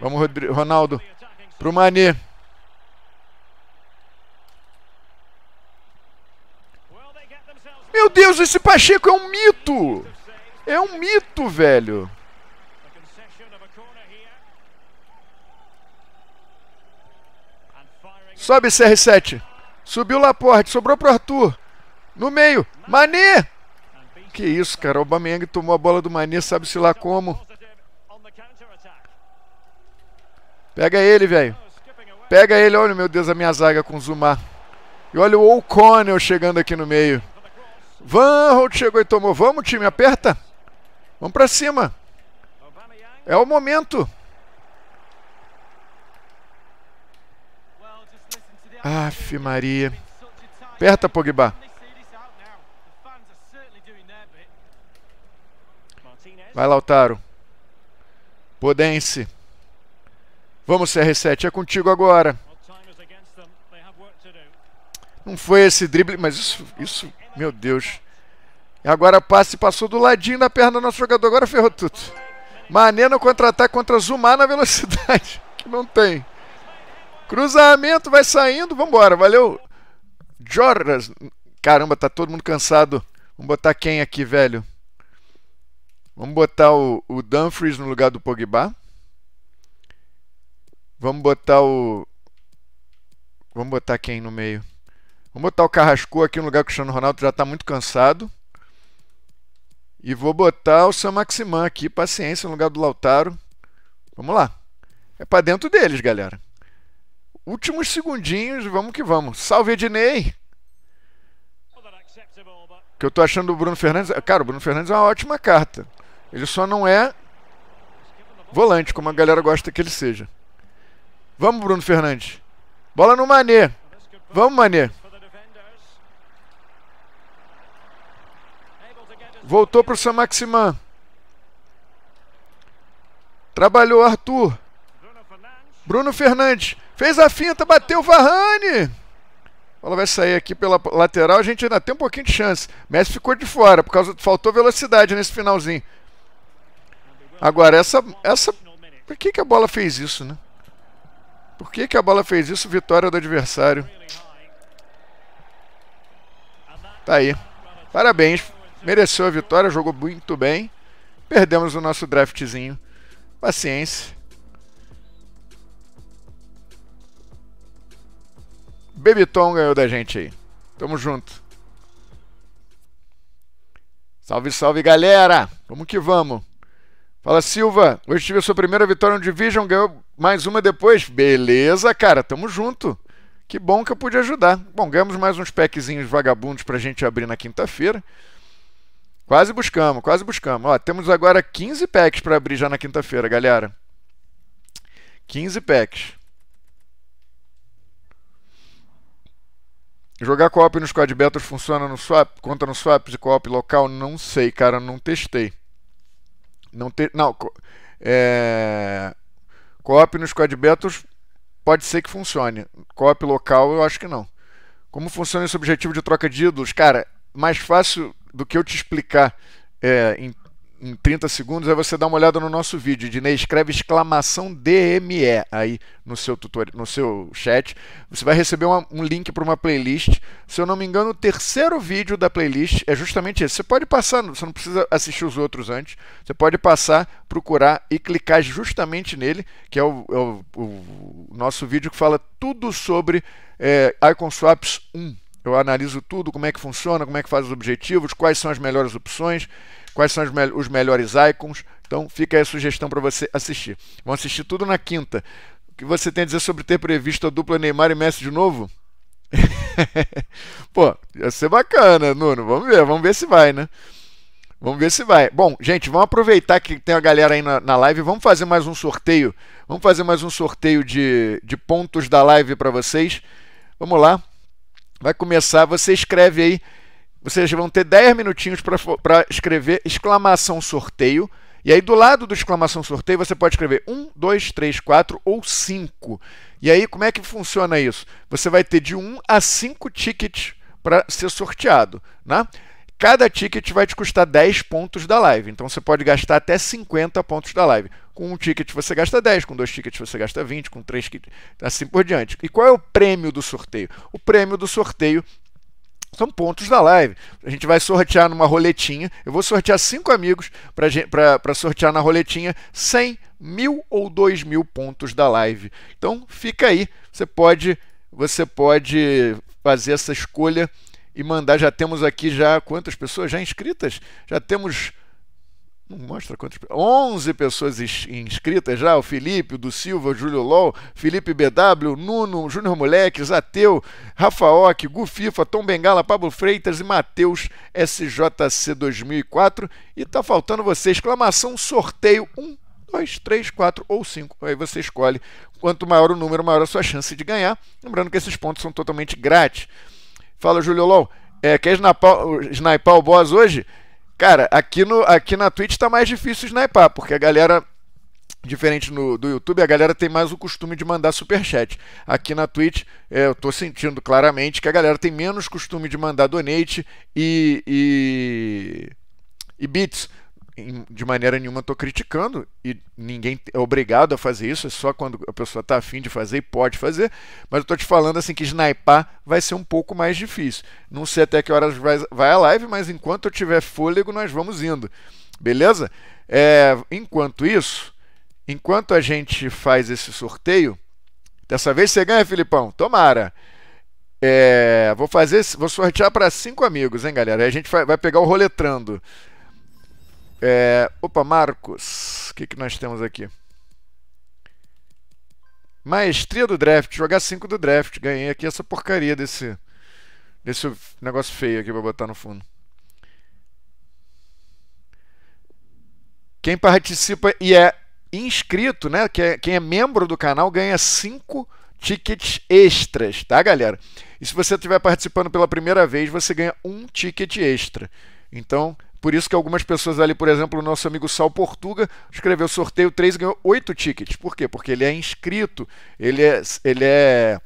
Vamos, Rodrigo, Ronaldo. Pro Mani. Meu Deus, esse Pacheco é um mito! É um mito, velho! Sobe CR7. Subiu Laporte, sobrou pro Arthur. No meio, Mané! Que isso, cara. O Aubameyang tomou a bola do Mané, sabe-se lá como. Pega ele, velho. Pega ele. Olha, meu Deus, a minha zaga com o Zumar. E olha o O'Connell chegando aqui no meio. Van Holt chegou e tomou. Vamos, time, aperta. Vamos para cima. É o momento. Aff, Maria. Aperta, Pogba. Vai, Lautaro. Podense. Vamos, CR7, é contigo agora. Não foi esse drible, mas isso, isso meu Deus. Agora passe passou do ladinho da perna do nosso jogador, agora ferrou tudo. Mané no contra-ataque contra Zumar na velocidade, que não tem. Cruzamento, vai saindo, vambora, valeu. Jorras, caramba, tá todo mundo cansado. Vamos botar quem aqui, velho? Vamos botar o, o Dumfries no lugar do Pogba. Vamos botar o. Vamos botar quem no meio? Vamos botar o Carrasco aqui no lugar que o Cristiano Ronaldo já está muito cansado. E vou botar o Sam Maximan aqui, paciência, no lugar do Lautaro. Vamos lá. É para dentro deles, galera. Últimos segundinhos, vamos que vamos. Salve, Ednei! Que eu tô achando o Bruno Fernandes. Cara, o Bruno Fernandes é uma ótima carta. Ele só não é volante, como a galera gosta que ele seja. Vamos, Bruno Fernandes. Bola no Mané. Vamos, Mané. Voltou para o Sam Maximan. Trabalhou Arthur. Bruno Fernandes. Fez a finta, bateu Varane. A bola vai sair aqui pela lateral. A gente ainda tem um pouquinho de chance. Messi ficou de fora, por causa faltou velocidade nesse finalzinho. Agora, essa. essa por que, que a bola fez isso, né? Por que, que a bola fez isso? Vitória do adversário. Tá aí. Parabéns. Mereceu a vitória, jogou muito bem. Perdemos o nosso draftzinho. Paciência. Bebiton ganhou da gente aí. Tamo junto. Salve, salve, galera! Vamos que vamos! Fala, Silva. Hoje tive a sua primeira vitória no Division, ganhou mais uma depois. Beleza, cara, tamo junto. Que bom que eu pude ajudar. Bom, ganhamos mais uns packzinhos vagabundos pra gente abrir na quinta-feira. Quase buscamos, quase buscamos. Ó, temos agora 15 packs para abrir já na quinta-feira, galera. 15 packs. Jogar co-op nos squad battles funciona no swap? Conta no swap de co-op local? Não sei, cara, não testei. Não ter, não, é, co-op nos Squad Battles pode ser que funcione. Co-op local eu acho que não. Como funciona esse objetivo de troca de ídolos? Cara, mais fácil do que eu te explicar é, em em 30 segundos, aí você dá uma olhada no nosso vídeo. Dinei, escreve exclamação DME aí no seu, tutorial, no seu chat. Você vai receber uma, um link para uma playlist. Se eu não me engano, o terceiro vídeo da playlist é justamente esse. Você pode passar, você não precisa assistir os outros antes. Você pode passar, procurar e clicar justamente nele, que é o, é o, o nosso vídeo que fala tudo sobre é, Swaps 1. Eu analiso tudo, como é que funciona, como é que faz os objetivos, quais são as melhores opções, quais são os, me os melhores icons. Então fica a sugestão para você assistir. Vão assistir tudo na quinta. O que você tem a dizer sobre ter previsto a dupla Neymar e Messi de novo? Pô, ia ser bacana, Nuno. Vamos ver, vamos ver se vai, né? Vamos ver se vai. Bom, gente, vamos aproveitar que tem a galera aí na, na live. Vamos fazer mais um sorteio. Vamos fazer mais um sorteio de, de pontos da live para vocês. Vamos lá. Vai começar. Você escreve aí ou seja, vão ter 10 minutinhos para escrever exclamação sorteio. E aí, do lado do exclamação sorteio, você pode escrever 1, 2, 3, 4 ou 5. E aí, como é que funciona isso? Você vai ter de 1 a 5 tickets para ser sorteado. Né? Cada ticket vai te custar 10 pontos da live. Então você pode gastar até 50 pontos da live. Com um ticket você gasta 10, com dois tickets você gasta 20, com três assim por diante. E qual é o prêmio do sorteio? O prêmio do sorteio são pontos da live. A gente vai sortear numa roletinha. Eu vou sortear cinco amigos para sortear na roletinha 100 mil ou 2 mil pontos da live. Então fica aí. Você pode, você pode fazer essa escolha e mandar. Já temos aqui já quantas pessoas já inscritas? Já temos não mostra quantas. 11 pessoas inscritas já: o Felipe, o do Silva, o Júlio LOL, Felipe BW, Nuno, Júnior Moleque Zateu Rafa Ock, Gu FIFA, Tom Bengala, Pablo Freitas e Matheus SJC 2004. E tá faltando você: exclamação, sorteio 1, 2, 3, 4 ou 5. Aí você escolhe. Quanto maior o número, maior a sua chance de ganhar. Lembrando que esses pontos são totalmente grátis. Fala, Júlio LOL, é, quer snipar, snipar o boss hoje? Cara, aqui, no, aqui na Twitch tá mais difícil snipar, porque a galera diferente no, do YouTube, a galera tem mais o costume de mandar superchat. Aqui na Twitch, é, eu tô sentindo claramente que a galera tem menos costume de mandar donate e, e, e bits de maneira nenhuma estou criticando e ninguém é obrigado a fazer isso, é só quando a pessoa está afim de fazer e pode fazer, mas eu estou te falando assim que sniper vai ser um pouco mais difícil. Não sei até que horas vai, vai a live, mas enquanto eu tiver fôlego, nós vamos indo. Beleza? É, enquanto isso, enquanto a gente faz esse sorteio, dessa vez você ganha, Filipão. Tomara! É, vou fazer, vou sortear para cinco amigos, hein, galera? Aí a gente vai, vai pegar o roletrando. É, opa, Marcos, o que, que nós temos aqui? Maestria do draft, jogar 5 do draft. Ganhei aqui essa porcaria desse, desse negócio feio aqui pra botar no fundo. Quem participa e é inscrito, né? Que é, quem é membro do canal ganha 5 tickets extras, tá, galera? E se você estiver participando pela primeira vez, você ganha um ticket extra. Então, por isso que algumas pessoas ali, por exemplo, o nosso amigo Sal Portuga escreveu sorteio 3 e ganhou 8 tickets. Por quê? Porque ele é inscrito, ele é, ele é,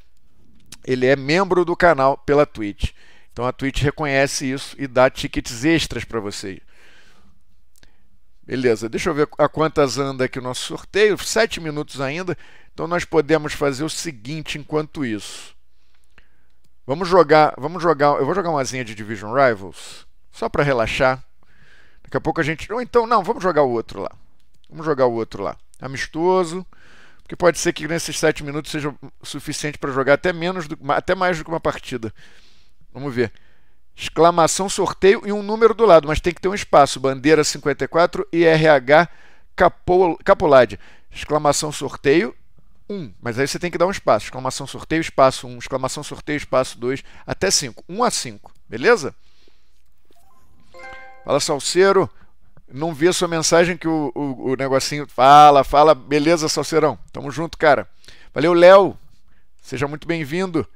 ele é membro do canal pela Twitch. Então a Twitch reconhece isso e dá tickets extras para vocês. Beleza, deixa eu ver a quantas anda aqui o nosso sorteio. Sete minutos ainda. Então nós podemos fazer o seguinte enquanto isso. Vamos jogar, vamos jogar, eu vou jogar uma zinha de Division Rivals, só para relaxar. Daqui a pouco a gente. Ou então, não, vamos jogar o outro lá. Vamos jogar o outro lá. Amistoso. Porque pode ser que nesses sete minutos seja suficiente para jogar até menos do, até mais do que uma partida. Vamos ver. Exclamação, sorteio e um número do lado, mas tem que ter um espaço. Bandeira 54 e RH Capolade. Exclamação, sorteio, 1. Um. Mas aí você tem que dar um espaço. Exclamação, sorteio, espaço 1. Um. Exclamação, sorteio, espaço 2. Até 5. 1 um a 5. Beleza? Fala, Salseiro. Não vi a sua mensagem que o, o, o negocinho fala, fala. Beleza, Salseirão. Tamo junto, cara. Valeu, Léo. Seja muito bem-vindo.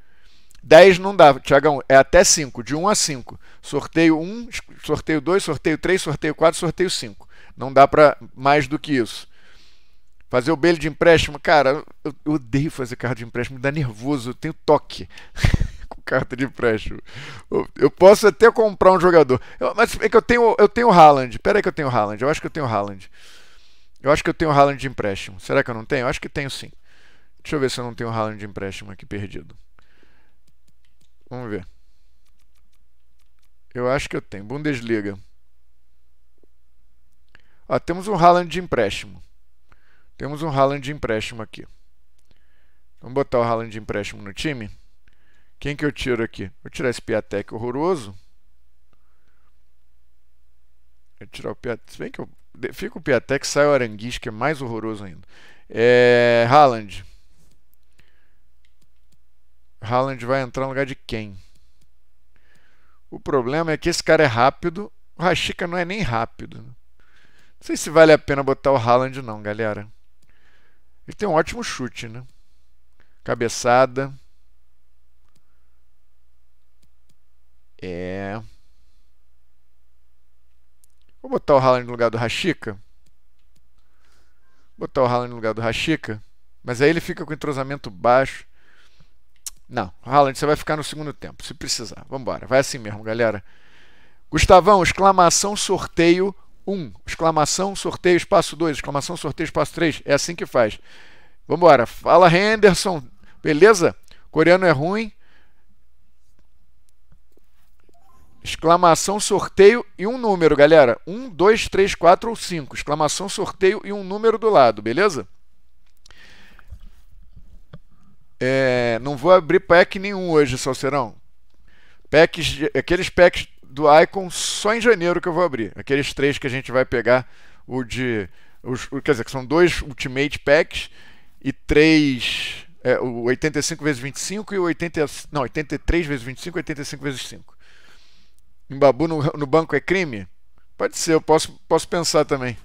10 não dá, Tiagão, é até 5, de 1 a 5. Sorteio 1, sorteio 2, sorteio 3, sorteio 4, sorteio 5. Não dá para mais do que isso. Fazer o belo de empréstimo, cara, eu, eu odeio fazer carro de empréstimo, me dá nervoso, eu tenho toque. com carta de empréstimo. Eu posso até comprar um jogador. Eu, mas é que eu tenho eu tenho Haaland. Pera aí que eu tenho Haaland. Eu acho que eu tenho Haaland. Eu acho que eu tenho Haaland de empréstimo. Será que eu não tenho? Eu acho que tenho sim. Deixa eu ver se eu não tenho Haaland de empréstimo aqui perdido. Vamos ver. Eu acho que eu tenho. Bundesliga. Ó, temos um Haaland de empréstimo. Temos um Haaland de empréstimo aqui. Vamos botar o Haaland de empréstimo no time? Quem que eu tiro aqui? Vou tirar esse Piatek horroroso. Vou tirar o Piatek. Se bem que eu... Fica o Piatek, sai o Aranguiz, que é mais horroroso ainda. É... Haaland. Haaland vai entrar no lugar de quem? O problema é que esse cara é rápido. O Rashica não é nem rápido. Não sei se vale a pena botar o Haaland não, galera. Ele tem um ótimo chute, né? Cabeçada. É... Vou botar o Haaland no lugar do Rashica. Botar o Haaland no lugar do Rashica. Mas aí ele fica com entrosamento baixo. Não, Haaland, você vai ficar no segundo tempo, se precisar. Vambora, vai assim mesmo, galera. Gustavão, exclamação sorteio 1, exclamação sorteio espaço 2, exclamação sorteio espaço 3. É assim que faz. Vambora. Fala, Henderson. Beleza? Coreano é ruim. exclamação sorteio e um número, galera. 1, 2, 3, 4 ou 5. Exclamação sorteio e um número do lado, beleza? É, não vou abrir pack nenhum hoje, Salserão. Packs, aqueles packs do Icon só em janeiro que eu vou abrir. Aqueles três que a gente vai pegar, o de. Os, quer dizer, que são dois Ultimate Packs e três. É, o 85 vezes 25 e o 80, não, 83 vezes 25 e 85 vezes 5. Embabu no, no banco é crime? Pode ser, eu posso, posso pensar também.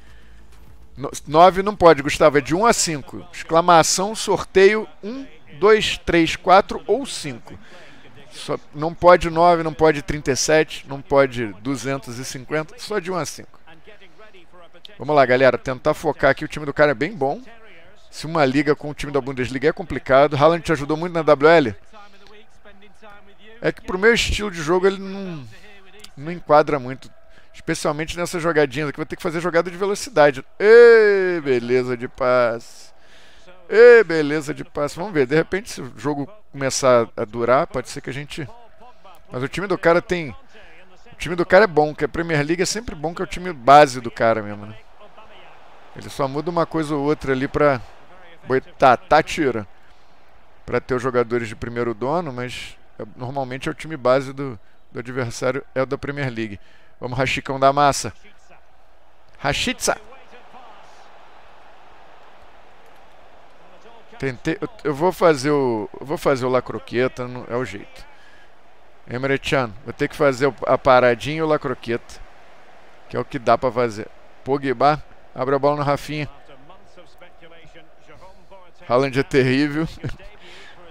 9 não pode, Gustavo, é de 1 a 5. Exclamação, sorteio 1, 2, 3, 4 ou 5. não pode 9, não pode 37, não pode 250, só de 1 a 5. Vamos lá, galera, tentar focar aqui. O time do cara é bem bom. Se uma liga com o time da Bundesliga é complicado. Haaland te ajudou muito na WL? É que pro meu estilo de jogo ele não não enquadra muito. Especialmente nessas jogadinhas aqui. Vou ter que fazer jogada de velocidade. Ei, beleza de passe. Ei, beleza de passe. Vamos ver. De repente, se o jogo começar a durar, pode ser que a gente. Mas o time do cara tem. O time do cara é bom, que a Premier League é sempre bom, que é o time base do cara mesmo, né? Ele só muda uma coisa ou outra ali pra. Boitar, tá, tira. Pra ter os jogadores de primeiro dono, mas é, normalmente é o time base do, do adversário é o da Premier League. Vamos, Rachicão da Massa. Rachitza. Tentei, eu, eu, vou fazer o, eu vou fazer o La Croqueta, não, é o jeito. Emre Can, vou ter que fazer a paradinha e o La Croqueta, que é o que dá para fazer. Pogba, abre a bola no Rafinha. Haaland é terrível.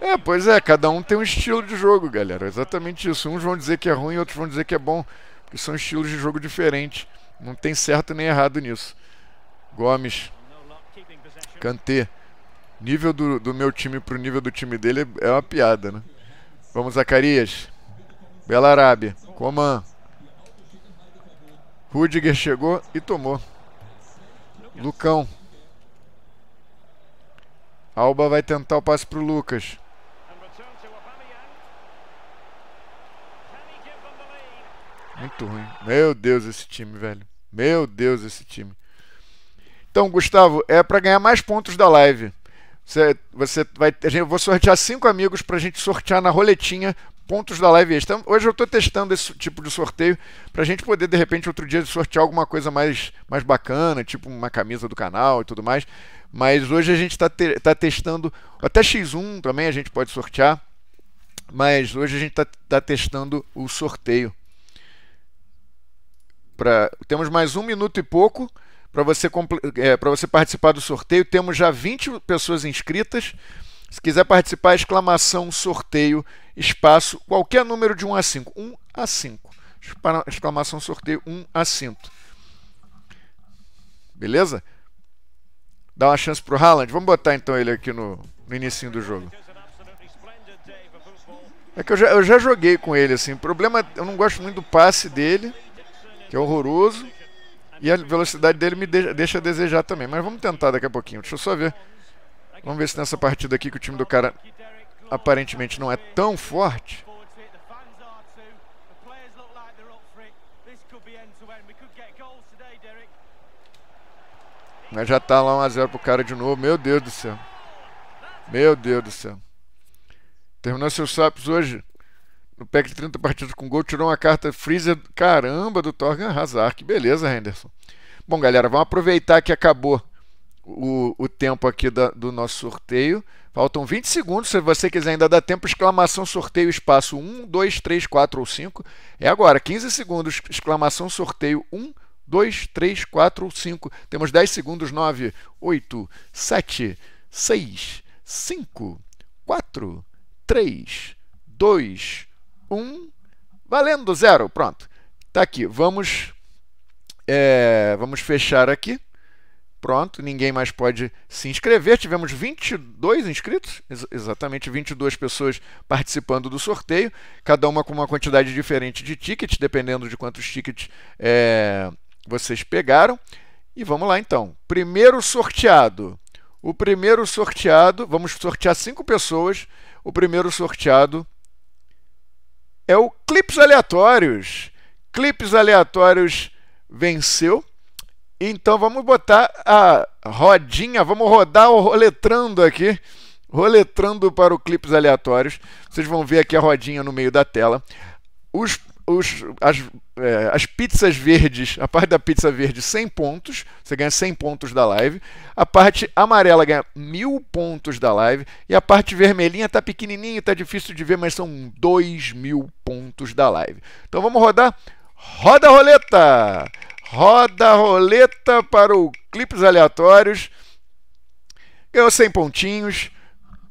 É, pois é, cada um tem um estilo de jogo, galera. Exatamente isso. Uns vão dizer que é ruim, outros vão dizer que é bom, porque são estilos de jogo diferentes. Não tem certo nem errado nisso. Gomes, Kanté. Nível do, do meu time pro nível do time dele é uma piada, né? Vamos, Zacarias. Bela Arábia. Coman. Rudiger chegou e tomou. Lucão. Alba vai tentar o passe pro Lucas. Muito ruim. Meu Deus, esse time, velho. Meu Deus, esse time. Então, Gustavo, é para ganhar mais pontos da live. Você, você vai, eu vou sortear cinco amigos para a gente sortear na roletinha pontos da live extra. Então, hoje eu estou testando esse tipo de sorteio para a gente poder, de repente, outro dia sortear alguma coisa mais, mais bacana, tipo uma camisa do canal e tudo mais. Mas hoje a gente está te, tá testando até X1 também a gente pode sortear. Mas hoje a gente está tá testando o sorteio Pra... Temos mais um minuto e pouco para você, é, você participar do sorteio. Temos já 20 pessoas inscritas. Se quiser participar, exclamação, sorteio, espaço, qualquer número de 1 a 5. 1 a 5. Exclamação, sorteio, 1 a 5. Beleza? Dá uma chance para o Haaland. Vamos botar então ele aqui no, no início do jogo. É que eu já, eu já joguei com ele, assim. O problema, eu não gosto muito do passe dele que é horroroso. E a velocidade dele me deixa a desejar também. Mas vamos tentar daqui a pouquinho. Deixa eu só ver. Vamos ver se nessa partida aqui que o time do cara aparentemente não é tão forte. Mas já tá lá 1x0 pro cara de novo. Meu Deus do céu. Meu Deus do céu. Terminou seus sapos hoje no pack de 30 partidas com gol, tirou uma carta freezer, caramba, do Torgan Hazard. Que beleza, Henderson. Bom, galera, vamos aproveitar que acabou o, o tempo aqui da, do nosso sorteio. Faltam 20 segundos, se você quiser ainda dar tempo, exclamação sorteio, espaço 1, 2, 3, 4 ou 5. É agora, 15 segundos, exclamação sorteio 1, 2, 3, 4 ou 5. Temos 10 segundos, 9, 8, 7, 6, 5, 4, 3, 2, 1 um, valendo zero, pronto. Está aqui, vamos, é, vamos fechar aqui. Pronto, ninguém mais pode se inscrever. Tivemos 22 inscritos, ex exatamente 22 pessoas participando do sorteio, cada uma com uma quantidade diferente de tickets, dependendo de quantos tickets é, vocês pegaram. E vamos lá então. Primeiro sorteado. O primeiro sorteado, vamos sortear cinco pessoas. O primeiro sorteado é o clipes aleatórios. Clipes aleatórios venceu. Então vamos botar a rodinha, vamos rodar o roletrando aqui, roletrando para o clipes aleatórios. Vocês vão ver aqui a rodinha no meio da tela. Os os, as, é, as pizzas verdes, a parte da pizza verde 100 pontos, você ganha 100 pontos da live, a parte amarela ganha 1000 pontos da live e a parte vermelhinha tá pequenininho, tá difícil de ver, mas são 2000 pontos da live. Então vamos rodar? Roda a roleta! Roda a roleta para o clipes aleatórios. Ganhou 100 pontinhos.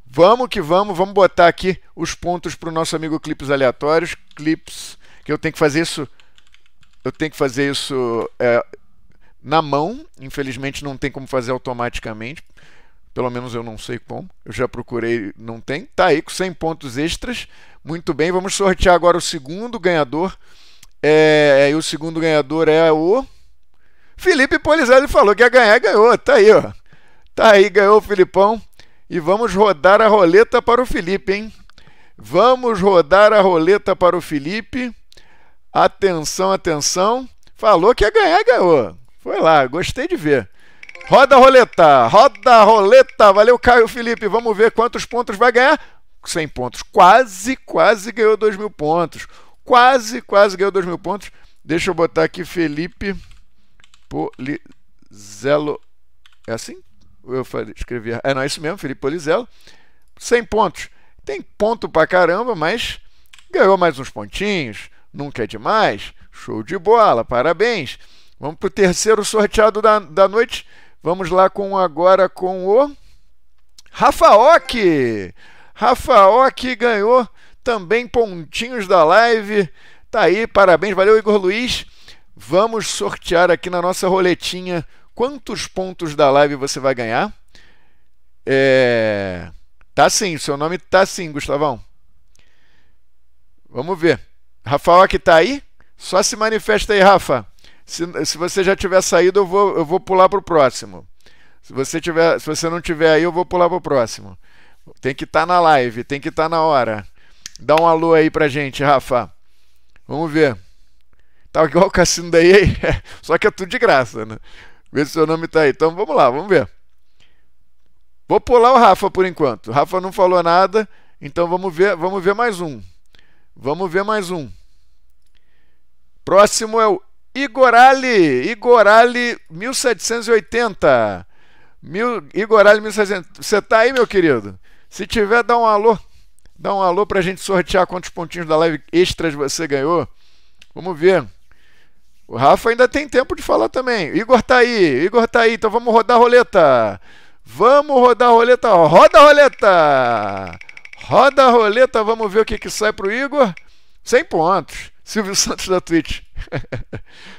Vamos que vamos, vamos botar aqui os pontos para o nosso amigo Clips Aleatórios. Clips que eu tenho que fazer isso, eu tenho que fazer isso é, na mão. Infelizmente não tem como fazer automaticamente. Pelo menos eu não sei como. Eu já procurei, não tem. Tá aí com 100 pontos extras. Muito bem, vamos sortear agora o segundo ganhador. É, é, e o segundo ganhador é o Felipe Polizelli falou que ia ganhar, ganhou. Tá aí, ó. Tá aí, ganhou o Filipão. E vamos rodar a roleta para o Felipe, hein? Vamos rodar a roleta para o Felipe. Atenção, atenção. Falou que ia ganhar, ganhou. Foi lá, gostei de ver. Roda a roleta, roda a roleta. Valeu, Caio Felipe. Vamos ver quantos pontos vai ganhar. 100 pontos. Quase, quase ganhou 2 mil pontos. Quase, quase ganhou 2 mil pontos. Deixa eu botar aqui Felipe Polizelo. É assim? Eu escrevi. É, não, é isso mesmo, Felipe Polizelo. 100 pontos. Tem ponto pra caramba, mas ganhou mais uns pontinhos. Nunca é demais? Show de bola, parabéns! Vamos para o terceiro sorteado da, da noite. Vamos lá com agora com o Rafa Ok. Rafa ganhou também pontinhos da live. Tá aí, parabéns, valeu Igor Luiz. Vamos sortear aqui na nossa roletinha quantos pontos da live você vai ganhar. É... Tá sim, seu nome tá sim, Gustavão. Vamos ver. Rafael que tá aí? Só se manifesta aí, Rafa. Se, se você já tiver saído, eu vou, eu vou pular para o próximo. Se você, tiver, se você não tiver aí, eu vou pular para o próximo. Tem que estar tá na live, tem que estar tá na hora. Dá um alô aí pra gente, Rafa. Vamos ver. Tá igual o cassino daí, só que é tudo de graça, né? Vê se seu nome tá aí. Então vamos lá, vamos ver. Vou pular o Rafa por enquanto. O Rafa não falou nada, então vamos ver, vamos ver mais um. Vamos ver mais um. Próximo é o Igorali, Igorali 1780. Mil, Igorali 1780. Você tá aí, meu querido? Se tiver, dá um alô. Dá um alô pra gente sortear quantos pontinhos da live extras você ganhou. Vamos ver. O Rafa ainda tem tempo de falar também. Igor tá aí, Igor tá aí. Então vamos rodar a roleta. Vamos rodar a roleta. Roda a roleta. Roda a roleta, vamos ver o que, que sai para o Igor. 100 pontos. Silvio Santos da Twitch.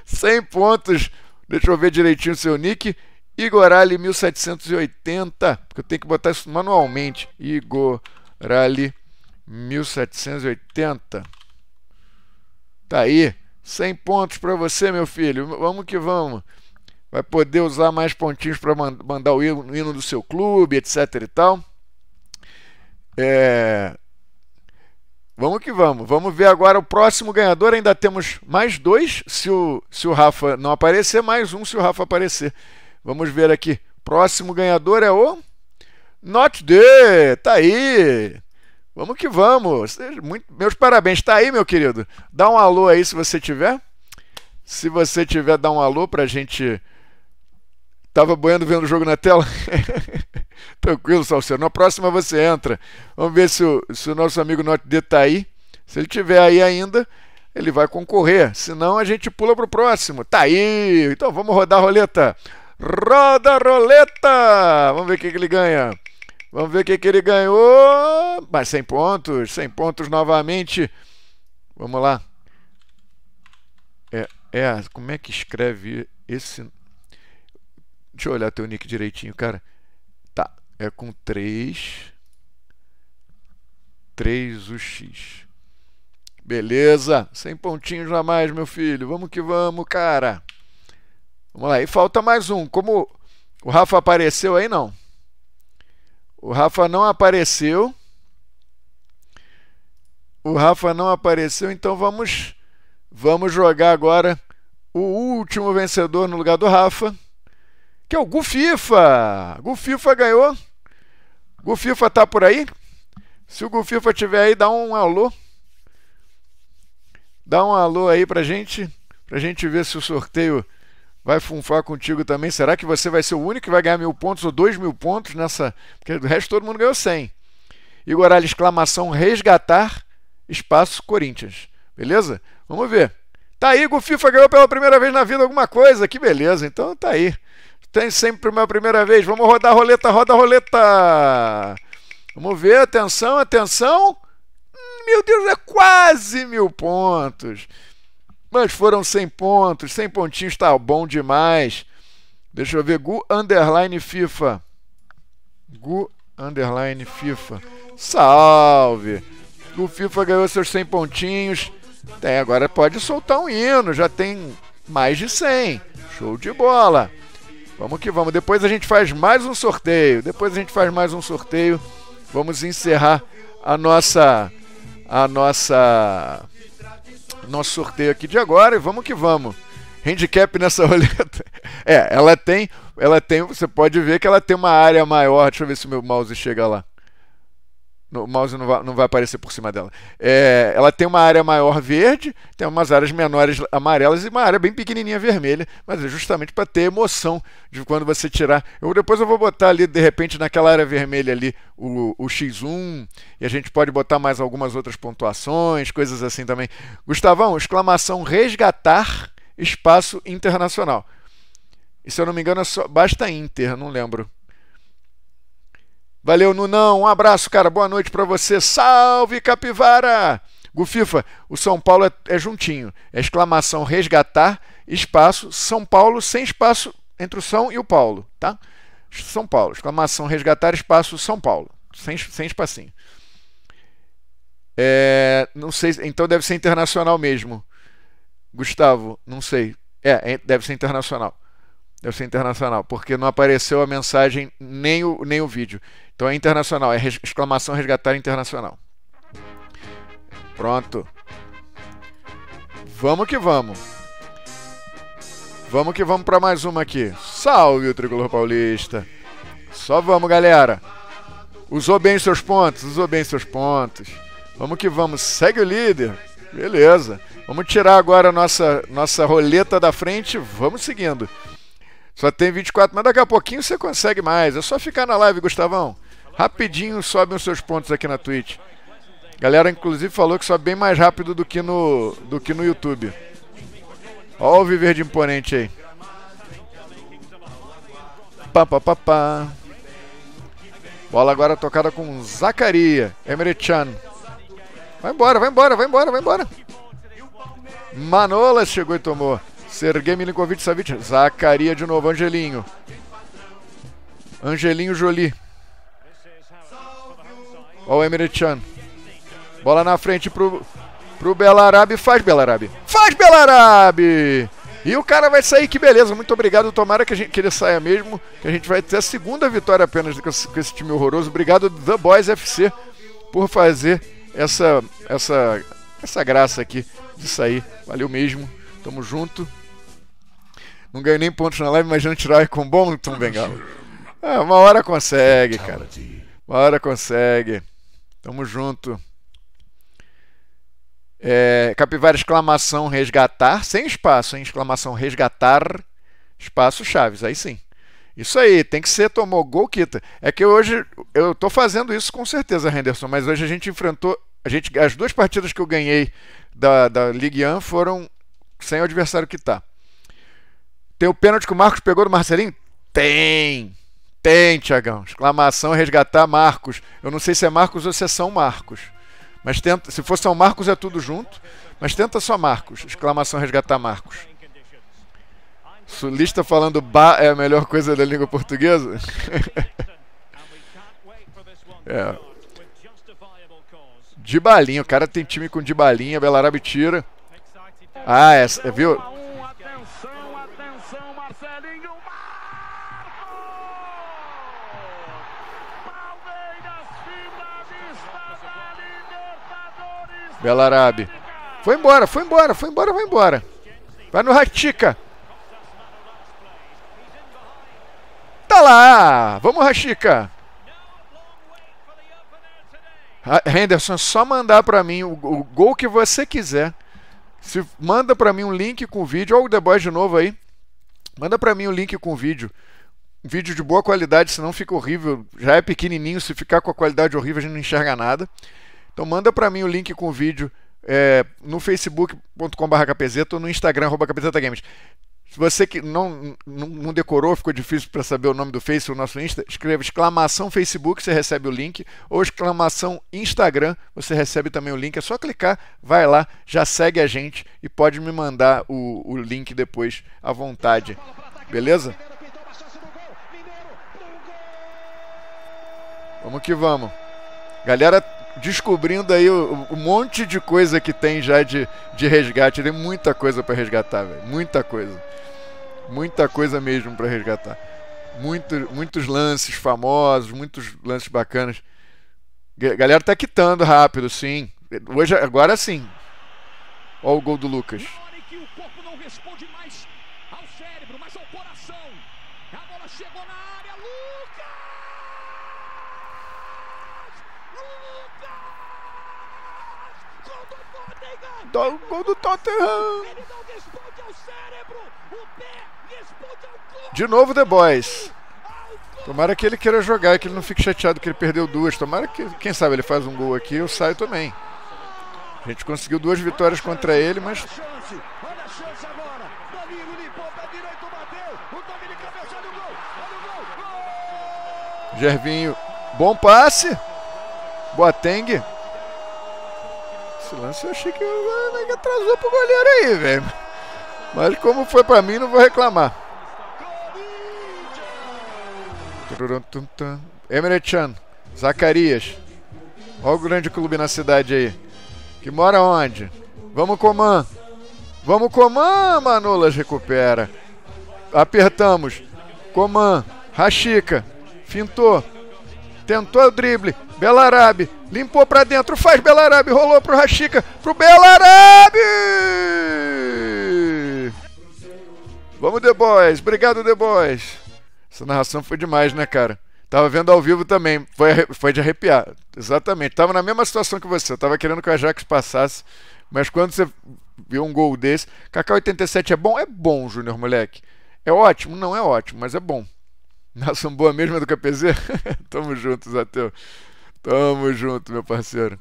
100 pontos. Deixa eu ver direitinho o seu nick. Igor Ali 1780. Porque eu tenho que botar isso manualmente. Igor Ali 1780. Tá aí. 100 pontos para você, meu filho. Vamos que vamos. Vai poder usar mais pontinhos para mandar o hino do seu clube, etc e tal. É... Vamos que vamos. Vamos ver agora o próximo ganhador. Ainda temos mais dois, se o, se o Rafa não aparecer, mais um se o Rafa aparecer. Vamos ver aqui. Próximo ganhador é o Not D. Tá aí. Vamos que vamos. Muito... meus parabéns. Tá aí, meu querido. Dá um alô aí se você tiver. Se você tiver, dá um alô pra gente Tava boiando vendo o jogo na tela? Tranquilo, Salcedo. Na próxima você entra. Vamos ver se o, se o nosso amigo Note D tá aí. Se ele tiver aí ainda, ele vai concorrer. Senão a gente pula pro próximo. Tá aí! Então vamos rodar a roleta. Roda a roleta! Vamos ver o que, que ele ganha. Vamos ver o que, que ele ganhou. Mas 100 pontos, 100 pontos novamente. Vamos lá. É, é, como é que escreve esse Deixa eu olhar teu nick direitinho, cara. Tá, é com 3. 3 o X. Beleza, sem pontinhos jamais, meu filho. Vamos que vamos, cara. Vamos lá, e falta mais um. Como o Rafa apareceu aí, não? O Rafa não apareceu. O Rafa não apareceu, então vamos vamos jogar agora o último vencedor no lugar do Rafa que é o Gufifa. Gufifa ganhou. Gufifa tá por aí? Se o Gufifa tiver aí, dá um alô. Dá um alô aí pra gente, pra gente ver se o sorteio vai funfar contigo também. Será que você vai ser o único que vai ganhar mil pontos ou dois mil pontos nessa? Porque do resto todo mundo ganhou cem. Igor Alves, exclamação, resgatar, espaço, Corinthians. Beleza? Vamos ver. Tá aí, Gufifa ganhou pela primeira vez na vida alguma coisa. Que beleza. Então tá aí. Tem sempre uma primeira vez. Vamos rodar a roleta, roda a roleta. Vamos ver, atenção, atenção. Hum, meu Deus, é quase mil pontos. Mas foram 100 pontos, 100 pontinhos, tá bom demais. Deixa eu ver, Gu Underline FIFA. Gu Underline FIFA. Salve! O FIFA ganhou seus 100 pontinhos. Tem, agora pode soltar um hino, já tem mais de 100. Show de bola! Vamos que vamos. Depois a gente faz mais um sorteio. Depois a gente faz mais um sorteio. Vamos encerrar a nossa a nossa nosso sorteio aqui de agora e vamos que vamos. Handicap nessa roleta. É, ela tem, ela tem, você pode ver que ela tem uma área maior. Deixa eu ver se o meu mouse chega lá o mouse não vai, não vai aparecer por cima dela. É, ela tem uma área maior verde, tem umas áreas menores amarelas e uma área bem pequenininha vermelha, mas é justamente para ter emoção de quando você tirar. Eu, depois eu vou botar ali, de repente, naquela área vermelha ali, o, o X1, e a gente pode botar mais algumas outras pontuações, coisas assim também. Gustavão, exclamação resgatar espaço internacional. E se eu não me engano, é só, basta Inter, não lembro. Valeu, Nunão. Um abraço, cara. Boa noite para você. Salve, Capivara! Gufifa, o São Paulo é, é juntinho. É exclamação resgatar, espaço, São Paulo sem espaço entre o São e o Paulo, tá? São Paulo, exclamação resgatar, espaço, São Paulo. Sem, sem espacinho. É, não sei, então deve ser internacional mesmo. Gustavo, não sei. É, é, deve ser internacional. Deve ser internacional, porque não apareceu a mensagem nem o, nem o vídeo. Então é internacional, é exclamação resgatar internacional. Pronto. Vamos que vamos. Vamos que vamos para mais uma aqui. Salve o tricolor paulista. Só vamos, galera. Usou bem seus pontos, usou bem seus pontos. Vamos que vamos, segue o líder. Beleza. Vamos tirar agora a nossa, nossa roleta da frente. Vamos seguindo. Só tem 24, mas daqui a pouquinho você consegue mais. É só ficar na live, Gustavão. Rapidinho sobem os seus pontos aqui na Twitch. Galera, inclusive, falou que sobe bem mais rápido do que no, do que no YouTube. Olha o viver de imponente aí. Pá, pá, pá, pá. Bola agora tocada com Zacaria. Emrechan. Vai embora, vai embora, vai embora, vai embora. Manolas chegou e tomou. Sergei Milinkovic Savic. Zacaria de novo, Angelinho. Angelinho Jolie. Olha o Emre Bola na frente pro, pro Belarabe. Faz Belarabe. Faz Belarabe! E o cara vai sair, que beleza. Muito obrigado. Tomara que, gente, que, ele saia mesmo. Que a gente vai ter a segunda vitória apenas com esse, com esse time horroroso. Obrigado, The Boys FC, por fazer essa, essa, essa graça aqui de sair. Valeu mesmo. Tamo junto. Não ganhei nem pontos na live, mas não tirar com bom Tom Bengala. Ah, é, uma hora consegue, cara. Uma hora consegue. Tamo junto. É, capivara exclamação resgatar, sem espaço, hein? Exclamação resgatar, espaço Chaves, aí sim. Isso aí, tem que ser, tomou gol, quita. É que hoje, eu tô fazendo isso com certeza, Henderson, mas hoje a gente enfrentou, a gente, as duas partidas que eu ganhei da, da Ligue 1 foram sem o adversário quitar. Tá. Tem o pênalti que o Marcos pegou do Marcelinho? Tem! Tem, Tiagão. Exclamação resgatar Marcos. Eu não sei se é Marcos ou se é São Marcos. Mas tenta, se for São Marcos é tudo junto, mas tenta só Marcos. Exclamação resgatar Marcos. Sulista falando ba é a melhor coisa da língua portuguesa? é. De balinha, o cara tem time com de balinha, Belarabe tira. Ah, é, viu? Belarabe. Foi embora, foi embora, foi embora, vai embora. Vai no Rachica. Tá lá! Vamos, Rachica. Henderson, só mandar para mim o, o, gol que você quiser. Se manda para mim um link com vídeo, olha o The Boy de novo aí. Manda para mim o um link com vídeo. Um vídeo de boa qualidade, senão fica horrível. Já é pequenininho, se ficar com a qualidade horrível a gente não enxerga nada. Então manda para mim o link com o vídeo é, no facebook.com.br ou no instagram capezeta Se você que não, não, não decorou, ficou difícil para saber o nome do Face, o nosso Insta, escreva exclamação Facebook, você recebe o link, ou exclamação Instagram, você recebe também o link. É só clicar, vai lá, já segue a gente e pode me mandar o, o link depois à vontade. Beleza? Vamos que vamos. Galera, descobrindo aí o, o, monte de coisa que tem já de, de resgate. Tem muita coisa para resgatar, velho. Muita coisa. Muita coisa mesmo para resgatar. Muito, muitos lances famosos, muitos lances bacanas. Galera tá quitando rápido, sim. Hoje, agora sim. Ó o gol do Lucas. Na hora que o corpo não responde mais, do, gol do Tottenham. Tá De novo The Boys. Tomara que ele queira jogar, que ele não fique chateado que ele perdeu duas. Tomara que, quem sabe, ele faz um gol aqui e eu saio também. A gente conseguiu duas vitórias contra ele, mas. Gervinho, bom passe. Boateng esse lance eu achei que atrasou pro goleiro aí, velho. Mas como foi pra mim, não vou reclamar. Emeretchan, Zacarias. Olha o grande clube na cidade aí. Que mora onde? Vamos, Coman. Vamos, Coman. Manolas recupera. Apertamos. Coman. Rachica. Fintou. Tentou o drible. Belarabe. Limpou para dentro, faz Belarabe, rolou pro Rachica, pro Belarabe! Vamos, The Boys. Obrigado, The Boys. Essa narração foi demais, né, cara? Tava vendo ao vivo também. Foi, foi de arrepiar. Exatamente. Tava na mesma situação que você. Eu tava querendo que a Ajax passasse. Mas quando você viu um gol desse. Kaká 87 é bom? É bom, Júnior, moleque. É ótimo? Não é ótimo, mas é bom. Nação boa mesmo é do KPZ? Tamo juntos, Ateu. Tamo junto, meu parceiro.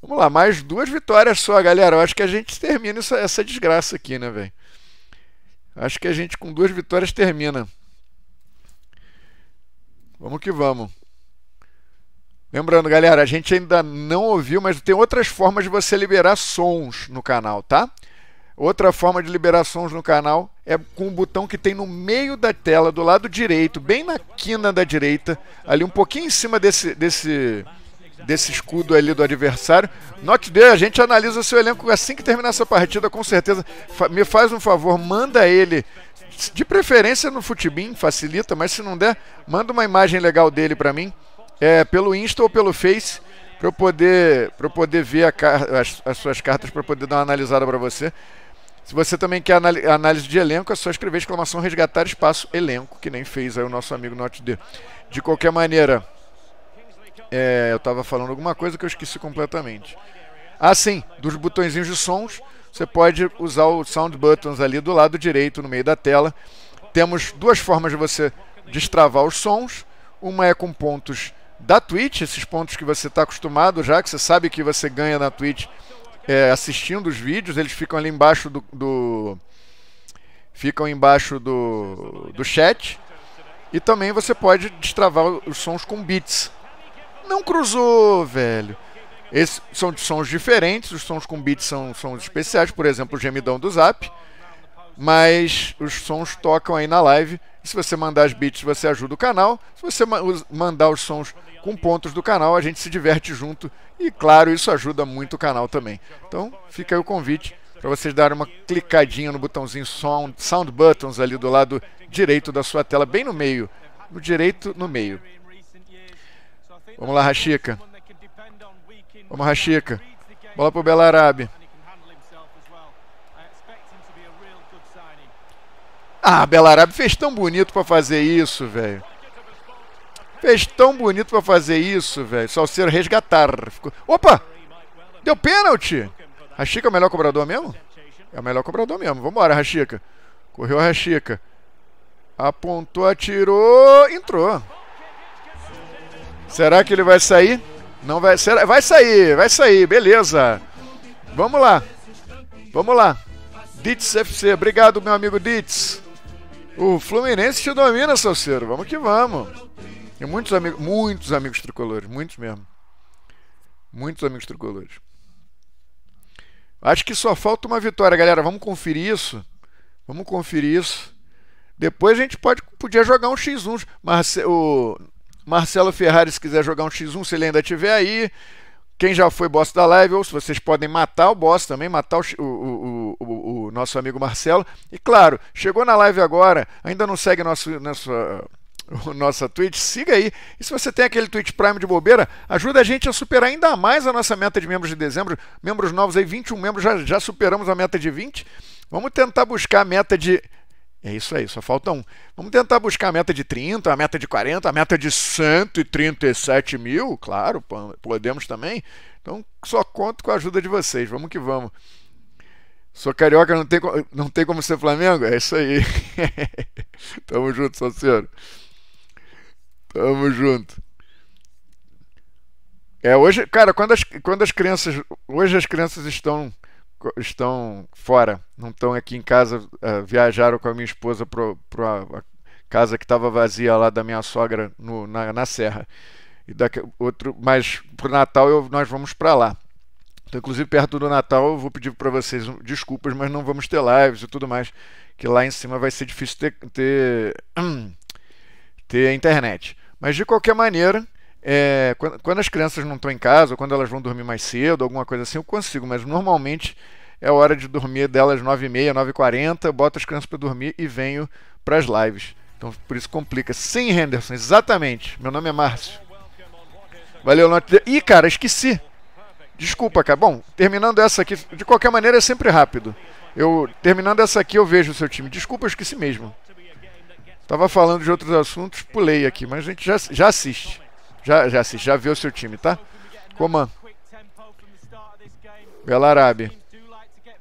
Vamos lá, mais duas vitórias só, galera. Eu acho que a gente termina essa, essa desgraça aqui, né, velho? Acho que a gente com duas vitórias termina. Vamos que vamos. Lembrando, galera, a gente ainda não ouviu, mas tem outras formas de você liberar sons no canal, tá? Outra forma de liberar sons no canal é com um botão que tem no meio da tela, do lado direito, bem na quina da direita, ali um pouquinho em cima desse, desse, desse escudo ali do adversário. Note D, a gente analisa seu elenco assim que terminar essa partida, com certeza. me faz um favor, manda ele, de preferência no Futibin, facilita, mas se não der, manda uma imagem legal dele para mim, é, pelo Insta ou pelo Face para eu poder para poder ver a, as, as, suas cartas para poder dar uma analisada para você. Se você também quer análise de elenco, é só escrever exclamação resgatar espaço elenco, que nem fez aí o nosso amigo Note D. De qualquer maneira, é, eu estava falando alguma coisa que eu esqueci completamente. Ah, sim, dos botõezinhos de sons, você pode usar o sound buttons ali do lado direito, no meio da tela. Temos duas formas de você destravar os sons. Uma é com pontos da Twitch, esses pontos que você está acostumado já, que você sabe que você ganha na Twitch é, assistindo os vídeos, eles ficam ali embaixo do, do ficam embaixo do, do chat. E também você pode destravar os sons com beats. Não cruzou, velho. Esses são sons diferentes, os sons com beats são sons especiais, por exemplo, o gemidão do Zap. Mas os sons tocam aí na live. se você mandar as beats, você ajuda o canal. Se você mandar os sons com pontos do canal, a gente se diverte junto e, claro, isso ajuda muito o canal também. Então, fica aí o convite para vocês darem uma clicadinha no botãozinho sound, sound Buttons ali do lado direito da sua tela, bem no meio, no direito, no meio. Vamos lá, Rashica. Vamos, Rashica. Bola para o Belarabe. Ah, Belarabe fez tão bonito para fazer isso, velho. Fez tão bonito para fazer isso, velho. Salseiro resgatar. Ficou... Opa! Deu pênalti! Rachica é o melhor cobrador mesmo? É o melhor cobrador mesmo. Vambora, Rachica. Correu a Rachica. Apontou, atirou, entrou. Será que ele vai sair? Não vai, será? Vai sair, vai sair, beleza. Vamos lá. Vamos lá. Dits FC, obrigado meu amigo Dits. O Fluminense te domina, Salseiro. Vamos que vamos. Tem muitos amigos, muitos amigos tricolores, muitos mesmo. Muitos amigos tricolores. Acho que só falta uma vitória, galera. Vamos conferir isso. Vamos conferir isso. Depois a gente pode, podia jogar um X1. Marce, o Marcelo Ferrari, se quiser jogar um X1, se ele ainda tiver aí. Quem já foi boss da live, ou se vocês podem matar o boss também, matar o, o, o, o nosso amigo Marcelo. E claro, chegou na live agora, ainda não segue nosso, nossa nossa Twitch, siga aí. E se você tem aquele Twitch Prime de bobeira, ajuda a gente a superar ainda mais a nossa meta de membros de dezembro. Membros novos aí, 21 membros, já, já superamos a meta de 20. Vamos tentar buscar a meta de. É isso aí, só falta um. Vamos tentar buscar a meta de 30, a meta de 40, a meta de 137 mil, claro, podemos também. Então só conto com a ajuda de vocês, vamos que vamos. Sou carioca, não tem, não tem como ser Flamengo? É isso aí. Tamo junto, senhor. Tamo junto. É, hoje, cara, quando as, quando as crianças. Hoje as crianças estão estão fora, não estão aqui em casa. Uh, viajaram com a minha esposa para a casa que estava vazia lá da minha sogra no, na, na Serra. E daqui, outro, mas pro Natal eu, nós vamos para lá. Então, inclusive, perto do Natal, eu vou pedir para vocês desculpas, mas não vamos ter lives e tudo mais, que lá em cima vai ser difícil ter, ter, ter internet. Mas de qualquer maneira, é, quando, as crianças não estão em casa, ou quando elas vão dormir mais cedo, alguma coisa assim, eu consigo, mas normalmente é hora de dormir delas 9h30, 9h40, boto as crianças para dormir e venho para as lives. Então por isso complica. Sim, Henderson, exatamente. Meu nome é Márcio. Valeu, Notre Ih, cara, esqueci. Desculpa, cara. Bom, terminando essa aqui, de qualquer maneira é sempre rápido. Eu terminando essa aqui, eu vejo o seu time. Desculpa, eu esqueci mesmo. Tava falando de outros assuntos, pulei aqui, mas a gente já, já assiste. Já, já assiste, já vê o seu time, tá? Coman. Belarabe.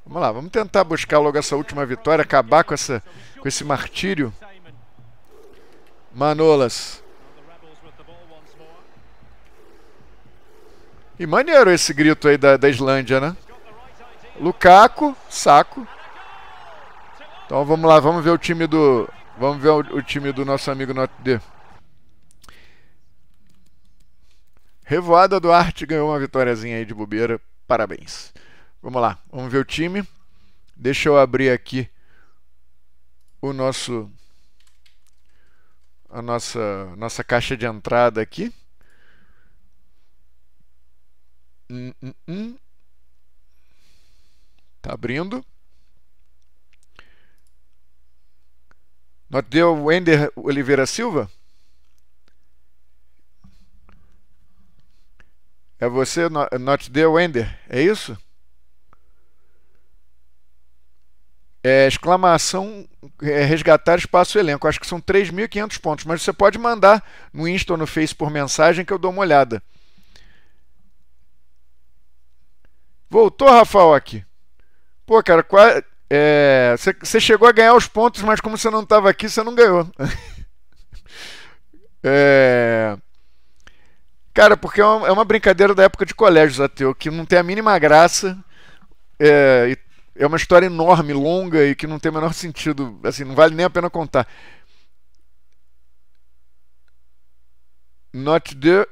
Vamos lá, vamos tentar buscar logo essa última vitória, acabar com, essa, com esse martírio. Manolas. E maneiro esse grito aí da, da Islândia, né? Lukaku, saco. Então vamos lá, vamos ver o time do, Vamos ver o, o time do nosso amigo Notre Dame. Revoada Duarte ganhou uma vitóriazinha aí de bobeira. Parabéns. Vamos lá, vamos ver o time. Deixa eu abrir aqui o nosso a nossa nossa caixa de entrada aqui. Hum, hum, hum. Tá abrindo. Nós deu Wender Oliveira Silva? É você, not deu Wender? É isso? É, exclamação é, resgatar espaço elenco. Acho que são 3.500 pontos, mas você pode mandar no Insta ou no Face por mensagem que eu dou uma olhada. Voltou, Rafael, aqui. Pô, cara, quase, você é, chegou a ganhar os pontos, mas como você não estava aqui, você não ganhou. é, cara, porque é uma, é uma, brincadeira da época de colégios ateu, que não tem a mínima graça. É, é uma história enorme, longa e que não tem o menor sentido. Assim, não vale nem a pena contar. Not the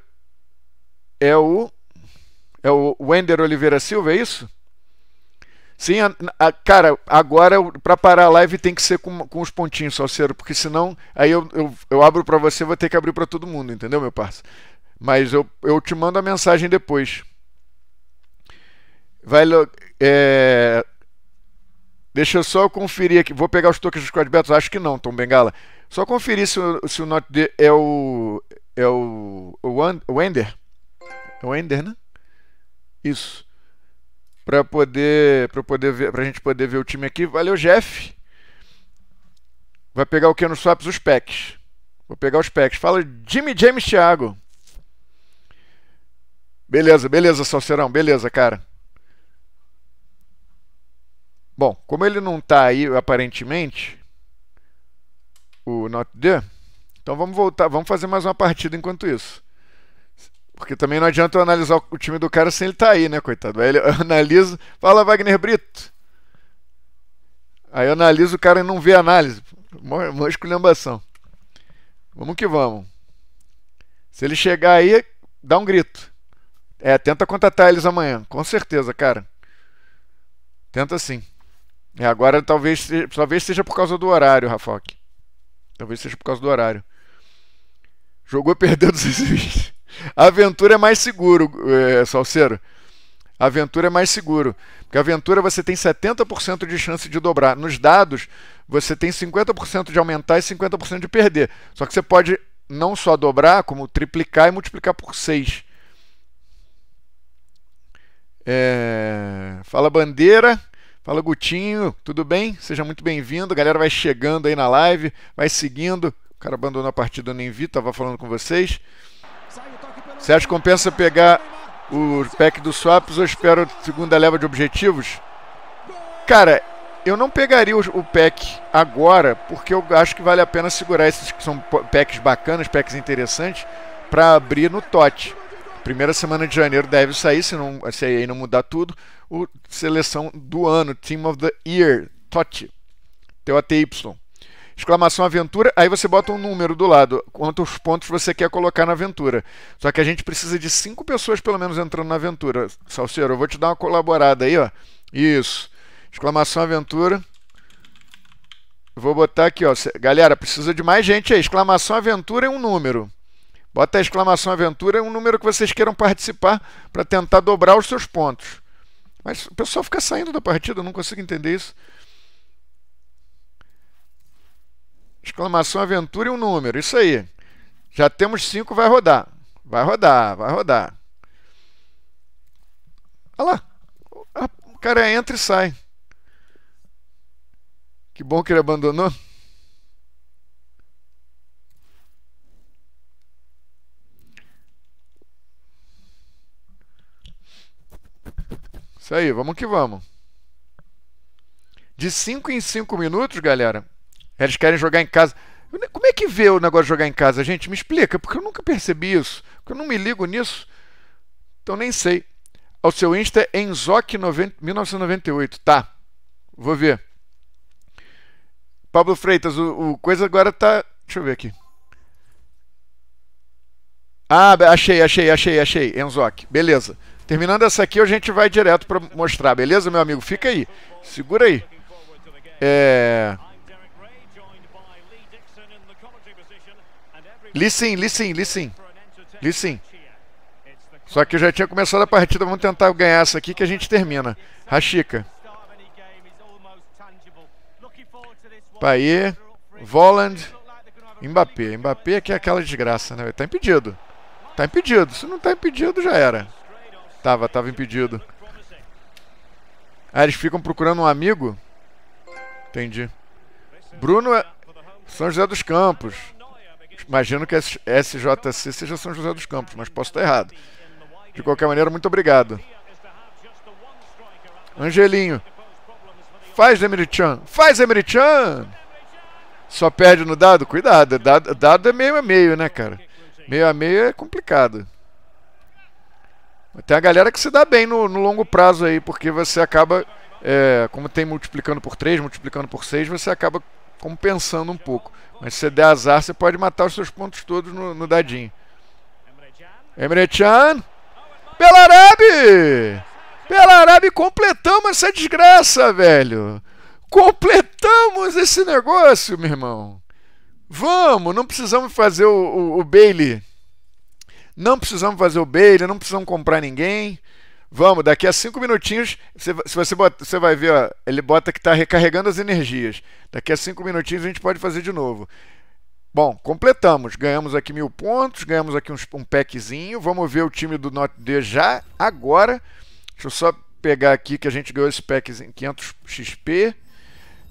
é o é o Wender Oliveira Silva, é isso? Sim, a, a, cara, agora para parar a live tem que ser com, com os pontinhos, Salseiro, porque senão aí eu, eu, eu abro para você, vou ter que abrir para todo mundo, entendeu, meu parça? Mas eu, eu te mando a mensagem depois. Vai, é... Deixa eu só conferir aqui. Vou pegar os tokens dos códigos Acho que não, Tom Bengala. Só conferir se, se o Not é o. É o. O, And, o Ender. É o Ender, né? Isso para poder para poder ver pra gente poder ver o time aqui. Valeu, Jeff. Vai pegar o que no swaps os packs. Vou pegar os packs. Fala Jimmy James Thiago. Beleza, beleza, Salseirão, beleza, cara. Bom, como ele não está aí aparentemente, o Not D, então vamos voltar, vamos fazer mais uma partida enquanto isso. Porque também não adianta eu analisar o time do cara sem ele estar tá aí, né, coitado? Aí ele analisa, fala Wagner Brito. Aí eu analiso o cara e não vê análise. Uma, esculhambação. Vamos que vamos. Se ele chegar aí, dá um grito. É, tenta contratar eles amanhã. Com certeza, cara. Tenta sim. E é, agora talvez, talvez seja por causa do horário, Rafoque. Talvez seja por causa do horário. Jogou e perdeu dos Aventura é mais seguro, é, eh, Salseiro. Aventura é mais seguro. Porque aventura você tem 70% de chance de dobrar. Nos dados, você tem 50% de aumentar e 50% de perder. Só que você pode não só dobrar, como triplicar e multiplicar por 6. É... Fala Bandeira, fala Gutinho, tudo bem? Seja muito bem-vindo. A galera vai chegando aí na live, vai seguindo. O cara abandonou a partida, eu nem vi, tava falando com vocês. Saiu. Você acha que compensa pegar o pack dos swaps ou espera a segunda leva de objetivos? Cara, eu não pegaria o pack agora, porque eu acho que vale a pena segurar esses que são packs bacanas, packs interessantes, para abrir no TOT. Primeira semana de janeiro deve sair, se, não, se aí não mudar tudo, o seleção do ano, Team of the Year, TOT, T-O-T-Y exclamação aventura, aí você bota um número do lado, quantos pontos você quer colocar na aventura. Só que a gente precisa de cinco pessoas pelo menos entrando na aventura. Salseiro, eu vou te dar uma colaborada aí, ó. Isso. Exclamação aventura. Vou botar aqui, ó. Galera, precisa de mais gente aí. Exclamação aventura é um número. Bota a exclamação aventura, é um número que vocês queiram participar para tentar dobrar os seus pontos. Mas o pessoal fica saindo da partida, eu não consigo entender isso. Exclamação aventura e um número. Isso aí. Já temos cinco, vai rodar. Vai rodar, vai rodar. Olha lá. O cara entra e sai. Que bom que ele abandonou. Isso aí, vamos que vamos. De 5 em 5 minutos, galera, eles querem jogar em casa. Como é que vê o negócio de jogar em casa, gente? Me explica, porque eu nunca percebi isso, porque eu não me ligo nisso. Então nem sei. Ao seu Insta é 1998 tá? Vou ver. Pablo Freitas, o, o coisa agora tá. Deixa eu ver aqui. Ah, achei, achei, achei, achei. Enzoque, beleza. Terminando essa aqui, a gente vai direto para mostrar, beleza, meu amigo? Fica aí. Segura aí. É. Listen, listen, listen. Listen. Só que eu já tinha começado a partida, vamos tentar ganhar essa aqui que a gente termina. Rachica. Paê, Voland, Mbappé. Mbappé é que é aquela desgraça, né? Tá impedido. Tá impedido. Se não tá impedido, já era. Tava, tava impedido. Ah, eles ficam procurando um amigo? Entendi. Bruno é São José dos Campos. Imagino que SJC seja São José dos Campos, mas posso estar errado. De qualquer maneira, muito obrigado. Angelinho. Faz, Emerichan. Faz, Emerichan. Só perde no dado? Cuidado. É dado, dado é meio a meio, né, cara? Meio a meio é complicado. Tem a galera que se dá bem no, no longo prazo aí, porque você acaba, é, como tem multiplicando por 3, multiplicando por 6, você acaba compensando um pouco. Mas se você der azar, você pode matar os seus pontos todos no, no dadinho. Emrechan. Belarabe! Belarabe, completamos essa desgraça, velho. Completamos esse negócio, meu irmão. Vamos, não precisamos fazer o, o, o Bailey. Não precisamos fazer o Bailey, não precisamos comprar ninguém. Vamos, daqui a cinco minutinhos, você, se você, bota, você vai ver, ó, ele bota que está recarregando as energias. Daqui a cinco minutinhos a gente pode fazer de novo. Bom, completamos. Ganhamos aqui mil pontos, ganhamos aqui uns, um packzinho. Vamos ver o time do Not D já agora. Deixa eu só pegar aqui que a gente ganhou esse packzinho, 500 XP.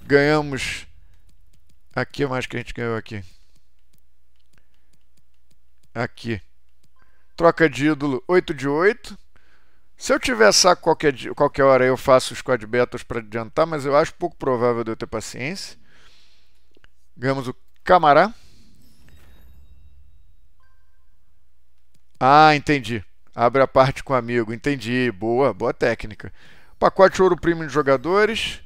Ganhamos... Aqui mais que a gente ganhou aqui. Aqui. Troca de ídolo 8 de 8. Se eu tiver saco qualquer, qualquer hora, eu faço os quad betas para adiantar, mas eu acho pouco provável de eu ter paciência. Ganhamos o Camará. Ah, entendi. Abre a parte com amigo. Entendi. Boa, boa técnica. Pacote ouro premium de jogadores.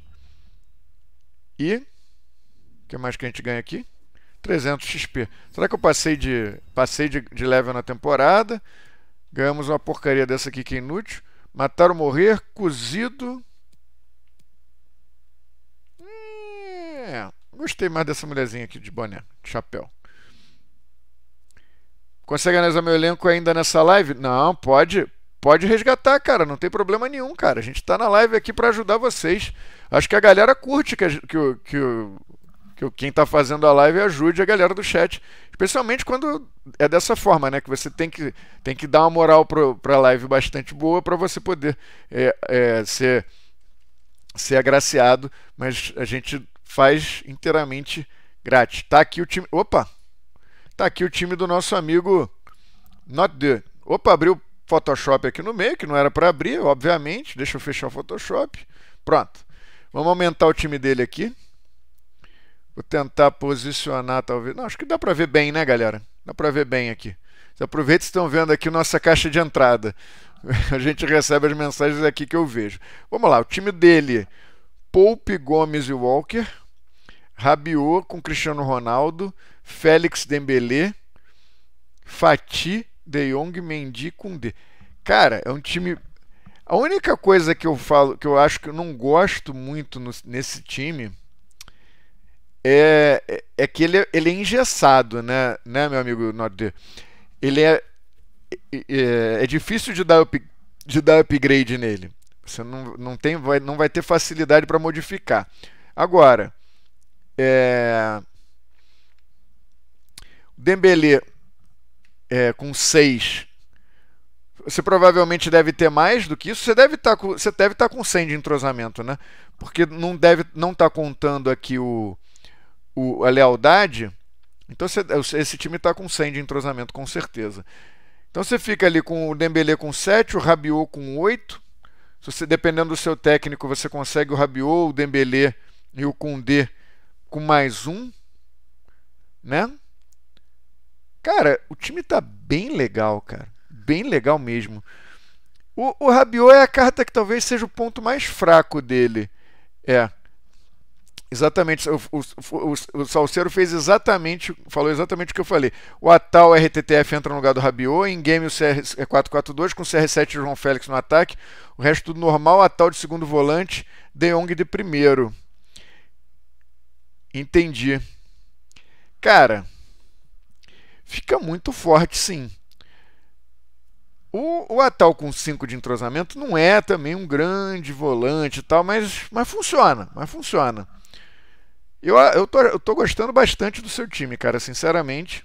E... O que mais que a gente ganha aqui? 300 XP. Será que eu passei de, passei de, de level na temporada? Ganhamos uma porcaria dessa aqui que é inútil. Matar ou morrer, cozido. É, gostei mais dessa mulherzinha aqui de boné, de chapéu. Consegue analisar meu elenco ainda nessa live? Não, pode, pode resgatar, cara. Não tem problema nenhum, cara. A gente está na live aqui para ajudar vocês. Acho que a galera curte que, que, que que quem está fazendo a live ajude a galera do chat. Especialmente quando é dessa forma, né? Que você tem que, tem que dar uma moral para a live bastante boa para você poder é, é, ser, ser agraciado. Mas a gente faz inteiramente grátis. Tá aqui o time. Opa! Tá aqui o time do nosso amigo Not the. Opa, abriu o Photoshop aqui no meio, que não era para abrir, obviamente. Deixa eu fechar o Photoshop. Pronto. Vamos aumentar o time dele aqui. Vou tentar posicionar, talvez. Não, acho que dá para ver bem, né, galera? Dá para ver bem aqui. Vocês estão vendo aqui nossa caixa de entrada. A gente recebe as mensagens aqui que eu vejo. Vamos lá, o time dele: Poupe, Gomes e Walker, Rabiot com Cristiano Ronaldo, Félix Dembélé, Fati, De Jong, Mendy, D. Cara, é um time a única coisa que eu falo, que eu acho que eu não gosto muito no, nesse time é, é, é que ele, é, ele é engessado, né, né meu amigo Nord? Ele é, é, é, difícil de dar, up, de dar upgrade nele. Você não, não, tem, vai, não vai ter facilidade para modificar. Agora, é, o Dembele é, com 6 você provavelmente deve ter mais do que isso. Você deve estar tá com, você deve estar tá com 100 de entrosamento, né? Porque não deve não está contando aqui o o, a lealdade, então você, é, esse time está com 100 de entrosamento, com certeza. Então você fica ali com o Dembele com 7, o Rabiot com 8. Se você, dependendo do seu técnico, você consegue o Rabiot, o Dembele e o Koundé com mais um, né? Cara, o time tá bem legal, cara. Bem legal mesmo. O, o Rabiot é a carta que talvez seja o ponto mais fraco dele. É. Exatamente, o, o, o, o fez exatamente, falou exatamente o que eu falei. O Atal RTTF entra no lugar do Rabiot, em game o CR442 com o CR7 João Félix no ataque, o resto tudo normal, Atal de segundo volante, De Jong de primeiro. Entendi. Cara, fica muito forte sim. O, o Atal com 5 de entrosamento não é também um grande volante e tal, mas, mas funciona, mas funciona. Eu, eu, tô, eu tô gostando bastante do seu time, cara, sinceramente.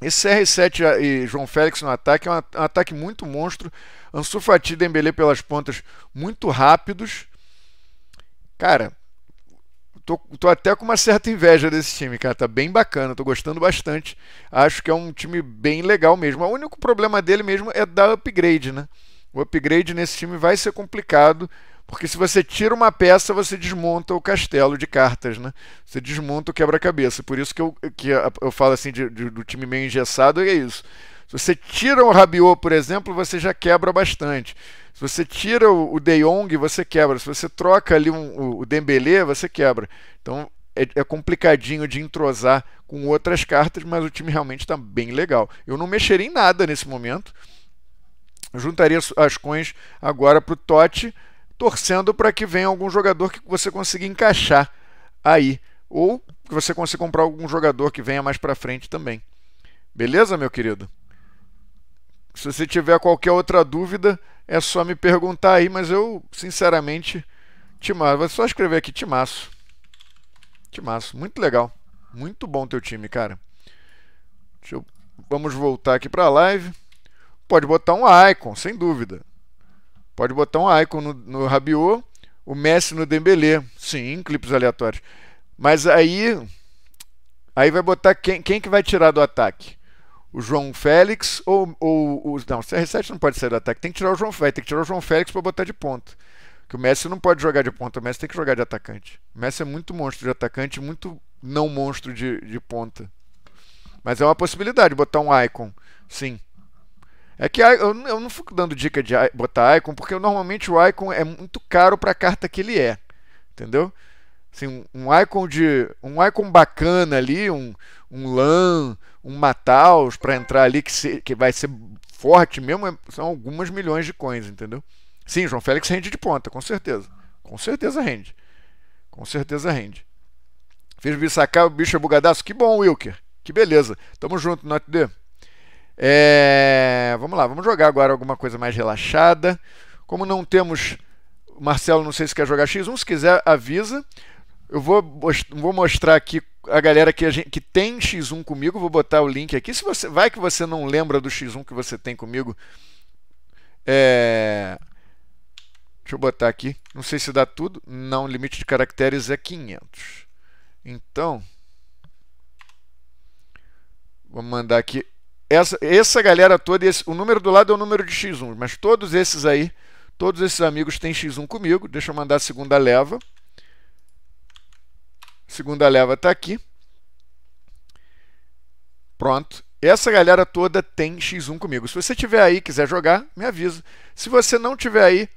Esse CR7 e João Félix no ataque é um, ataque muito monstro. Ansu Fati e Dembélé pelas pontas muito rápidos. Cara, tô, tô, até com uma certa inveja desse time, cara. Tá bem bacana, tô gostando bastante. Acho que é um time bem legal mesmo. O único problema dele mesmo é dar upgrade, né? O upgrade nesse time vai ser complicado. Porque se você tira uma peça, você desmonta o castelo de cartas, né? Você desmonta o quebra-cabeça. Por isso que eu, que eu falo assim de, de, do time meio engessado, é isso. Se você tira o Rabiot, por exemplo, você já quebra bastante. Se você tira o, o De Jong, você quebra. Se você troca ali um, o Dembélé, você quebra. Então é, é, complicadinho de entrosar com outras cartas, mas o time realmente está bem legal. Eu não mexeria em nada nesse momento. Eu juntaria as coins agora para o Totti torcendo para que venha algum jogador que você consiga encaixar aí, ou que você consiga comprar algum jogador que venha mais para frente também. Beleza, meu querido? Se você tiver qualquer outra dúvida, é só me perguntar aí, mas eu, sinceramente, timaço. Vou só escrever aqui, timaço. Timaço, muito legal. Muito bom teu time, cara. Eu... Vamos voltar aqui para a live. Pode botar um icon, sem dúvida. Pode botar um icon no, no Rabiot, o Messi no Dembelé. Sim, clipes aleatórios. Mas aí aí vai botar quem, quem que vai tirar do ataque? O João Félix ou, ou, ou não, o CR7 não pode sair do ataque, tem que tirar o João Félix, tem que tirar o João Félix para botar de ponta. Que o Messi não pode jogar de ponta, o Messi tem que jogar de atacante. O Messi é muito monstro de atacante, muito não monstro de, de ponta. Mas é uma possibilidade botar um icon, sim. É que eu, eu não fico dando dica de botar icon, porque normalmente o icon é muito caro para a carta que ele é. Entendeu? Assim, um icon de um icon bacana ali, um, um LAN, um Mataus para entrar ali que, se, que vai ser forte mesmo, é, são algumas milhões de coins, entendeu? Sim, João Félix rende de ponta, com certeza. Com certeza rende. Com certeza rende. Fez vir sacar o bicho é bugadaço. Que bom, Wilker. Que beleza. Tamo junto, notd é, vamos lá, vamos jogar agora alguma coisa mais relaxada. Como não temos. Marcelo, não sei se quer jogar X1, se quiser, avisa. Eu vou, vou mostrar aqui a galera que, a gente, que tem X1 comigo, vou botar o link aqui. Se você Vai que você não lembra do X1 que você tem comigo. É, deixa eu botar aqui. Não sei se dá tudo. Não, o limite de caracteres é 500. Então, vou mandar aqui essa, essa galera toda, esse, o número do lado é o número de x1, mas todos esses aí, todos esses amigos têm x1 comigo. Deixa eu mandar a segunda leva. A segunda leva está aqui. Pronto. Essa galera toda tem x1 comigo. Se você tiver aí quiser jogar, me avisa. Se você não tiver aí,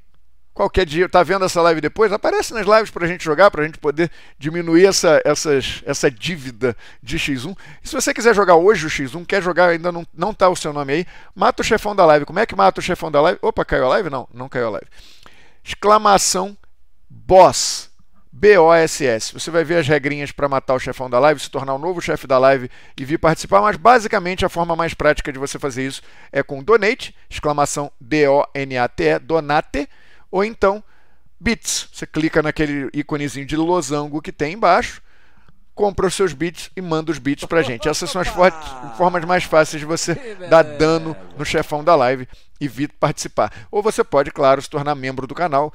Qualquer dia, tá vendo essa live depois? Aparece nas lives para a gente jogar, para a gente poder diminuir essa, essas, essa dívida de X1. E se você quiser jogar hoje o X1, quer jogar, ainda não, não tá o seu nome aí, mata o chefão da live. Como é que mata o chefão da live? Opa, caiu a live? Não, não caiu a live. Exclamação BOSS. S. Você vai ver as regrinhas para matar o chefão da live, se tornar o novo chefe da live e vir participar, mas basicamente a forma mais prática de você fazer isso é com donate, exclamação D-O-N-A-T-E, donate, ou então bits. Você clica naquele íconezinho de losango que tem embaixo, compra os seus bits e manda os bits pra gente. Essas são as formas mais fáceis de você dar dano no chefão da live e vir participar. Ou você pode, claro, se tornar membro do canal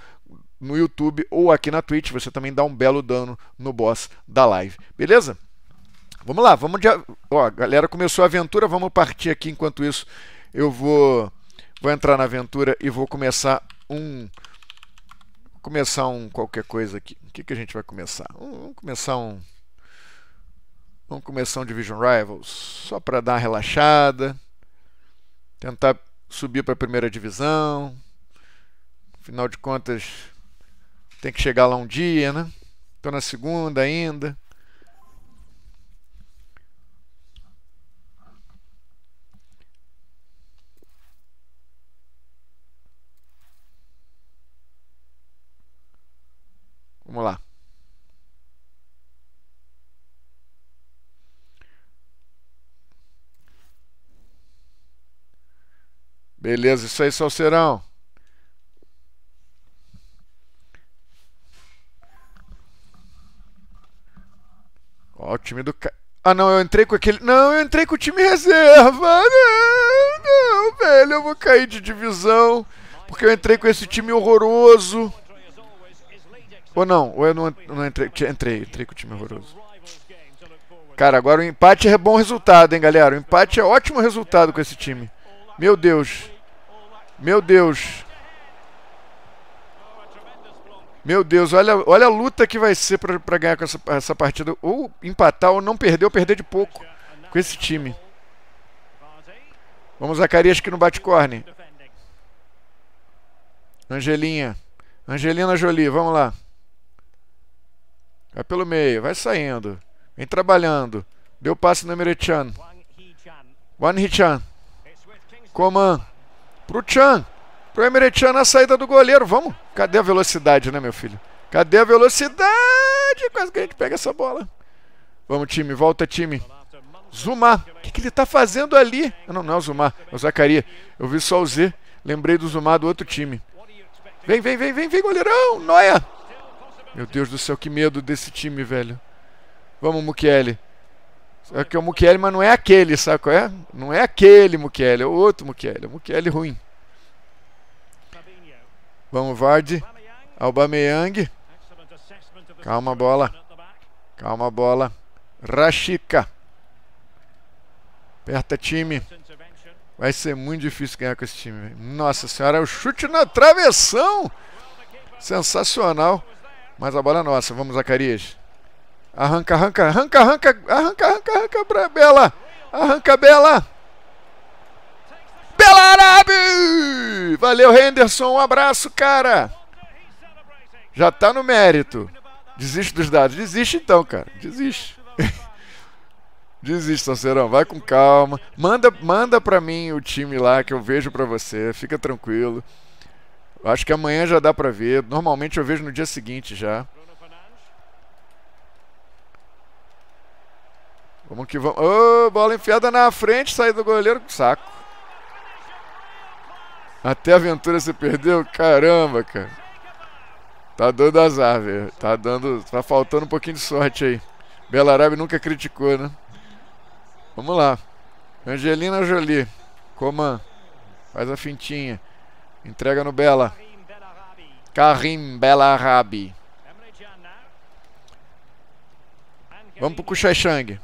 no YouTube ou aqui na Twitch, você também dá um belo dano no boss da live. Beleza? Vamos lá, vamos de... Ó, a galera começou a aventura, vamos partir aqui enquanto isso. Eu vou vou entrar na aventura e vou começar um começar um qualquer coisa aqui. O que, que a gente vai começar? Vamos começar um. Vamos começar um Division Rivals, só para dar uma relaxada, tentar subir para a primeira divisão. Afinal de contas, tem que chegar lá um dia, né? Estou na segunda ainda. Vamos lá. Beleza, isso aí, Salseirão. Ó, o time do. Ah, não, eu entrei com aquele. Não, eu entrei com o time reserva. Não, não, velho, eu vou cair de divisão. Porque eu entrei com esse time horroroso. Ou não, ou eu não, não entrei, entrei, entrei com o time horroroso. Cara, agora o empate é bom resultado, hein, galera? O empate é ótimo resultado com esse time. Meu Deus. Meu Deus. Meu Deus, olha, olha a luta que vai ser para ganhar com essa, essa partida. Ou empatar, ou não perder, ou perder de pouco com esse time. Vamos, Zacarias, que não bate corne. Angelinha. Angelina Jolie, vamos lá. Vai pelo meio, vai saindo. Vem trabalhando. Deu passe no Emerichan. Wan Hichan. Coman. Pro Chan. Pro Emerichan na saída do goleiro. Vamos. Cadê a velocidade, né, meu filho? Cadê a velocidade? Quase que a gente pega essa bola. Vamos, time. Volta, time. Zumar. O que, que ele tá fazendo ali? Não, não é o Zumar. É o Zacaria. Eu vi só o Z. Lembrei do Zumar do outro time. Vem, vem, vem, vem, vem, goleirão. Noia. Meu Deus do céu, que medo desse time, velho. Vamos, Mukiele É que é o Mukele, mas não é aquele, sabe qual é? Não é aquele Mukiele é o outro É O Mukele ruim. Vamos, Vardy. Albameyang. Calma, bola. Calma, bola. Rachica. Aperta, time. Vai ser muito difícil ganhar com esse time. Nossa senhora, é o chute na travessão. Sensacional. Mas a bola é nossa. Vamos, Zacarias. Arranca, arranca, arranca, arranca, arranca, arranca, arranca pra Bela. Arranca, Bela. Bela Arabe! Valeu, Henderson. Um abraço, cara. Já tá no mérito. Desiste dos dados. Desiste então, cara. Desiste. Desiste, Salseirão. Vai com calma. Manda, manda pra mim o time lá que eu vejo pra você. Fica tranquilo. Eu acho que amanhã já dá para ver. Normalmente eu vejo no dia seguinte já. Vamos que vamos. Oh, bola enfiada na frente, sai do goleiro. Saco. Até a Ventura se perdeu? Caramba, cara. Tá dando azar, velho. Tá dando. Tá faltando um pouquinho de sorte aí. Belarabe nunca criticou, né? Vamos lá. Angelina Jolie. Coman. Faz a fintinha. Entrega no Bela. Karim Belarabi. Vamos pro Kuchaichang.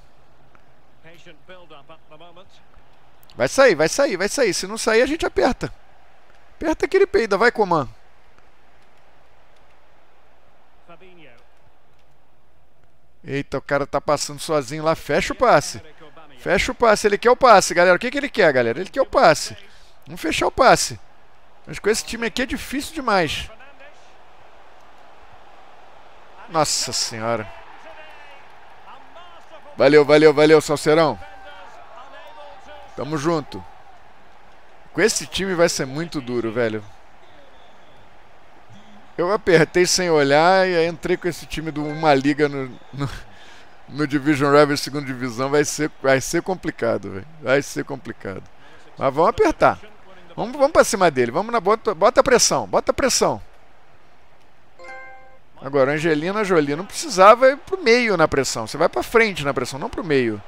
Vai sair, vai sair, vai sair. Se não sair, a gente aperta. Aperta aquele peida, vai, Coman. Eita, o cara tá passando sozinho lá. Fecha o passe. Fecha o passe. Ele quer o passe, galera. O que, que ele quer, galera? Ele quer o passe. Vamos fechar o passe. Mas com esse time aqui é difícil demais. Nossa senhora. Valeu, valeu, valeu, Salseirão. Tamo junto. Com esse time vai ser muito duro, velho. Eu apertei sem olhar e entrei com esse time de uma liga no, no, no Division Rival segunda divisão. Vai ser, vai ser complicado, velho. Vai ser complicado. Mas vamos apertar. Vamos, vamos para cima dele. Vamos na bota, bota pressão, bota pressão. Agora, Angelina Jolie não precisava ir pro meio na pressão. Você vai para frente na pressão, não pro meio.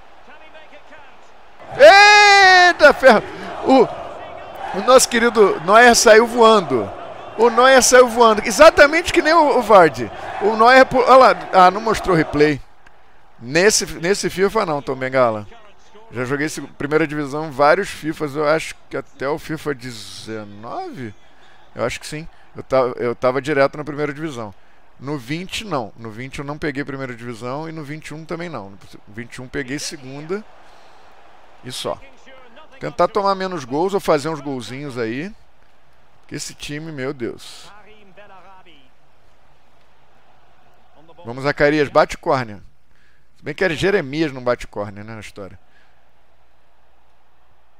Eita ferro! O, o nosso querido Noé saiu voando. O Noé saiu voando. Exatamente que nem o, o Vardy. O Noé, Olha lá. Ah, não mostrou replay. Nesse, nesse FIFA não, Tom Bengala. Já joguei primeira divisão vários FIFAs, eu acho que até o FIFA 19? Eu acho que sim. Eu tava, eu tava direto na primeira divisão. No 20 não. No 20 eu não peguei primeira divisão e no 21 também não. No 21 peguei segunda e só. Tentar tomar menos gols ou fazer uns golzinhos aí. Porque esse time, meu Deus. Vamos, Zacarias, bate córnea. Se bem que era é Jeremias não bate córnea, né, na história.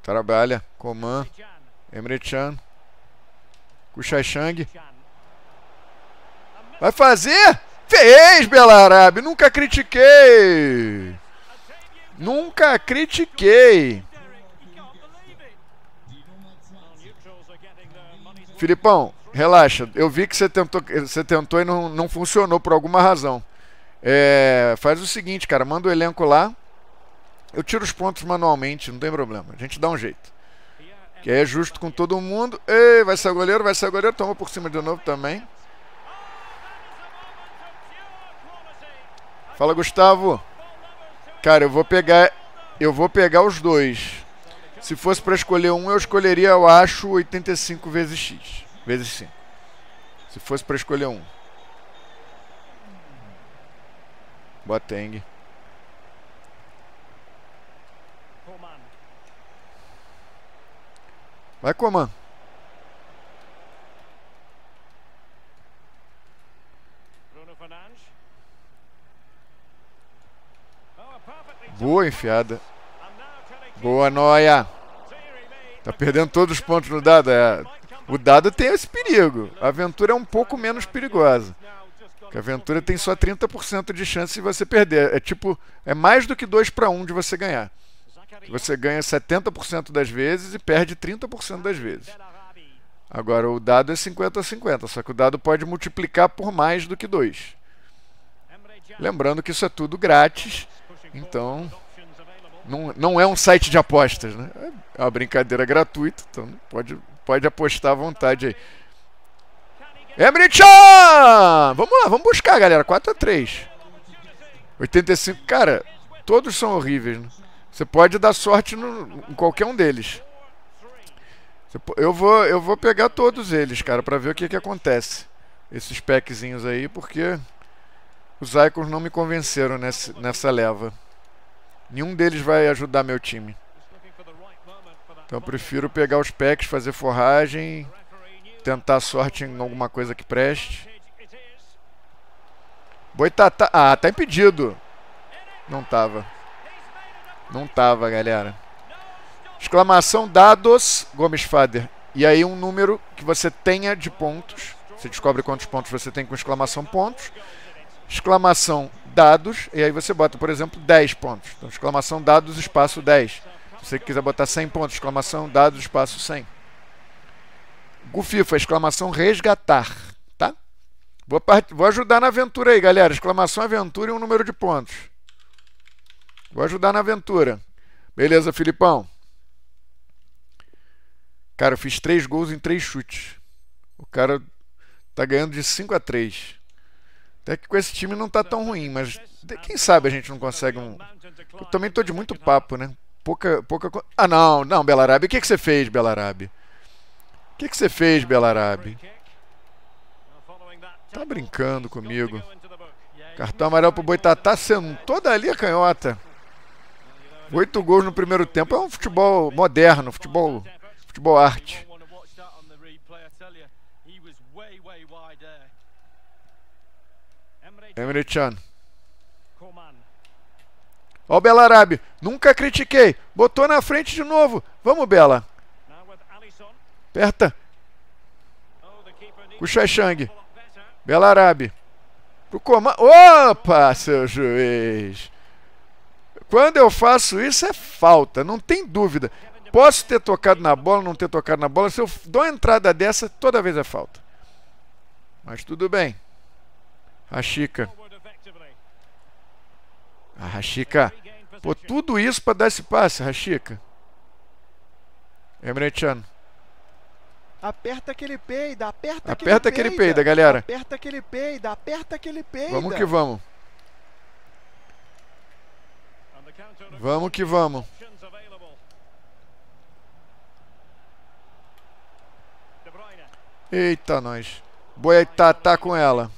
Trabalha Coman, Emre Can, Kuchai Chang. Vai fazer? Fez, Belarabe! Nunca critiquei! Nunca critiquei! Filipão, relaxa. Eu vi que você tentou, você tentou e não, não funcionou por alguma razão. É, faz o seguinte, cara. Manda o elenco lá eu tiro os pontos manualmente, não tem problema. A gente dá um jeito. Que é justo com todo mundo. Ei, vai ser o goleiro, vai ser o goleiro. Toma por cima de novo também. Fala, Gustavo. Cara, eu vou pegar, eu vou pegar os dois. Se fosse para escolher um, eu escolheria, eu acho, 85 vezes x, vezes 5. Se fosse para escolher um. Boateng. Vai, Coman. Boa enfiada. Boa noia. Tá perdendo todos os pontos no dado. É. O dado tem esse perigo. A aventura é um pouco menos perigosa. Porque a aventura tem só 30% de chance de você perder. É tipo, é mais do que 2 para 1 de você ganhar você ganha 70% das vezes e perde 30% das vezes. Agora, o dado é 50 a 50, só que o dado pode multiplicar por mais do que 2. Lembrando que isso é tudo grátis, então não, não é um site de apostas, né? É uma brincadeira gratuita, então pode, pode apostar à vontade aí. Emrichan! Vamos lá, vamos buscar, galera. 4 a 3 85, cara, todos são horríveis, né? Você pode dar sorte no, em qualquer um deles. Eu vou, eu vou pegar todos eles, cara, pra ver o que, que acontece. Esses packzinhos aí, porque os Icons não me convenceram nessa, nessa leva. Nenhum deles vai ajudar meu time. Então eu prefiro pegar os packs, fazer forragem, tentar sorte em alguma coisa que preste. Boitatá... Ah, tá impedido. Não tava. Não tava, galera. Exclamação dados, Gomes Fader. E aí um número que você tenha de pontos. Você descobre quantos pontos você tem com exclamação pontos. Exclamação dados. E aí você bota, por exemplo, 10 pontos. Então, exclamação dados, espaço 10. Se você quiser botar 100 pontos, exclamação dados, espaço 100. Gufifa, exclamação resgatar. Tá? Vou, part... Vou ajudar na aventura aí, galera. Exclamação aventura e um número de pontos. Vou ajudar na aventura. Beleza, Filipão. Cara, eu fiz três gols em três chutes. O cara tá ganhando de 5 a 3. Até que com esse time não tá tão ruim, mas quem sabe a gente não consegue um. Eu também tô de muito papo, né? Pouca. pouca... Ah, não, não, Belarabe. O que, que você fez, Belarabe? O que, que você fez, Belarabe? Tá brincando comigo. Cartão amarelo pro Boitatá, sentou dali a canhota. Oito gols no primeiro tempo. É um futebol moderno, futebol, futebol arte. Emre Can. Ó o Belarabe. Nunca critiquei. Botou na frente de novo. Vamos, Bela. Aperta. Kuchachang. Belarabe. Pro Coman. Opa, seu juiz. Quando eu faço isso é falta, não tem dúvida. Posso ter tocado na bola, não ter tocado na bola. Se eu dou uma entrada dessa, toda vez é falta. Mas tudo bem. A Chica. A Rachica. Pô, tudo isso para dar esse passe, Rachica. Emretiano. Aperta aquele peida, aperta, aperta aquele, peida, peida, galera. Aperta aquele peida, aperta aquele peida. Vamos que vamos. Vamos que vamos. Eita, nós. Boitatá com ela.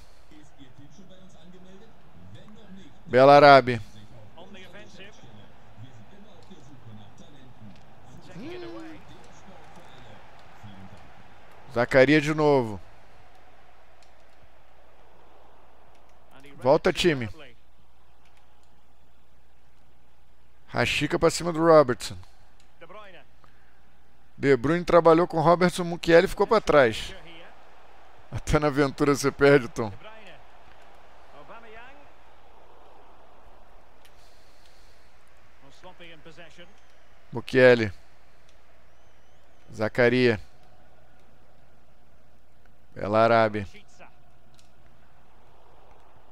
Bela Arábia. Zacaria de novo. Volta, time. Rachica para cima do Robertson. De Bruyne trabalhou com Robertson Mukiele ficou para trás. Até na aventura você perde, Tom. Mukiele. Zacaria. Bela Arábia.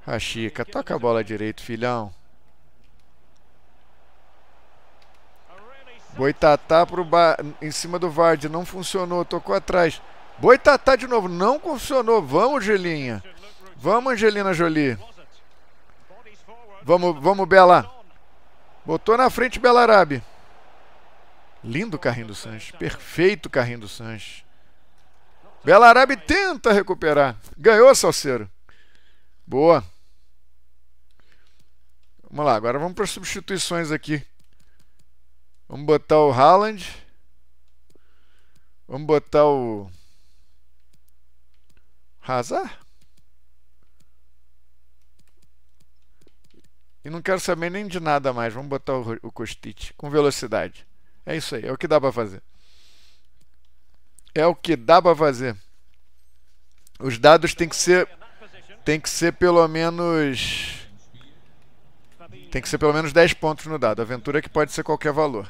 Rachica toca a bola direito, filhão. Boitatá pro ba... em cima do Vard, não funcionou, tocou atrás. Boitatá de novo, não funcionou. Vamos, Angelinha. Vamos, Angelina Jolie. Vamos, vamos, Bela. Botou na frente Bela Arabe. Lindo carrinho do Sanches, perfeito carrinho do Sanches. Bela Arabe tenta recuperar. Ganhou, Salseiro. Boa. Vamos lá, agora vamos para as substituições aqui. Vamos botar o Haaland. Vamos botar o Hazard. E não quero saber nem de nada mais. Vamos botar o, o Kostic com velocidade. É isso aí, é o que dá para fazer. É o que dá para fazer. Os dados têm que ser tem que ser pelo menos tem que ser pelo menos 10 pontos no dado. Aventura é que pode ser qualquer valor.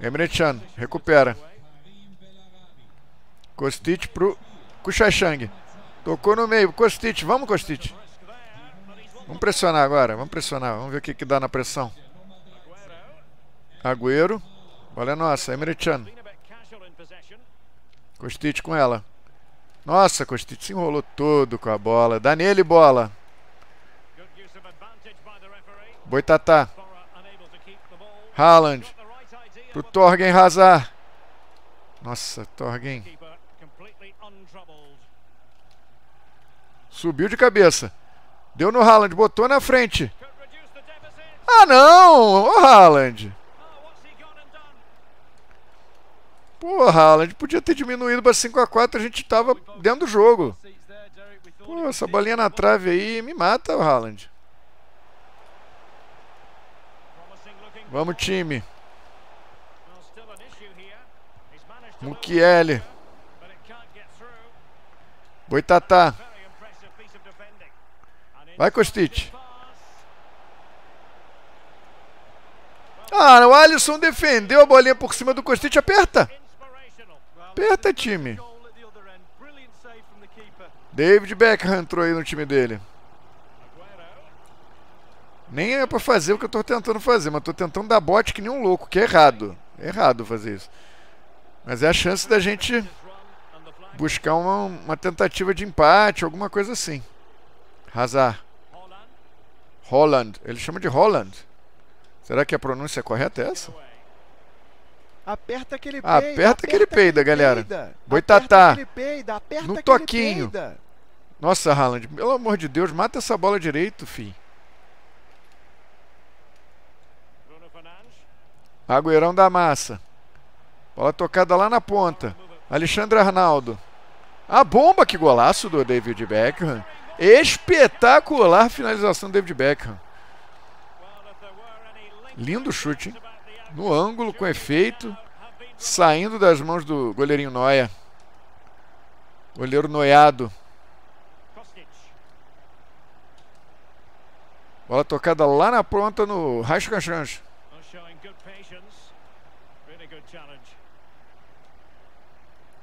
Emre recupera. Kostic pro Kuchachang. Tocou no meio. Kostic, vamos Kostic. Vamos pressionar agora, vamos pressionar. Vamos ver o que, que dá na pressão. Agüero. Olha é nossa, Emre Can. Kostic com ela. Nossa, Kostic se enrolou todo com a bola. Dá nele, bola. Boitatá. Haaland. Pro Torgen Hazard. Nossa, Torgen. Subiu de cabeça. Deu no Haaland, botou na frente. Ah, não! Ô, Haaland! Pô, Haaland, podia ter diminuído para 5x4, a, gente tava dentro do jogo. Pô, essa bolinha na trave aí me mata, Haaland. Vamos, time. Mukiele. Boitatá. Vai, Kostic. Ah, o Alisson defendeu a bolinha por cima do Kostic. Aperta. Aperta, time. David Beckham entrou aí no time dele. Nem é para fazer o que eu estou tentando fazer, mas estou tentando dar bote que nem um louco, que é errado. É errado fazer isso. Mas é a chance da gente buscar uma, uma tentativa de empate, alguma coisa assim. Hazard. Holland. Ele chama de Holland. Será que a pronúncia correta é essa? Aperta aquele ah, peida. Aperta, aquele peida, galera. Boitatá. no toquinho. Nossa, Haaland, pelo amor de Deus, mata essa bola direito, filho. Agüerão da massa. Bola tocada lá na ponta. Alexandre Arnaldo. A bomba, que golaço do David Beckham. Espetacular finalização do David Beckham. Lindo chute, hein? No ângulo, com efeito. Saindo das mãos do goleirinho Noia. Goleiro noiado. Bola tocada lá na ponta no Rascanchans.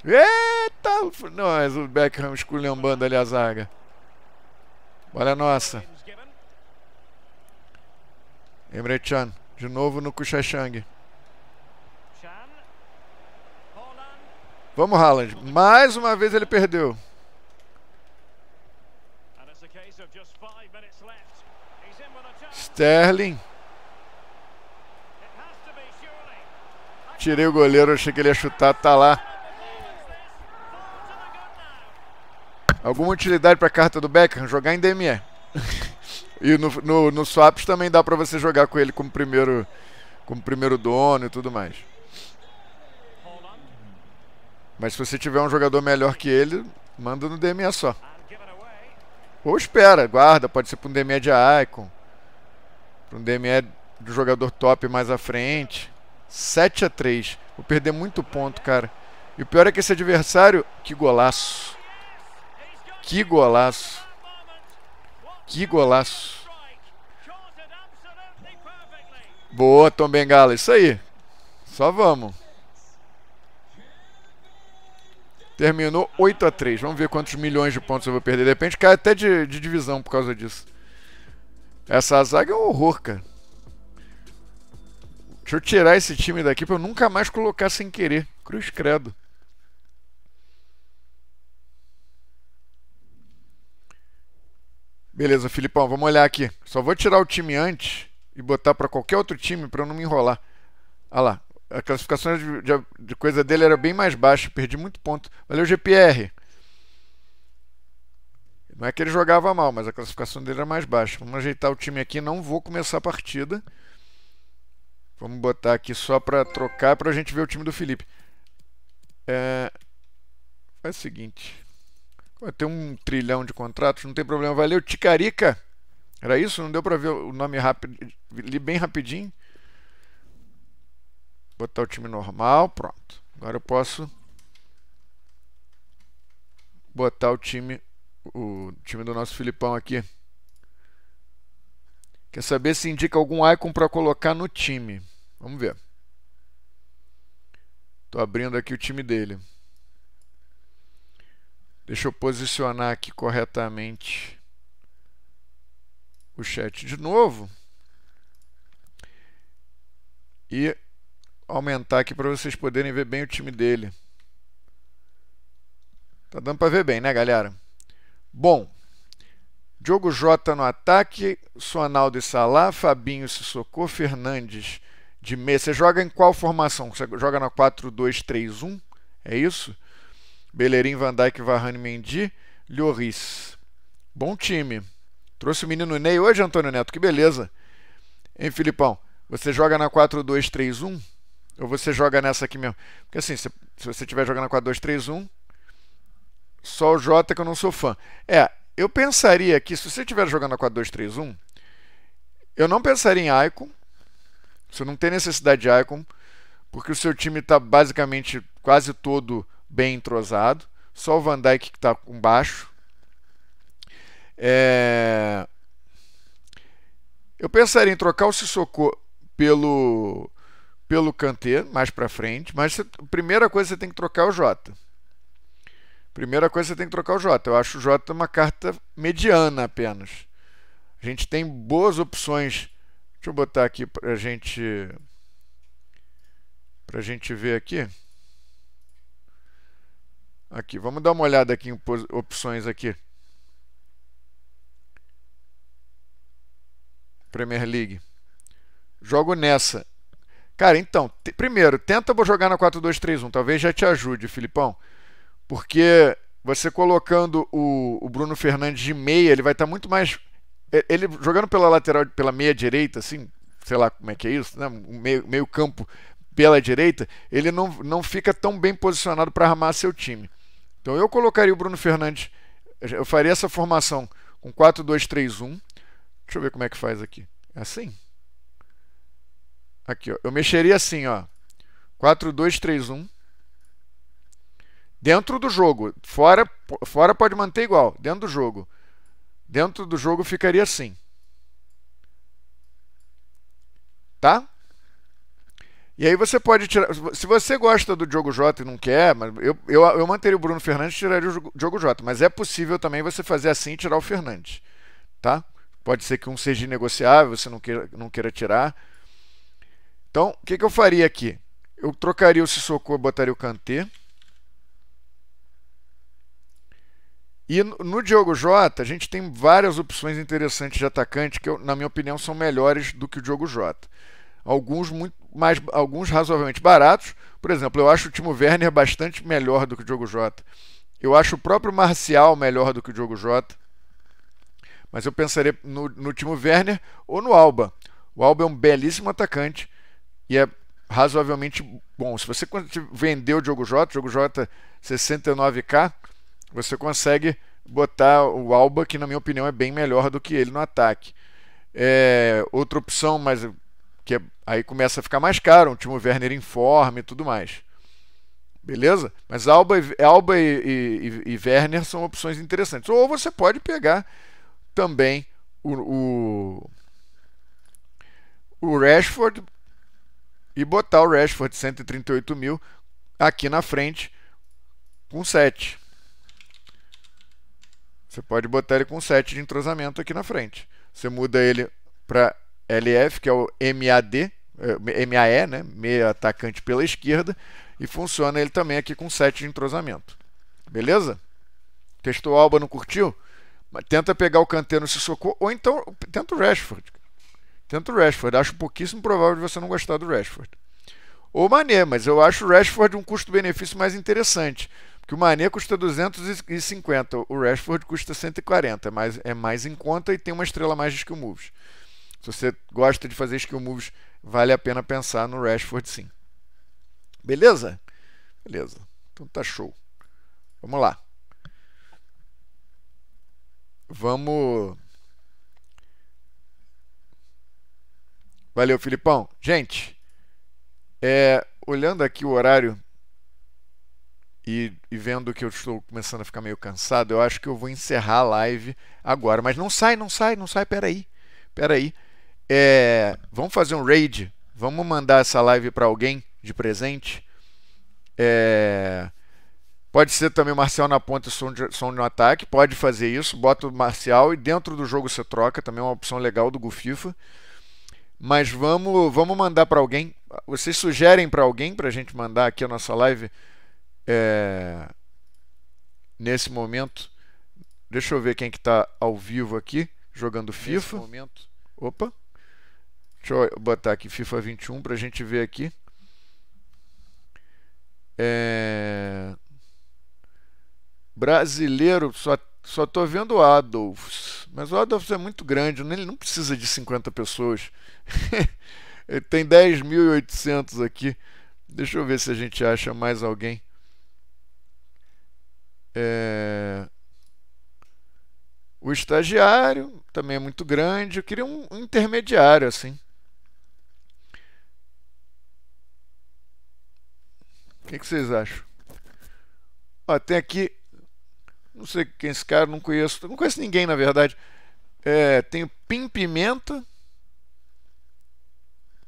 Eita! Nós, o Beckham esculhambando ali a zaga. Olha a nossa. Emre Can. De novo no Kuchachang. Vamos, Haaland. Mais uma vez ele perdeu. Sterling. Tirei o goleiro, achei que ele ia chutar, tá lá. Alguma utilidade para a carta do Beckham? Jogar em DME. e no, no, no, Swaps também dá para você jogar com ele como primeiro, como primeiro dono e tudo mais. Mas se você tiver um jogador melhor que ele, manda no DME só. Ou espera, guarda, pode ser para um DME de Icon. Para um DME do jogador top mais à frente. 7 a 3 Vou perder muito ponto, cara. E o pior é que esse adversário, que golaço. Que golaço! Que golaço! Boa, Tom Bengala, isso aí. Só vamos. Terminou 8 a 3 Vamos ver quantos milhões de pontos eu vou perder. De repente cai até de, de divisão por causa disso. Essa zaga é um horror, cara. Deixa eu tirar esse time daqui pra eu nunca mais colocar sem querer. Cruz credo. Beleza, Filipão, vamos olhar aqui. Só vou tirar o time antes e botar para qualquer outro time para eu não me enrolar. Olha lá, a classificação de, de, de, coisa dele era bem mais baixa, perdi muito ponto. Valeu, GPR. Não é que ele jogava mal, mas a classificação dele era mais baixa. Vamos ajeitar o time aqui, não vou começar a partida. Vamos botar aqui só para trocar para a gente ver o time do Felipe. É... Faz é o seguinte. Pô, tem um trilhão de contratos, não tem problema. Valeu, Ticarica. Era isso? Não deu para ver o nome rápido. Li bem rapidinho. Botar o time normal, pronto. Agora eu posso botar o time o time do nosso Filipão aqui. Quer saber se indica algum icon para colocar no time. Vamos ver. Estou abrindo aqui o time dele. Deixa eu posicionar aqui corretamente o chat de novo e aumentar aqui para vocês poderem ver bem o time dele. Tá dando para ver bem, né, galera? Bom, Diogo Jota no ataque, Sonaldo e Salá, Fabinho Se Sissoko, Fernandes de meia. Você joga em qual formação? Você joga na 4-2-3-1? É isso? Bellerin, Van Dijk, Varane, Mendy, Lloris. Bom time. Trouxe o menino Ney hoje, Antônio Neto, que beleza. Hein, Filipão? Você joga na 4-2-3-1 ou você joga nessa aqui mesmo? Porque assim, se, se você estiver jogando na 4-2-3-1, só o Jota que eu não sou fã. É, eu pensaria que se você estiver jogando na 4-2-3-1, eu não pensaria em Icon. Você não tem necessidade de Icon, porque o seu time está basicamente quase todo bem entrosado. Só o Van Dijk que está com baixo. É... Eu pensaria em trocar o Sissoko pelo pelo Kanté mais para frente, mas você, a primeira coisa você tem que trocar o Jota. Primeira coisa você tem que trocar o Jota. Eu acho o Jota uma carta mediana apenas. A gente tem boas opções. Deixa eu botar aqui para gente, a gente ver aqui. Aqui, vamos dar uma olhada aqui em opções aqui. Premier League. Jogo nessa. Cara, então, primeiro, tenta jogar na 4-2-3-1. Talvez já te ajude, Filipão. Porque você colocando o, o Bruno Fernandes de meia, ele vai estar tá muito mais. Ele jogando pela lateral, pela meia direita, assim, sei lá como é que é isso, né? meio, meio campo pela direita, ele não, não fica tão bem posicionado para armar seu time. Então eu colocaria o Bruno Fernandes, eu faria essa formação com 4-2-3-1. Deixa eu ver como é que faz aqui. É assim? Aqui, ó. Eu mexeria assim, ó. 4-2-3-1. Dentro do jogo. Fora, fora pode manter igual. Dentro do jogo. Dentro do jogo ficaria assim. Tá? E aí você pode tirar. Se você gosta do Diogo Jota e não quer, eu, eu, eu manteria o Bruno Fernandes e tiraria o Diogo Jota. Mas é possível também você fazer assim e tirar o Fernandes. Tá? Pode ser que um seja negociável, você não queira, não queira tirar. Então, o que, que eu faria aqui? Eu trocaria o Sissoko e botaria o Kantê. E no Diogo Jota, a gente tem várias opções interessantes de atacante que, na minha opinião, são melhores do que o Diogo Jota. Alguns muito, mas alguns razoavelmente baratos. Por exemplo, eu acho o Timo Werner bastante melhor do que o Diogo Jota. Eu acho o próprio Marcial melhor do que o Diogo Jota. Mas eu pensaria no, no Timo Werner ou no Alba. O Alba é um belíssimo atacante e é razoavelmente bom. Se você vender o Diogo Jota, Diogo Jota 69k, você consegue botar o Alba, que na minha opinião é bem melhor do que ele no ataque. É, outra opção, mas que aí começa a ficar mais caro, um Timo Werner em forma e tudo mais. Beleza? Mas Alba, e, Alba e, e, e Werner são opções interessantes. Ou você pode pegar também o, o, o Rashford e botar o Rashford 138 mil aqui na frente com 7. Você pode botar ele com 7 de entrosamento aqui na frente. Você muda ele para LF, que é o MAD, eh, MAE, né? meia atacante pela esquerda, e funciona ele também aqui com 7 de entrosamento. Beleza? Testou o Alba, não curtiu? Tenta pegar o canteiro se Sissoko, ou então tenta o Rashford. Tenta o Rashford. Acho pouquíssimo provável de você não gostar do Rashford. Ou Mané, mas eu acho o Rashford um custo-benefício mais interessante. Porque o Mané custa 250, o Rashford custa 140, mas é mais em conta e tem uma estrela mais de skill moves. Se você gosta de fazer skill moves, vale a pena pensar no Rashford sim. Beleza? Beleza. Então tá show. Vamos lá. Vamos. Valeu, Filipão. Gente, é, olhando aqui o horário e, e, vendo que eu estou começando a ficar meio cansado, eu acho que eu vou encerrar a live agora. Mas não sai, não sai, não sai, peraí. Peraí. É, vamos fazer um raid. Vamos mandar essa live para alguém de presente. É, pode ser também o Marcial na ponta e som som no um ataque. Pode fazer isso. Bota o Marcial e dentro do jogo você troca. Também é uma opção legal do Gufifa. Mas vamos, vamos mandar para alguém. Vocês sugerem para alguém para a gente mandar aqui a nossa live é, nesse momento. Deixa eu ver quem que está ao vivo aqui jogando FIFA. Opa. Deixa eu botar aqui FIFA 21 para a gente ver aqui. É... Brasileiro, só, só tô vendo o Adolfs. Mas o Adolfs é muito grande, ele não precisa de 50 pessoas. ele tem 10.800 aqui. Deixa eu ver se a gente acha mais alguém. É... O estagiário também é muito grande. Eu queria um intermediário, assim. que, é que vocês acham? Ó, tem aqui. Não sei quem é esse cara, não conheço. Não conheço ninguém, na verdade. É, tem o Pim Pimenta.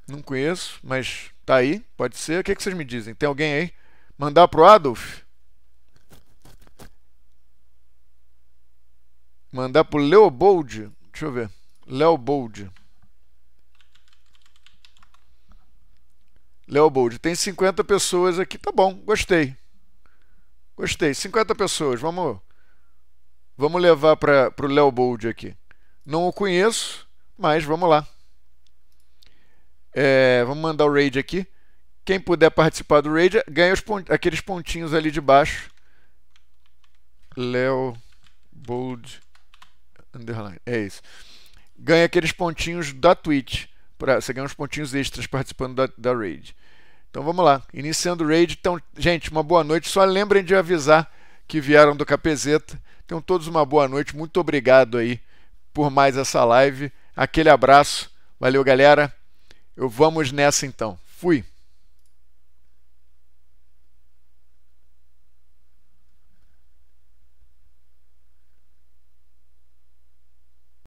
Não conheço, mas tá aí, pode ser. O que, é que vocês me dizem? Tem alguém aí? Mandar pro Adolf? Mandar pro Leobold? Deixa eu ver. Leobold. Leobold, tem 50 pessoas aqui. Tá bom, gostei. Gostei. 50 pessoas. Vamos, vamos levar para o Leobold aqui. Não o conheço, mas vamos lá. É, vamos mandar o raid aqui. Quem puder participar do raid ganha os pont aqueles pontinhos ali de baixo. Bold underline. É isso. Ganha aqueles pontinhos da Twitch para você ganha uns pontinhos extras participando da, da raid. Então vamos lá, iniciando o raid. Então, gente, uma boa noite. Só lembrem de avisar que vieram do Capezeta. Então todos uma boa noite. Muito obrigado aí por mais essa live. Aquele abraço. Valeu, galera. Eu vamos nessa então. Fui.